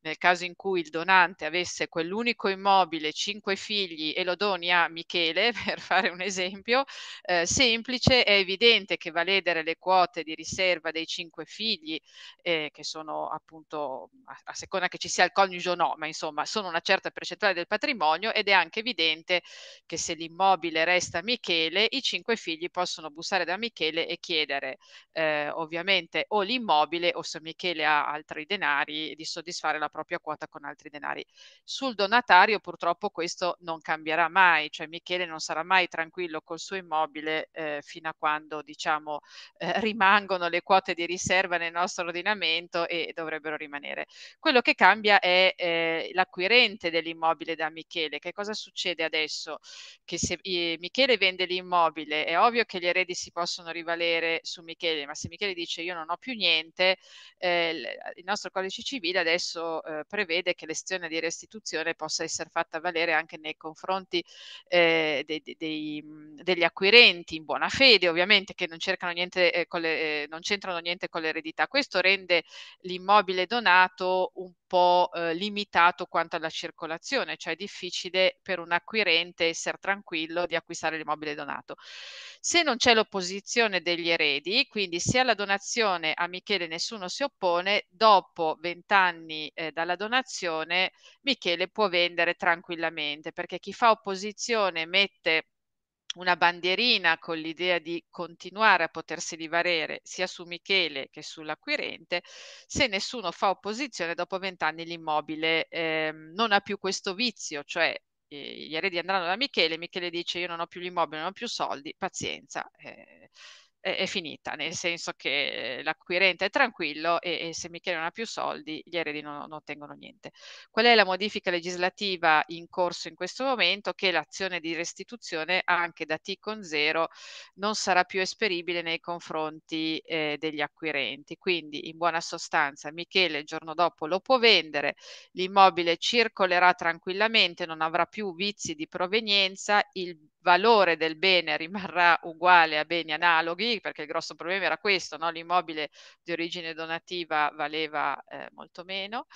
nel caso in cui il donante avesse quell'unico immobile, cinque figli e lo doni a Michele, per fare un esempio eh, semplice, è evidente che va a ledere le quote di riserva dei cinque figli, eh, che sono appunto a, a seconda che ci sia il coniuge o no, ma insomma sono una certa percentuale del patrimonio ed è anche evidente che se l'immobile resta a Michele, i cinque figli possono bussare da Michele e chiedere eh, ovviamente o l'immobile o se Michele ha altri denari di soddisfare la la propria quota con altri denari. Sul donatario purtroppo questo non cambierà mai, cioè Michele non sarà mai tranquillo col suo immobile eh, fino a quando diciamo, eh, rimangono le quote di riserva nel nostro ordinamento e dovrebbero rimanere. Quello che cambia è eh, l'acquirente dell'immobile da Michele. Che cosa succede adesso? Che se Michele vende l'immobile è ovvio che gli eredi si possono rivalere su Michele, ma se Michele dice io non ho più niente, eh, il nostro codice civile adesso eh, prevede che l'estensione di restituzione possa essere fatta valere anche nei confronti eh, dei, dei, mm, degli acquirenti in buona fede, ovviamente, che non, cercano niente, eh, le, eh, non c'entrano niente con l'eredità. Questo rende l'immobile donato un po' eh, limitato quanto alla circolazione, cioè è difficile per un acquirente essere tranquillo di acquistare l'immobile donato. Se non c'è l'opposizione degli eredi, quindi se alla donazione a Michele nessuno si oppone, dopo 20 anni eh, dalla donazione Michele può vendere tranquillamente, perché chi fa opposizione mette una bandierina con l'idea di continuare a potersi divarere sia su Michele che sull'acquirente, se nessuno fa opposizione dopo vent'anni l'immobile eh, non ha più questo vizio, cioè eh, gli eredi andranno da Michele, Michele dice io non ho più l'immobile, non ho più soldi, pazienza. Eh, è, è finita, nel senso che eh, l'acquirente è tranquillo e, e se non ha più soldi gli eredi non, non ottengono niente. Qual è la modifica legislativa in corso in questo momento? Che l'azione di restituzione anche da T con zero non sarà più esperibile nei confronti eh, degli acquirenti. Quindi in buona sostanza Michele il giorno dopo lo può vendere, l'immobile circolerà tranquillamente, non avrà più vizi di provenienza, il valore del bene rimarrà uguale a beni analoghi, perché il grosso problema era questo, no? l'immobile di origine donativa valeva eh, molto meno,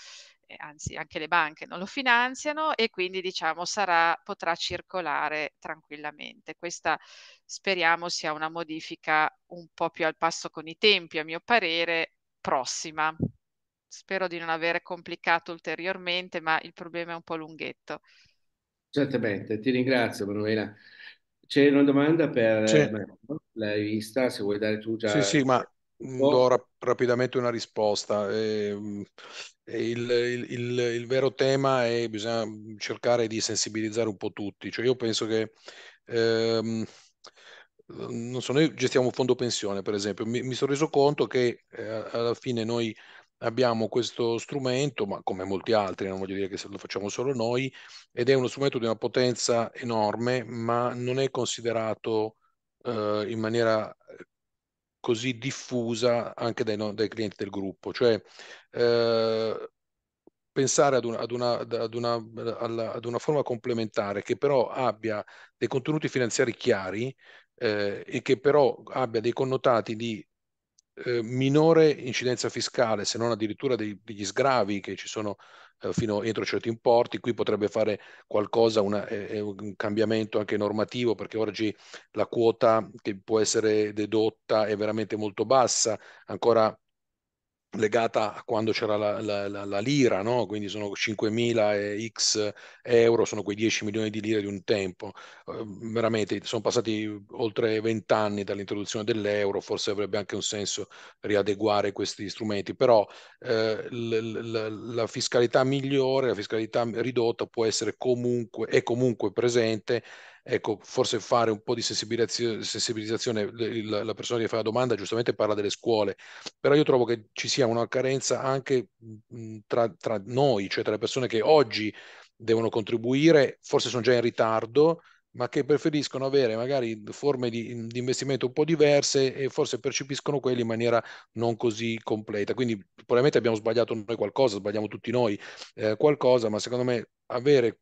eh, anzi anche le banche non lo finanziano e quindi diciamo sarà, potrà circolare tranquillamente. Questa speriamo sia una modifica un po' più al passo con i tempi, a mio parere, prossima. Spero di non aver complicato ulteriormente, ma il problema è un po' lunghetto. Certamente, ti ringrazio Manuela. C'è una domanda per eh, la rivista, se vuoi dare tu già... Sì, sì, ma mm, oh. do rap- rapidamente una risposta. Eh, il, il, il, il, vero tema è bisogna cercare di sensibilizzare un po' tutti. Cioè io penso che... Ehm, non so, noi gestiamo un fondo pensione, per esempio. Mi, mi sono reso conto che eh, alla fine noi abbiamo questo strumento, ma come molti altri, non voglio dire che lo facciamo solo noi, ed è uno strumento di una potenza enorme, ma non è considerato eh, in maniera eh, così diffusa anche dai, no, dai clienti del gruppo. Cioè, eh, pensare ad una, ad, una, ad, una, ad una, forma complementare che però abbia dei contenuti finanziari chiari eh, e che però abbia dei connotati di eh, minore incidenza fiscale, se non addirittura dei, degli sgravi che ci sono eh, fino entro certi importi, qui potrebbe fare qualcosa, una, eh, eh un cambiamento anche normativo, perché oggi la quota che può essere dedotta è veramente molto bassa, ancora legata a quando c'era la, la, la, la lira, no? quindi sono 5.000 x euro, sono quei 10 milioni di lire di un tempo. Eh, veramente sono passati oltre 20 anni dall'introduzione dell'euro, forse avrebbe anche un senso riadeguare questi strumenti, però eh, l, l, la fiscalità migliore, la fiscalità ridotta può essere comunque, è comunque presente ecco, forse fare un po' di sensibilizzazione, la persona che fa la domanda giustamente parla delle scuole, però io trovo che ci sia una carenza anche tra, tra noi, cioè tra le persone che oggi devono contribuire, forse sono già in ritardo, ma che preferiscono avere magari forme di, di, investimento un po' diverse e forse percepiscono quelli in maniera non così completa. Quindi probabilmente abbiamo sbagliato noi qualcosa, sbagliamo tutti noi eh, qualcosa, ma secondo me avere,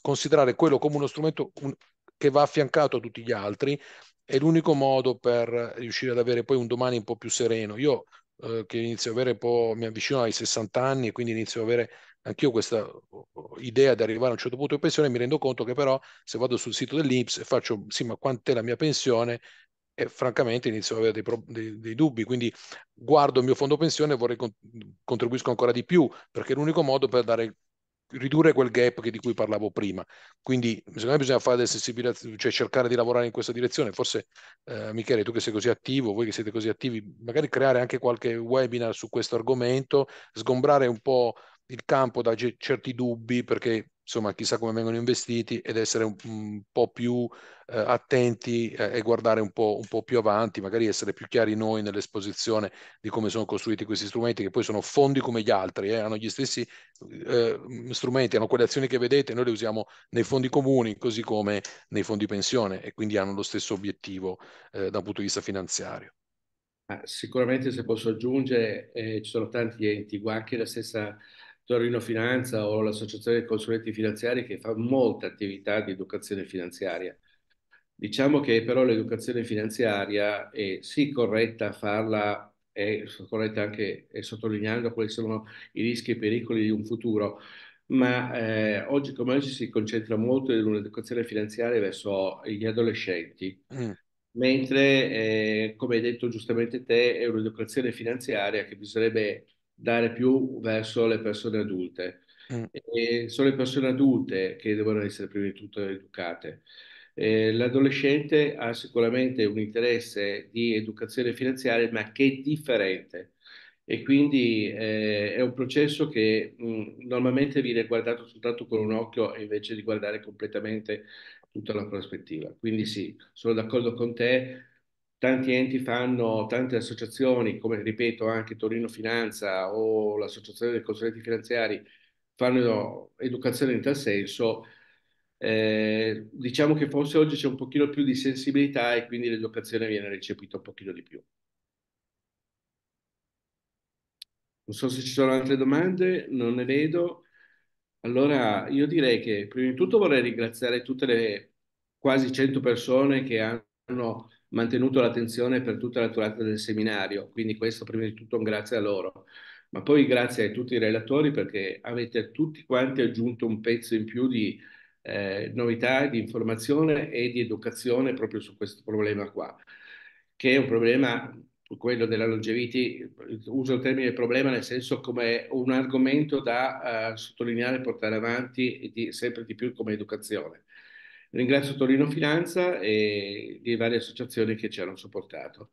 considerare quello come uno strumento, un, che va affiancato a tutti gli altri, è l'unico modo per riuscire ad avere poi un domani un po' più sereno. Io eh, che inizio a avere un po', mi avvicino ai 60 anni e quindi inizio ad avere anch'io questa oh, oh, idea di arrivare a un certo punto in pensione, mi rendo conto che però se vado sul sito dell'Inps e faccio sì ma quant'è la mia pensione, e francamente inizio ad avere dei, dei, dei, dubbi, quindi guardo il mio fondo pensione e vorrei con- contribuisco ancora di più, perché è l'unico modo per dare ridurre quel gap di cui parlavo prima. Quindi secondo me bisogna fare delle sensibilizzazioni, cioè cercare di lavorare in questa direzione. Forse eh, Michele, tu che sei così attivo, voi che siete così attivi, magari creare anche qualche webinar su questo argomento, sgombrare un po' il campo da certi dubbi, perché insomma chissà come vengono investiti ed essere un, un po' più eh, attenti eh, e guardare un po', un po' più avanti, magari essere più chiari noi nell'esposizione di come sono costruiti questi strumenti, che poi sono fondi come gli altri, eh, hanno gli stessi eh, strumenti, hanno quelle azioni che vedete, noi le usiamo nei fondi comuni così come nei fondi pensione e quindi hanno lo stesso obiettivo eh, da un punto di vista finanziario. Ah, sicuramente se posso aggiungere eh, ci sono tanti enti, anche la stessa Torino Finanza o l'Associazione dei Consulenti Finanziari che fa molta attività di educazione finanziaria. Diciamo che però l'educazione finanziaria è sì corretta a farla, è corretta anche sottolineando quali sono i rischi e i pericoli di un futuro, ma eh, oggi come oggi si concentra molto in un'educazione finanziaria verso gli adolescenti. Mm mentre eh, come hai detto giustamente te è un'educazione finanziaria che bisognerebbe dare più verso le persone adulte. Mm. E sono le persone adulte che devono essere prima di tutto educate. Eh, l'adolescente ha sicuramente un interesse di educazione finanziaria, ma che è differente. E quindi eh, è un processo che mh, mm, normalmente viene guardato soltanto con un occhio invece di guardare completamente tutta la prospettiva. Quindi sì, sono d'accordo con te, tanti enti fanno, tante associazioni, come ripeto anche Torino Finanza o l'Associazione dei consulenti finanziari, fanno educazione in tal senso, eh, diciamo che forse oggi c'è un pochino più di sensibilità e quindi l'educazione viene recepita un pochino di più. Non so se ci sono altre domande, non ne vedo. Allora io direi che prima di tutto vorrei ringraziare tutte le quasi 100 persone che hanno mantenuto l'attenzione per tutta la durata del seminario, quindi questo prima di tutto un grazie a loro, ma poi grazie a tutti i relatori perché avete tutti quanti aggiunto un pezzo in più di eh, novità, di informazione e di educazione proprio su questo problema qua, che è un problema quello della longevity, uso il termine problema nel senso come un argomento da uh, sottolineare portare avanti di, sempre di più come educazione. Ringrazio Torino Finanza e le varie associazioni che ci hanno supportato.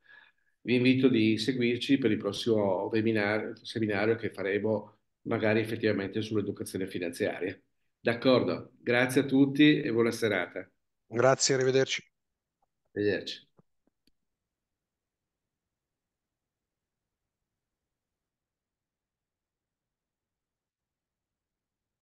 Vi invito di seguirci per il prossimo webinar, seminario che faremo magari effettivamente sull'educazione finanziaria. D'accordo, grazie a tutti e buona serata. Grazie, arrivederci. Arrivederci.